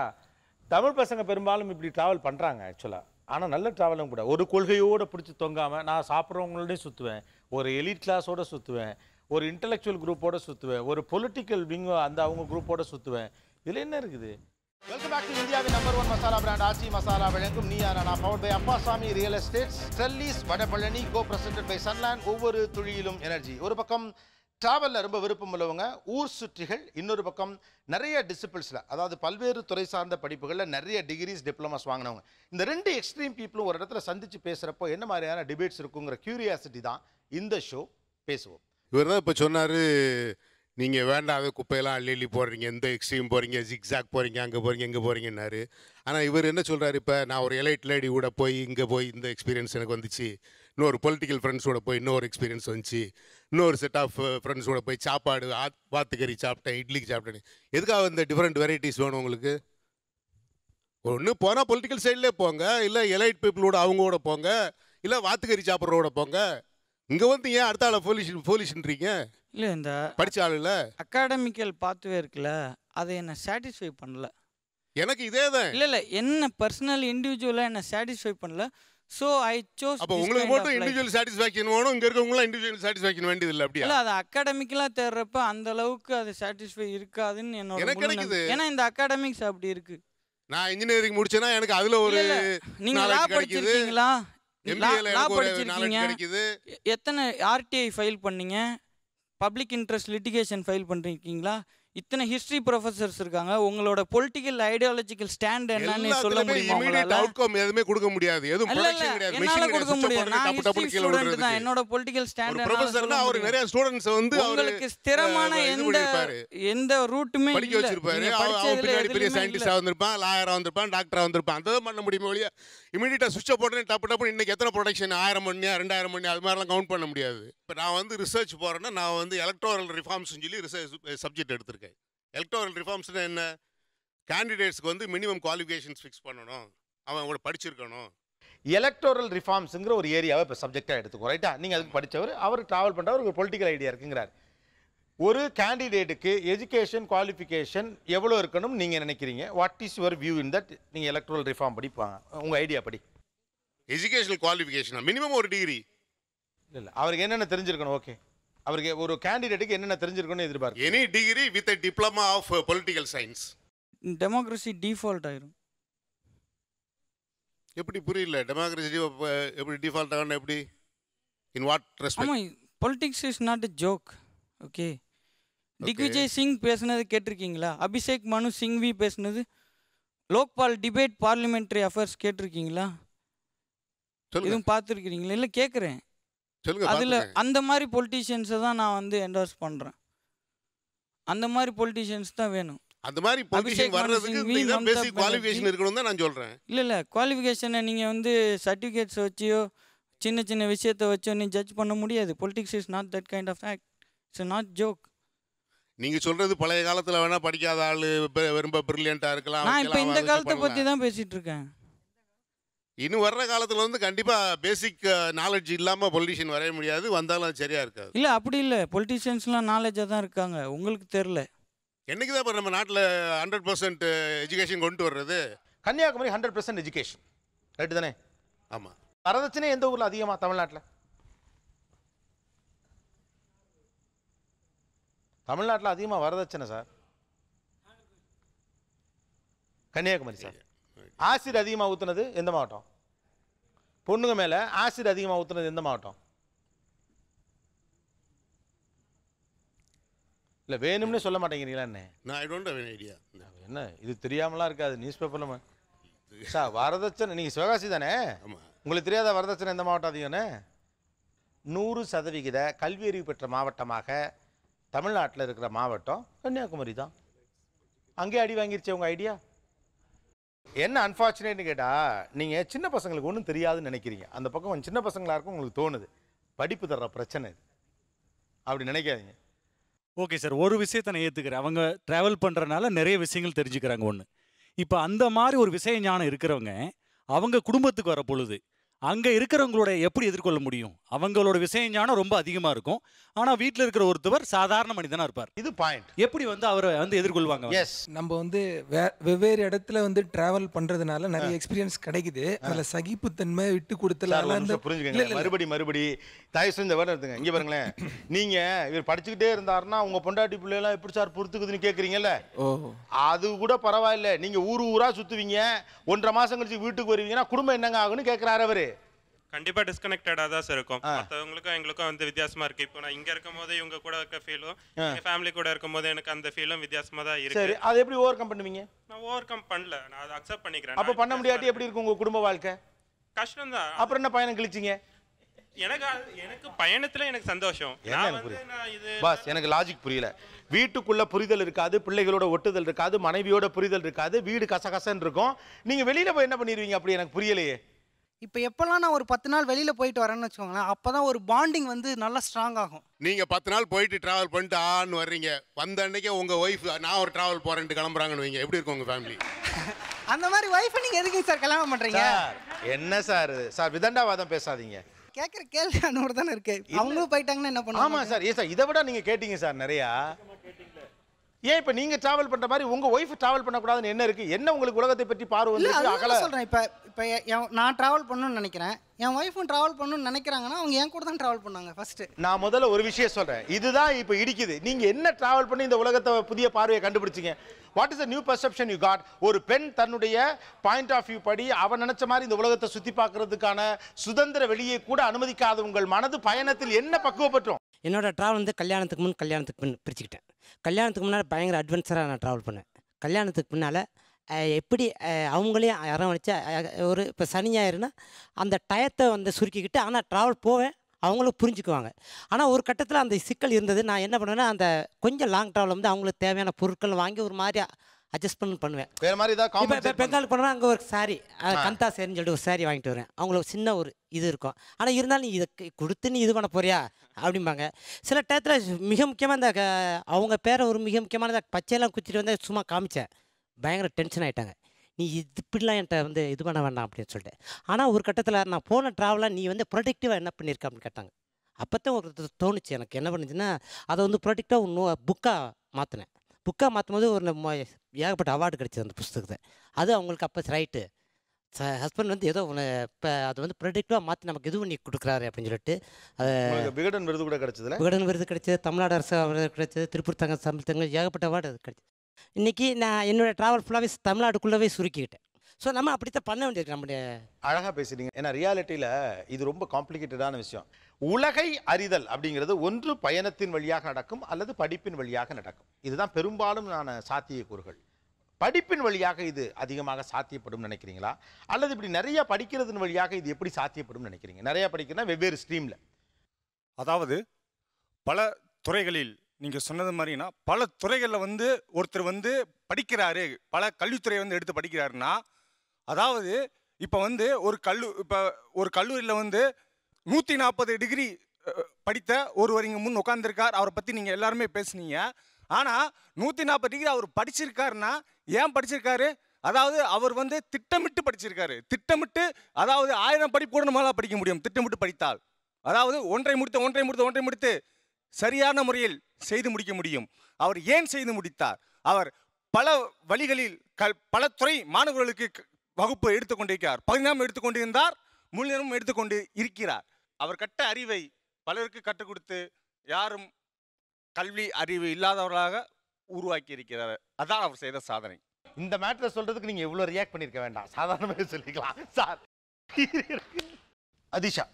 தமிழ் பசங்க பெரும்பாலும் இப்படி ட்ராவல் பண்ணுறாங்க ஆக்சுவலாக ஆனால் நல்ல ட்ராவலும் கூட ஒரு கொள்கையோடு பிடிச்சி தொங்காமல் நான் சாப்பிட்றவங்களோடய சுற்றுவேன் ஒரு எலிட் கிளாஸோடு சுற்றுவேன் ஒரு இன்டலெக்சுவல் குரூப்போட சுற்றுவேன் ஒரு பொலிட்டிக்கல் விங் அந்த அவங்க குரூப்போட சுற்றுவேன் இதில் என்ன இருக்குது வெல்கம் பேக் டு இந்தியாவின் number one masala brand Aachi masala வழங்கும் நீ யாரா நான் power by Appaswamy real estate ஸ்டெல்லிஸ் Vadapalani co presented by Sunland ஒவ்வொரு துளியிலும் எனர்ஜி ஒரு பக்கம் ட்ராவலில் ரொம்ப விருப்பம் உள்ளவங்க ஊர் சுற்றிகள் இன்னொரு பக்கம் நிறைய டிசிப்ளின்ஸில் அதாவது பல்வேறு துறை சார்ந்த படிப்புகளில் நிறைய டிகிரிஸ் டிப்ளமாஸ் வாங்கினவங்க இந்த ரெண்டு எக்ஸ்ட்ரீம் பீப்புளும் ஒரு இடத்துல சந்தித்து பேசுகிறப்போ என்ன மாதிரியான டிபேட்ஸ் இருக்குங்கிற க்யூரியாசிட்டி தான் இந்த ஷோ பேசுவோம் இவர் தான் இப்போ சொன்னார் நீங்கள் வேண்டாத குப்பையெல்லாம் அள்ளி அள்ளி போடுறீங்க எந்த எக்ஸ்ட்ரீம் போகிறீங்க ஜிக்ஸாக் போகிறீங்க அங்கே போகிறீங்க இங்கே போகிறீங்கன்னாரு ஆனால் இவர் என்ன சொல்கிறார் இப்போ நான் ஒரு எலைட் லேடி கூட போய் இங்கே போய் இந்த எக்ஸ்பீரியன்ஸ் எனக்கு வந்துச்சு இன்னொரு பொலிட்டிக்கல் ஃப்ரெண்ட்ஸோட போய் இன்னொரு எக்ஸ்பீரியன்ஸ் வந்துச்சு இன்னொரு செட் ஆஃப் ஃப்ரெண்ட்ஸோட போய் சாப்பாடு ஆத் வாத்துக்கறி சாப்பிட்டேன் இட்லிக்கு சாப்பிட்டேன் எதுக்காக இந்த டிஃப்ரெண்ட் வெரைட்டிஸ் வேணும் உங்களுக்கு ஒன்று போனால் பொலிட்டிக்கல் சைட்லேயே போங்க இல்லை எலைட் பீப்புளோட அவங்களோட போங்க இல்லை வாத்துக்கறி சாப்பிட்றவோட போங்க இங்கே வந்து ஏன் அடுத்த ஆளை போலீஸ் போலீஸ்ன்றீங்க இல்லை இந்த படித்த ஆள் இல்லை அகாடமிக்கல் பாத்துவே இருக்குல்ல அதை என்ன சாட்டிஸ்ஃபை பண்ணல எனக்கு இதே தான் இல்லை இல்லை என்ன பர்சனல் இண்டிவிஜுவலாக என்ன சாட்டிஸ்ஃபை பண்ணல ஸோ ஐ சோஸ் அப்போ உங்களுக்கு மட்டும் இண்டிவிஜுவல் சாட்டிஸ்ஃபேக்ஷன் வேணும் இங்கே இருக்கவங்களாம் இண்டிவிஜுவல் சாட்டிஸ்ஃபேக்ஷன் வேண்டியது இல்லை அப்படியே இல்லை அது அகாடமிக்கெலாம் தேடுறப்ப அந்த அளவுக்கு அது சாட்டிஸ்ஃபை இருக்காதுன்னு என்னோட கிடைக்குது ஏன்னா இந்த அகாடமிக்ஸ் அப்படி இருக்குது நான் இன்ஜினியரிங் முடிச்சேன்னா எனக்கு அதில் ஒரு நீங்கள் லா படிச்சிருக்கீங்களா எத்தனை ஆர்டிஐ ஃபைல் பண்ணீங்க பப்ளிக் இன்ட்ரெஸ்ட் லிட்டிகேஷன் ஃபைல் பண்ணிருக்கீங்களா இத்தனை ஹிஸ்டரி ப்ரொஃபசர்ஸ் இருக்காங்க உங்களோட பொலிட்டிக்கல் ஐடியாலஜிக்கல் ஸ்டாண்ட் என்னன்னு சொல்ல முடியுமா அவுட்கம் எதுவுமே கொடுக்க முடியாது எதுவும் கிடையாது என்னால கொடுக்க முடியாது நான் ஹிஸ்டரி ஸ்டூடண்ட் தான் என்னோட பொலிட்டிக்கல் ஸ்டாண்ட் ப்ரொஃபசர்னா அவர் நிறைய ஸ்டூடண்ட்ஸ் வந்து உங்களுக்கு ஸ்திரமான எந்த எந்த ரூட்டுமே படிக்க வச்சிருப்பாரு அவர் பின்னாடி பெரிய சயின்டிஸ்டா வந்திருப்பான் லாயரா வந்திருப்பான் டாக்டரா வந்திருப்பான் அந்த பண்ண முடியுமே ஒழிய இமீடியட்டா சுவிட்ச போட்டேன் டப்பு டப்பு இன்னைக்கு எத்தனை ப்ரொடக்ஷன் ஆயிரம் மணி ரெண்டாயிரம் மணி அது மாதிரிலாம் கவுண்ட் பண்ண முடியாது இப்போ நான் வந்து ரிசர்ச் போறேன்னா நான் வந்து எலக்ட்ரோரல் ரிஃபார்ம்ஸ் சொல்லி ரிசர்ச் சப்ஜெக்ட் எடுத்திருக்கேன் எலக்ட்ரல் ரிஃபார்ம்ஸ்னு என்ன கேண்டிடேட்ஸ்க்கு வந்து மினிமம் குவாலிஃபிகேஷன்ஸ் ஃபிக்ஸ் பண்ணணும் அவன் படிச்சிருக்கணும் எலக்ட்ரல் ரிஃபார்ம்ஸுங்கிற ஒரு ஏரியாவை இப்போ சப்ஜெக்டாக எடுத்துக்கோ ரைட்டா நீங்கள் அதுக்கு படித்தவர் அவர் ட்ராவல் பண்ணுறவர் ஒரு பொலிட்டிக்கல் ஐடியா இருக்குங்கிறார் ஒரு கேண்டிடேட்டுக்கு எஜுகேஷன் குவாலிஃபிகேஷன் எவ்வளோ இருக்கணும் நீங்கள் நினைக்கிறீங்க what is your view in that நீங்கள் எலக்ட்ரல் ரிஃபார்ம் படிப்பாங்க உங்கள் ஐடியா படி எஜுகேஷனல் குவாலிஃபிகேஷனா மினிமம் ஒரு டிகிரி இல்லை அவருக்கு என்னென்ன தெரிஞ்சிருக்கணும் ஓகே அவருக்கு ஒரு கேண்டிடேட்டுக்கு என்னென்ன தெரிஞ்சிருக்கும்னு எதிர்பார்க்கு any degree with diploma of political science democracy default ஆயிரும் எப்படி புரியல டெமோக்ரஸி எப்படி டிஃபால்ட் ஆகணும் எப்படி in what respect politics is not a joke okay Digvijay Singh பேசுனது கேட்டிருக்கீங்களா அபிஷேக் மனு சிங்வி பேசுனது லோக்பால் டிபேட் பார்லிமெண்ட்ரி அஃபேர்ஸ் கேட்டிருக்கீங்களா எதுவும் பார்த்துருக்கிறீங்களா இல்லை கேட்குறேன் அதில் அந்த மாதிரி பொலிட்டீஷியன்ஸை தான் நான் வந்து என்டோர்ஸ் பண்ணுறேன் அந்த மாதிரி பொலிட்டீஷியன்ஸ் தான் வேணும் அந்த மாதிரி பொலிட்டீஷியன் வர்றதுக்கு இதான் பேசிக் குவாலிஃபிகேஷன் இருக்கணும் தான் நான் சொல்கிறேன் இல்லை இல்லை குவாலிஃபிகேஷனை நீங்கள் வந்து சர்டிஃபிகேட்ஸ் வச்சியோ சின்ன சின்ன விஷயத்தை வச்சோ நீ ஜட்ஜ் பண்ண முடியாது politics is not that kind of act it's not joke நீங்க சொல்றது பழைய காலத்துல வேணா படிக்காத ஆளு ரொம்ப பிரில்லியன்ட்டா இருக்கலாம் நான் இப்போ இந்த காலத்தை பத்தி தான் பேசிட்டு இருக்கேன் இன்னும் வர்ற காலத்தில் வந்து கண்டிப்பாக பேசிக் நாலேஜ் இல்லாமல் பொலிட்டிஷியன் வரைய முடியாது வந்தாலும் அது சரியாக இருக்காது இல்லை அப்படி இல்லை பொலிட்டிஷியன்ஸ்லாம் நாலேஜாக தான் இருக்காங்க உங்களுக்கு தெரில என்னைக்கு தான் இப்போ நம்ம நாட்டில் ஹண்ட்ரட் பர்சன்ட் எஜுகேஷன் கொண்டு வர்றது Kanyakumari hundred percent education right தானே ஆமாம் வரதட்சணை எந்த ஊரில் அதிகமாக தமிழ்நாட்டில் தமிழ்நாட்டில் அதிகமாக வரதட்சணை சார் கன்னியாகுமரி சார் ஆசிட் அதிகமாக ஊற்றுனது எந்த மாவட்டம் பொண்ணுங்க மேலே ஆசிட் அதிகமாக ஊற்றுனது எந்த மாவட்டம் இல்லை வேணும்னு சொல்ல மாட்டேங்கிறீங்களா என்ன நான் ஐடியா என்ன இது தெரியாமலாம் இருக்காது நியூஸ் பேப்பர்ல வரதட்சணை நீங்கள் சிவகாசி தானே உங்களுக்கு தெரியாத வரதட்சணை எந்த மாவட்டம் அதிகம்னு நூறு சதவிகித கல்வி அறிவு பெற்ற மாவட்டமாக தமிழ்நாட்டில் இருக்கிற மாவட்டம் கன்னியாகுமரி தான் அங்கே அடி வாங்கிருச்சு உங்கள் ஐடியா என்ன அன்ஃபார்ச்சுனேட்னு கேட்டால் நீங்கள் சின்ன பசங்களுக்கு ஒன்றும் தெரியாதுன்னு நினைக்கிறீங்க அந்த பக்கம் சின்ன பசங்களாக இருக்கும் உங்களுக்கு தோணுது படிப்பு தர்ற பிரச்சனை இது அப்படி நினைக்காதீங்க ஓகே சார் ஒரு விஷயத்தை நான் ஏற்றுக்கிறேன் அவங்க ட்ராவல் பண்ணுறனால நிறைய விஷயங்கள் தெரிஞ்சுக்கிறாங்க ஒன்று இப்போ அந்த மாதிரி ஒரு விஷய ஞானம் இருக்கிறவங்க அவங்க குடும்பத்துக்கு வர பொழுது அங்கே இருக்கிறவங்களோட எப்படி எதிர்கொள்ள முடியும் அவங்களோட விஷய ஞானம் ரொம்ப அதிகமா இருக்கும் ஆனா வீட்ல இருக்கிற ஒருத்தவர் சாதாரண மனிதனா இருப்பார் இது பாயிண்ட் எப்படி வந்து அவரை வந்து எதிர்கொள்வாங்க எஸ் நம்ம வந்து வெவ்வேறு இடத்துல வந்து டிராவல் பண்றதுனால நிறைய எக்ஸ்பீரியன்ஸ் கிடைக்குது சகிப்பு சகிப்புத்தன்மை விட்டு கொடுத்தல புரிஞ்சுக்கங்க மறுபடி மறுபடி தயவு செஞ்ச வேலை எடுத்துங்க இங்கே பாருங்களேன் நீங்க இவர் படிச்சுக்கிட்டே இருந்தாருன்னா உங்க பொண்டாட்டி பிள்ளை எல்லாம் எப்படி சார் பொறுத்துக்குதுன்னு கேக்குறீங்கல்ல ஓ அது கூட பரவாயில்ல நீங்க ஊர் ஊரா சுத்துவீங்க ஒன்றரை மாசம் கழிச்சு வீட்டுக்கு வருவீங்கன்னா குடும்பம் என்னங்க ஆகுன்னு கேக்குறாரு அவர் கண்டிப்பா டிஸ்கனெக்டடா தான் சார் இருக்கும் மற்றவங்களுக்கும் எங்களுக்கும் வந்து வித்தியாசமா இருக்கு இப்போ நான் இங்க இருக்கும் போது இவங்க கூட இருக்க ஃபீலும் ஃபேமிலி கூட இருக்கும் போது எனக்கு அந்த ஃபீலும் வித்தியாசமா தான் இருக்கு சரி அது எப்படி ஓவர் கம் பண்ணுவீங்க நான் ஓவர் கம் பண்ணல நான் அதை அக்செப்ட் பண்ணிக்கிறேன் அப்ப பண்ண முடியாட்டி எப்படி இருக்கும் உங்க குடும்ப வாழ்க்கை கஷ்டம் தான் அப்புறம் என்ன பயணம் கிழிச்சிங்க எனக்கு எனக்கு பயணத்துல எனக்கு சந்தோஷம் பாஸ் எனக்கு லாஜிக் புரியல வீட்டுக்குள்ள புரிதல் இருக்காது பிள்ளைகளோட ஒட்டுதல் இருக்காது மனைவியோட புரிதல் இருக்காது வீடு கசகசன்னு இருக்கும் நீங்க வெளியில போய் என்ன பண்ணிருவீங்க அப்படி எனக்கு புரியலையே இப்போ எப்போல்லாம் நான் ஒரு பத்து நாள் வெளியில் போயிட்டு வரேன்னு வச்சுக்கோங்களேன் அப்போ தான் ஒரு பாண்டிங் வந்து நல்லா ஸ்ட்ராங் ஆகும் நீங்கள் பத்து நாள் போயிட்டு ட்ராவல் பண்ணிட்டு ஆன்னு வர்றீங்க வந்த அன்னைக்கே உங்கள் ஒய்ஃப் நான் ஒரு ட்ராவல் போகிறேன்ட்டு கிளம்புறாங்கன்னு வைங்க எப்படி இருக்கும் உங்கள் ஃபேமிலி [LAUGHS] அந்த மாதிரி ஒய்ஃபை நீங்கள் எதுக்கு சார் கல்யாணம் பண்ணுறீங்க என்ன சார் சார் விதண்டாவாதம் பேசாதீங்க கேட்குற கேள்வி அன்னோட தானே இருக்கு அவங்களும் போயிட்டாங்கன்னா என்ன பண்ணுவாங்க ஆமாம் சார் ஏ சார் இதை விட நீங்கள் கேட்டீங்க சார் நிறையா ஏன் இப்போ நீங்கள் ட்ராவல் பண்ணுற மாதிரி உங்கள் ஒய்ஃப் ட்ராவல் பண்ணக்கூடாதுன்னு என்ன இருக்குது என்ன உங்களுக்கு உலகத்தை பற்றி பார்வை வந்து அகல சொல்கிறேன் இப்போ இப்போ நான் ட்ராவல் பண்ணணும்னு நினைக்கிறேன் என் ஒய்ஃபும் ட்ராவல் பண்ணணும்னு நினைக்கிறாங்கன்னா அவங்க என் கூட தான் ட்ராவல் பண்ணாங்க ஃபஸ்ட்டு நான் முதல்ல ஒரு விஷயம் சொல்கிறேன் இதுதான் இப்போ இடிக்குது நீங்கள் என்ன ட்ராவல் பண்ணி இந்த உலகத்தை புதிய பார்வையை கண்டுபிடிச்சிங்க what is the new perception you got ஒரு பெண் தன்னுடைய பாயிண்ட் ஆஃப் வியூ படி அவன் நினச்ச மாதிரி இந்த உலகத்தை சுற்றி பார்க்கறதுக்கான சுதந்திர வெளியே கூட அனுமதிக்காத உங்கள் மனது பயணத்தில் என்ன பக்குவப்பட்டோம் என்னோடய ட்ராவல் வந்து கல்யாணத்துக்கு முன் கல்யாணத்துக்கு முன் பிரிச்சுக்கிட்டேன் கல்யாணத்துக்கு முன்னால் பயங்கர அட்வென்ச்சராக நான் ட்ராவல் பண்ணேன் கல்யாணத்துக்கு பின்னால் எப்படி அவங்களையும் அரவணைச்சா ஒரு இப்போ சனி ஞாயிறுனா அந்த டயத்தை வந்து சுருக்கிக்கிட்டு ஆனால் ட்ராவல் போவேன் அவங்களும் புரிஞ்சுக்குவாங்க ஆனால் ஒரு கட்டத்தில் அந்த சிக்கல் இருந்தது நான் என்ன பண்ணுவேன்னா அந்த கொஞ்சம் லாங் ட்ராவல் வந்து அவங்களுக்கு தேவையான பொருட்கள் வாங்கி ஒரு மாதிரியாக அட்ஜஸ்ட்மெண்ட் பண்ணுவேன் வேற மாதிரி ஏதாவது இப்போ பெங்கால் போனால் அங்கே ஒரு சாரி கந்தா சேரின்னு சொல்லிட்டு ஒரு சாரி வாங்கிட்டு வரேன் அவங்களுக்கு சின்ன ஒரு இது இருக்கும் ஆனால் இருந்தாலும் நீ இதை கொடுத்து நீ இது பண்ண போறியா அப்படிம்பாங்க சில டயத்தில் மிக முக்கியமாக இந்த அவங்க பேரை ஒரு மிக முக்கியமான பச்சையெல்லாம் குச்சிட்டு வந்து சும்மா காமிச்சேன் பயங்கர டென்ஷன் ஆகிட்டாங்க நீ இது இப்படிலாம் என்கிட்ட வந்து இது பண்ண வேண்டாம் அப்படின்னு சொல்லிட்டு ஆனால் ஒரு கட்டத்தில் நான் போன ட்ராவலாக நீ வந்து ப்ரொடக்டிவாக என்ன பண்ணியிருக்க அப்படின்னு கேட்டாங்க அப்போ தான் ஒரு தோணுச்சு எனக்கு என்ன பண்ணுச்சுன்னா அதை வந்து ப்ரொடக்டிவாக இன்னும் புக்காக மாற்றினேன் புக்காக மாற்றும்போது ஒரு ஏகப்பட்ட அவார்டு கிடச்சிது அந்த புஸ்தகத்தை அது அவங்களுக்கு அப்போ ரைட்டு ச ஹஸ்பண்ட் வந்து ஏதோ ஒன்று இப்போ அது வந்து ப்ரொடக்டிவாக மாற்றி நமக்கு இது பண்ணி கொடுக்குறாரு அப்படின்னு சொல்லிட்டு விகடன் விருது கூட கிடச்சது விகடன் விருது கிடைச்சது தமிழ்நாடு அரசு கிடைச்சது திருப்பூர் தங்க தமிழ் ஏகப்பட்ட அவார்டு அது கிடச்சிது இன்றைக்கி நான் என்னோடய ட்ராவல் ஃபுல்லாகவே தமிழ்நாடுக்குள்ளவே சுருக்கிக்கிட்டேன் ஸோ நம்ம அப்படித்தான் பண்ண வேண்டியிருக்கு நம்முடைய அழகாக பேசுறீங்க ஏன்னா ரியாலிட்டியில் இது ரொம்ப காம்ப்ளிகேட்டடான விஷயம் உலகை அறிதல் அப்படிங்கிறது ஒன்று பயணத்தின் வழியாக நடக்கும் அல்லது படிப்பின் வழியாக நடக்கும் இதுதான் பெரும்பாலும் நான் சாத்தியக்கூறுகள் படிப்பின் வழியாக இது அதிகமாக சாத்தியப்படும் நினைக்கிறீங்களா அல்லது இப்படி நிறைய படிக்கிறதன் வழியாக இது எப்படி சாத்தியப்படும் நினைக்கிறீங்க நிறையா படிக்கிறதா வெவ்வேறு ஸ்ட்ரீமில் அதாவது பல துறைகளில் நீங்கள் சொன்னது மாதிரினா பல துறைகளில் வந்து ஒருத்தர் வந்து படிக்கிறாரு பல கல்வித்துறை வந்து எடுத்து படிக்கிறாருன்னா அதாவது இப்போ வந்து ஒரு கல்லு இப்போ ஒரு கல்லூரியில் வந்து நூற்றி நாற்பது டிகிரி படித்த ஒருவர் இங்கே முன் உட்காந்துருக்கார் அவரை பற்றி நீங்கள் எல்லாருமே பேசுனீங்க ஆனால் நூற்றி நாற்பது டிகிரி அவர் படிச்சிருக்காருன்னா ஏன் படிச்சிருக்காரு அதாவது அவர் வந்து திட்டமிட்டு படிச்சிருக்காரு திட்டமிட்டு அதாவது ஆயிரம் படிப்பு கூட நம்மளால் படிக்க முடியும் திட்டமிட்டு படித்தால் அதாவது ஒன்றை முடித்து ஒன்றை முடித்து ஒன்றை முடித்து சரியான முறையில் செய்து முடிக்க முடியும் அவர் ஏன் செய்து முடித்தார் அவர் பல வழிகளில் கல் பல துறை மாணவர்களுக்கு வகுப்பு எடுத்துக்கொண்டிருக்கிறார் பதினாம் எடுத்துக்கொண்டிருந்தார் முழு நேரமும் எடுத்துக்கொண்டு இருக்கிறார் அவர் கட்ட அறிவை பலருக்கு கற்றுக் கொடுத்து யாரும் கல்வி அறிவு இல்லாதவர்களாக உருவாக்கி இருக்கிறார் அதான் அவர் செய்த சாதனை இந்த மேட்ரை சொல்றதுக்கு நீங்க எவ்வளவு ரியாக்ட் பண்ணிருக்க வேண்டாம் சாதாரணமாக சொல்லிக்கலாம் சார் அதிஷா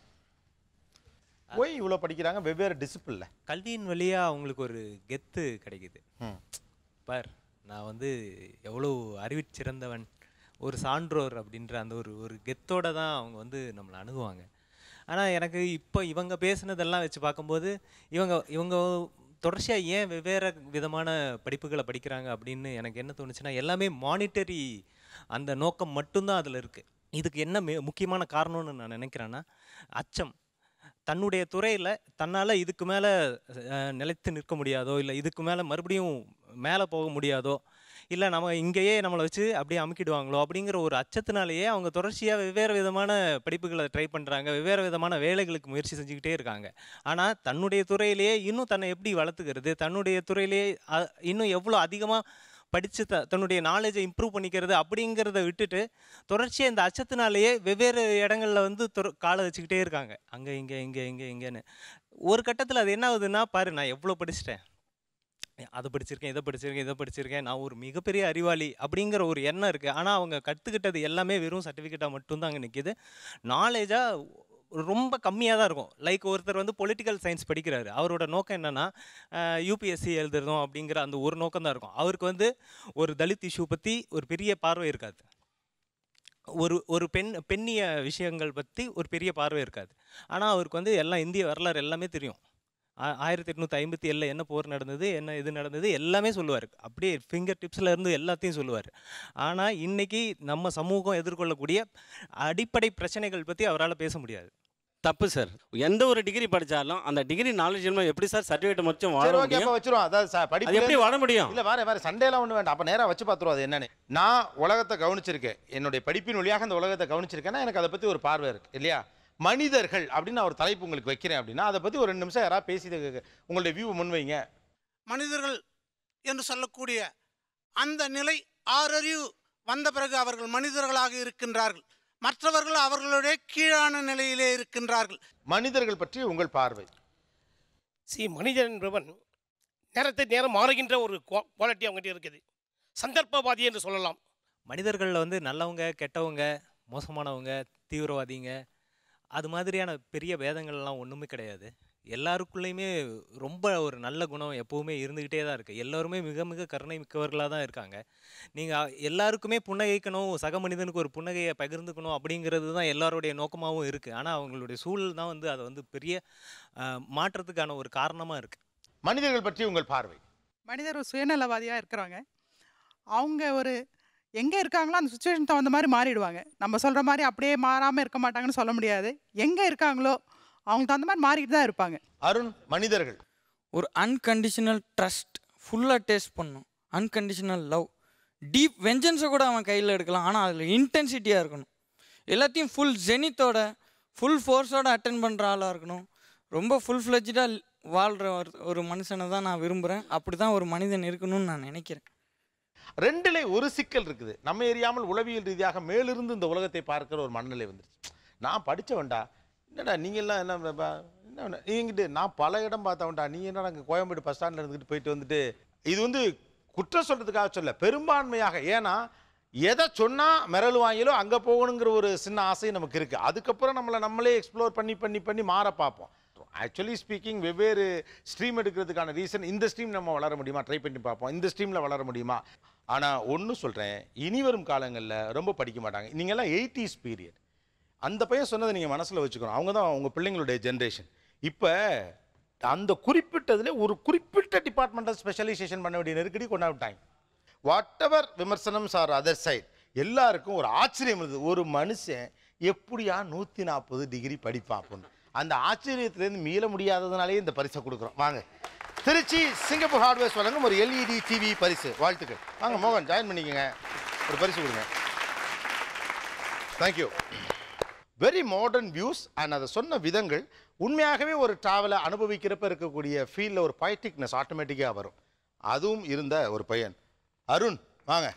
போய் இவ்வளோ படிக்கிறாங்க வெவ்வேறு டிசிப்ளின்ல கல்வியின் வழியாக அவங்களுக்கு ஒரு கெத்து கிடைக்குது பார் நான் வந்து எவ்வளோ அறிவிச்சிறந்தவன் சிறந்தவன் ஒரு சான்றோர் அப்படின்ற அந்த ஒரு ஒரு கெத்தோட தான் அவங்க வந்து நம்மளை அணுகுவாங்க ஆனால் எனக்கு இப்போ இவங்க பேசுனதெல்லாம் வச்சு பார்க்கும்போது இவங்க இவங்க தொடர்ச்சியாக ஏன் வெவ்வேறு விதமான படிப்புகளை படிக்கிறாங்க அப்படின்னு எனக்கு என்ன தோணுச்சுன்னா எல்லாமே மானிட்டரி அந்த நோக்கம் மட்டும்தான் அதில் இருக்குது இதுக்கு என்ன மே முக்கியமான காரணம்னு நான் நினைக்கிறேன்னா அச்சம் தன்னுடைய துறையில் தன்னால் இதுக்கு மேலே நிலைத்து நிற்க முடியாதோ இல்லை இதுக்கு மேலே மறுபடியும் மேலே போக முடியாதோ இல்லை நம்ம இங்கேயே நம்மளை வச்சு அப்படியே அமுக்கிடுவாங்களோ அப்படிங்கிற ஒரு அச்சத்தினாலேயே அவங்க தொடர்ச்சியாக வெவ்வேறு விதமான படிப்புகளை ட்ரை பண்ணுறாங்க வெவ்வேறு விதமான வேலைகளுக்கு முயற்சி செஞ்சுக்கிட்டே இருக்காங்க ஆனால் தன்னுடைய துறையிலேயே இன்னும் தன்னை எப்படி வளர்த்துக்கிறது தன்னுடைய துறையிலேயே இன்னும் எவ்வளோ அதிகமாக படித்து த தன்னுடைய நாலேஜை இம்ப்ரூவ் பண்ணிக்கிறது அப்படிங்கிறத விட்டுட்டு தொடர்ச்சியாக இந்த அச்சத்தினாலேயே வெவ்வேறு இடங்களில் வந்து தொ காலை வச்சுக்கிட்டே இருக்காங்க அங்கே இங்கே இங்கே இங்கே இங்கேன்னு ஒரு கட்டத்தில் அது என்ன ஆகுதுன்னா பாரு நான் எவ்வளோ படிச்சிட்டேன் அதை படிச்சிருக்கேன் இதை படிச்சிருக்கேன் இதை படிச்சிருக்கேன் நான் ஒரு மிகப்பெரிய அறிவாளி அப்படிங்கிற ஒரு எண்ணம் இருக்குது ஆனால் அவங்க கற்றுக்கிட்டது எல்லாமே வெறும் சர்டிஃபிகேட்டாக மட்டும்தான் அங்கே நிற்கிது நாலேஜாக ரொம்ப கம்மியாக தான் இருக்கும் லைக் ஒருத்தர் வந்து பொலிட்டிக்கல் சயின்ஸ் படிக்கிறாரு அவரோட நோக்கம் என்னென்னா யூபிஎஸ்சி எழுதுறதும் அப்படிங்கிற அந்த ஒரு நோக்கம் தான் இருக்கும் அவருக்கு வந்து ஒரு தலித் இஷ்யூ பற்றி ஒரு பெரிய பார்வை இருக்காது ஒரு ஒரு பெண் பெண்ணிய விஷயங்கள் பற்றி ஒரு பெரிய பார்வை இருக்காது ஆனால் அவருக்கு வந்து எல்லாம் இந்திய வரலாறு எல்லாமே தெரியும் ஆயிரத்தி எட்நூற்றி ஐம்பத்தி ஏழில் என்ன போர் நடந்தது என்ன இது நடந்தது எல்லாமே சொல்லுவார் அப்படியே ஃபிங்கர் டிப்ஸில் இருந்து எல்லாத்தையும் சொல்லுவார் ஆனால் இன்றைக்கி நம்ம சமூகம் எதிர்கொள்ளக்கூடிய அடிப்படை பிரச்சனைகள் பற்றி அவரால் பேச முடியாது தப்பு சார் எந்த ஒரு டிகிரி படிச்சாலும் அந்த டிகிரி நாலேஜ் எப்படி சார் சர்டிஃபிகேட் மட்டும் வச்சிருவோம் அதாவது எப்படி வாழ முடியும் இல்லை வேற வேற சண்டேலாம் ஒன்று வேண்டாம் அப்போ நேராக வச்சு பார்த்துருவோம் அது என்னன்னு நான் உலகத்தை கவனிச்சிருக்கேன் என்னுடைய படிப்பின் வழியாக அந்த உலகத்தை கவனிச்சிருக்கேன்னா எனக்கு அதை பற்றி ஒரு பார்வை இருக்குது இல்லையா மனிதர்கள் அப்படின்னு அவர் தலைப்பு உங்களுக்கு வைக்கிறேன் அப்படின்னா அதை பற்றி ஒரு ரெண்டு நிமிஷம் யாராவது பேசி உங்களுடைய வியூ முன்வைங்க மனிதர்கள் என்று சொல்லக்கூடிய அந்த நிலை ஆறறிவு வந்த பிறகு அவர்கள் மனிதர்களாக இருக்கின்றார்கள் மற்றவர்கள் அவர்களுடைய கீழான நிலையிலே இருக்கின்றார்கள் மனிதர்கள் பற்றி உங்கள் பார்வை சி மனிதன் என்பவன் நேரத்தை நேரம் மாறுகின்ற ஒரு குவாலிட்டி அவங்ககிட்ட இருக்குது சந்தர்ப்பவாதி என்று சொல்லலாம் மனிதர்களில் வந்து நல்லவங்க கெட்டவங்க மோசமானவங்க தீவிரவாதிங்க அது மாதிரியான பெரிய வேதங்கள்லாம் ஒன்றுமே கிடையாது எல்லாருக்குள்ளேயுமே ரொம்ப ஒரு நல்ல குணம் எப்போவுமே இருந்துக்கிட்டே தான் இருக்குது எல்லோருமே மிக மிக கருணை மிக்கவர்களாக தான் இருக்காங்க நீங்கள் எல்லாருக்குமே புன்னகைக்கணும் சக மனிதனுக்கு ஒரு புன்னகையை பகிர்ந்துக்கணும் அப்படிங்கிறது தான் எல்லாருடைய நோக்கமாகவும் இருக்குது ஆனால் அவங்களுடைய சூழல் தான் வந்து அதை வந்து பெரிய மாற்றத்துக்கான ஒரு காரணமாக இருக்குது மனிதர்கள் பற்றி உங்கள் பார்வை மனிதர் ஒரு சுயநலவாதியாக இருக்கிறாங்க அவங்க ஒரு எங்கே இருக்காங்களோ அந்த சுச்சுவேஷன் தகுந்த மாதிரி மாறிடுவாங்க நம்ம சொல்கிற மாதிரி அப்படியே மாறாமல் இருக்க மாட்டாங்கன்னு சொல்ல முடியாது எங்கே இருக்காங்களோ அவங்க தகுந்த மாதிரி மாறிட்டு தான் இருப்பாங்க அருண் மனிதர்கள் ஒரு அன்கண்டிஷனல் ட்ரஸ்ட் ஃபுல்லாக டேஸ்ட் பண்ணும் அன்கண்டிஷனல் லவ் டீப் வெஞ்சன்ஸை கூட அவன் கையில் எடுக்கலாம் ஆனால் அதில் இன்டென்சிட்டியாக இருக்கணும் எல்லாத்தையும் ஃபுல் ஜெனித்தோட ஃபுல் ஃபோர்ஸோட அட்டன் பண்ணுற ஆளாக இருக்கணும் ரொம்ப ஃபுல் ஃப்ளெஜாக வாழ்கிற ஒரு மனுஷனை தான் நான் விரும்புகிறேன் அப்படி தான் ஒரு மனிதன் இருக்கணும்னு நான் நினைக்கிறேன் ரெண்டுலே ஒரு சிக்கல் இருக்குது நம்ம ஏரியாமல் உளவியல் ரீதியாக மேலிருந்து இந்த உலகத்தை பார்க்கிற ஒரு மனநிலை வந்துருச்சு நான் படித்தவன்டா என்னடா நீங்கள்லாம் என்ன என்ன நீங்கிட்டு நான் பல இடம் பார்த்தவன்டா நீ என்னடா அங்கே கோயம்பேடு பஸ் ஸ்டாண்டில் இருந்துக்கிட்டு போயிட்டு வந்துட்டு இது வந்து குற்றம் சொல்கிறதுக்காக சொல்ல பெரும்பான்மையாக ஏன்னா எதை சொன்னால் மிரள் வாங்கிலோ அங்கே போகணுங்கிற ஒரு சின்ன ஆசை நமக்கு இருக்குது அதுக்கப்புறம் நம்மளை நம்மளே எக்ஸ்ப்ளோர் பண்ணி பண்ணி பண்ணி மாற பார்ப்போம் ஆக்சுவலி ஸ்பீக்கிங் வெவ்வேறு ஸ்ட்ரீம் எடுக்கிறதுக்கான ரீசன் இந்த ஸ்ட்ரீம் நம்ம வளர முடியுமா ட்ரை பண்ணி பார்ப்போம் இந்த ஸ்ட்ரீமில் வளர முடியுமா ஆனால் ஒன்று சொல்கிறேன் இனி வரும் காலங்களில் ரொம்ப படிக்க மாட்டாங்க நீங்கள்லாம் எயிட்டிஸ் பீரியட் அந்த பையன் சொன்னதை நீங்கள் மனசில் வச்சுக்கணும் அவங்க தான் உங்கள் பிள்ளைங்களுடைய ஜென்ரேஷன் இப்போ அந்த குறிப்பிட்டதில் ஒரு குறிப்பிட்ட டிபார்ட்மெண்ட்டை ஸ்பெஷலைசேஷன் பண்ண வேண்டிய நெருக்கடி கொண்டாவிட்டாங்க வாட் எவர் விமர்சனம் சார் அதர் சைட் எல்லாருக்கும் ஒரு ஆச்சரியம் இருந்தது ஒரு மனுஷன் எப்படியா நூற்றி நாற்பது டிகிரி படிப்பான் அப்படின்னு அந்த ஆச்சரியத்துலேருந்து மீள முடியாததுனாலே இந்த பரிசை கொடுக்குறோம் வாங்க திருச்சி சிங்கப்பூர் ஹார்ட்வேர்ஸ் வழங்கும் ஒரு எல்இடி டிவி பரிசு வாழ்த்துக்கள் வாங்க மோகன் ஜாயின் பண்ணிக்கோங்க ஒரு பரிசு கொடுங்க thank you very modern views and அதை சொன்ன விதங்கள் உண்மையாகவே ஒரு ட்ராவலை அனுபவிக்கிறப்ப இருக்கக்கூடிய ஃபீலில் ஒரு பயட்டிக்னஸ் ஆட்டோமேட்டிக்காக வரும் அதுவும் இருந்த ஒரு பையன் அருண் வாங்க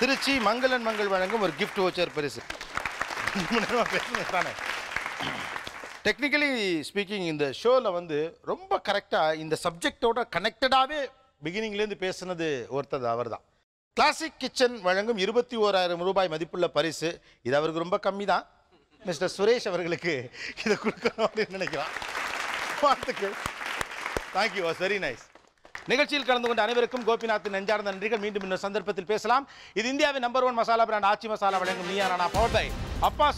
திருச்சி மங்களன் மங்கள் வழங்கும் ஒரு கிஃப்ட் வச்சர் பரிசு தானே டெக்னிக்கலி ஸ்பீக்கிங் இந்த ஷோவில் வந்து ரொம்ப கரெக்டாக இந்த சப்ஜெக்டோட கனெக்டடாகவே பிகினிங்லேருந்து பேசுனது ஒருத்தர் அவர் தான் கிளாசிக் கிச்சன் வழங்கும் இருபத்தி ஓராயிரம் ரூபாய் மதிப்புள்ள பரிசு இது அவருக்கு ரொம்ப கம்மி தான் மிஸ்டர் சுரேஷ் அவர்களுக்கு இதை கொடுக்கணும் அப்படின்னு நினைக்கிறான் பார்த்துக்கு தேங்க்யூ வாஸ் வெரி நைஸ் நிகழ்ச்சியில் கலந்து கொண்ட அனைவருக்கும் கோபிநாத் நெஞ்சார்ந்த நன்றிகள் மீண்டும் இந்த சந்தர்ப்பத்தில் பேசலாம் இது இந்தியாவின் number one masala brand Aachi masala வழங்கும் Neeya Naana power by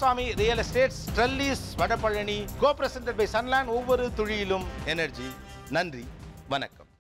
Swami real estate ஸ்ட்ரெல்லீஸ் Vadapalani co present by Sunland ஒவ்வொரு துளியிலும் எனர்ஜி நன்றி வணக்கம்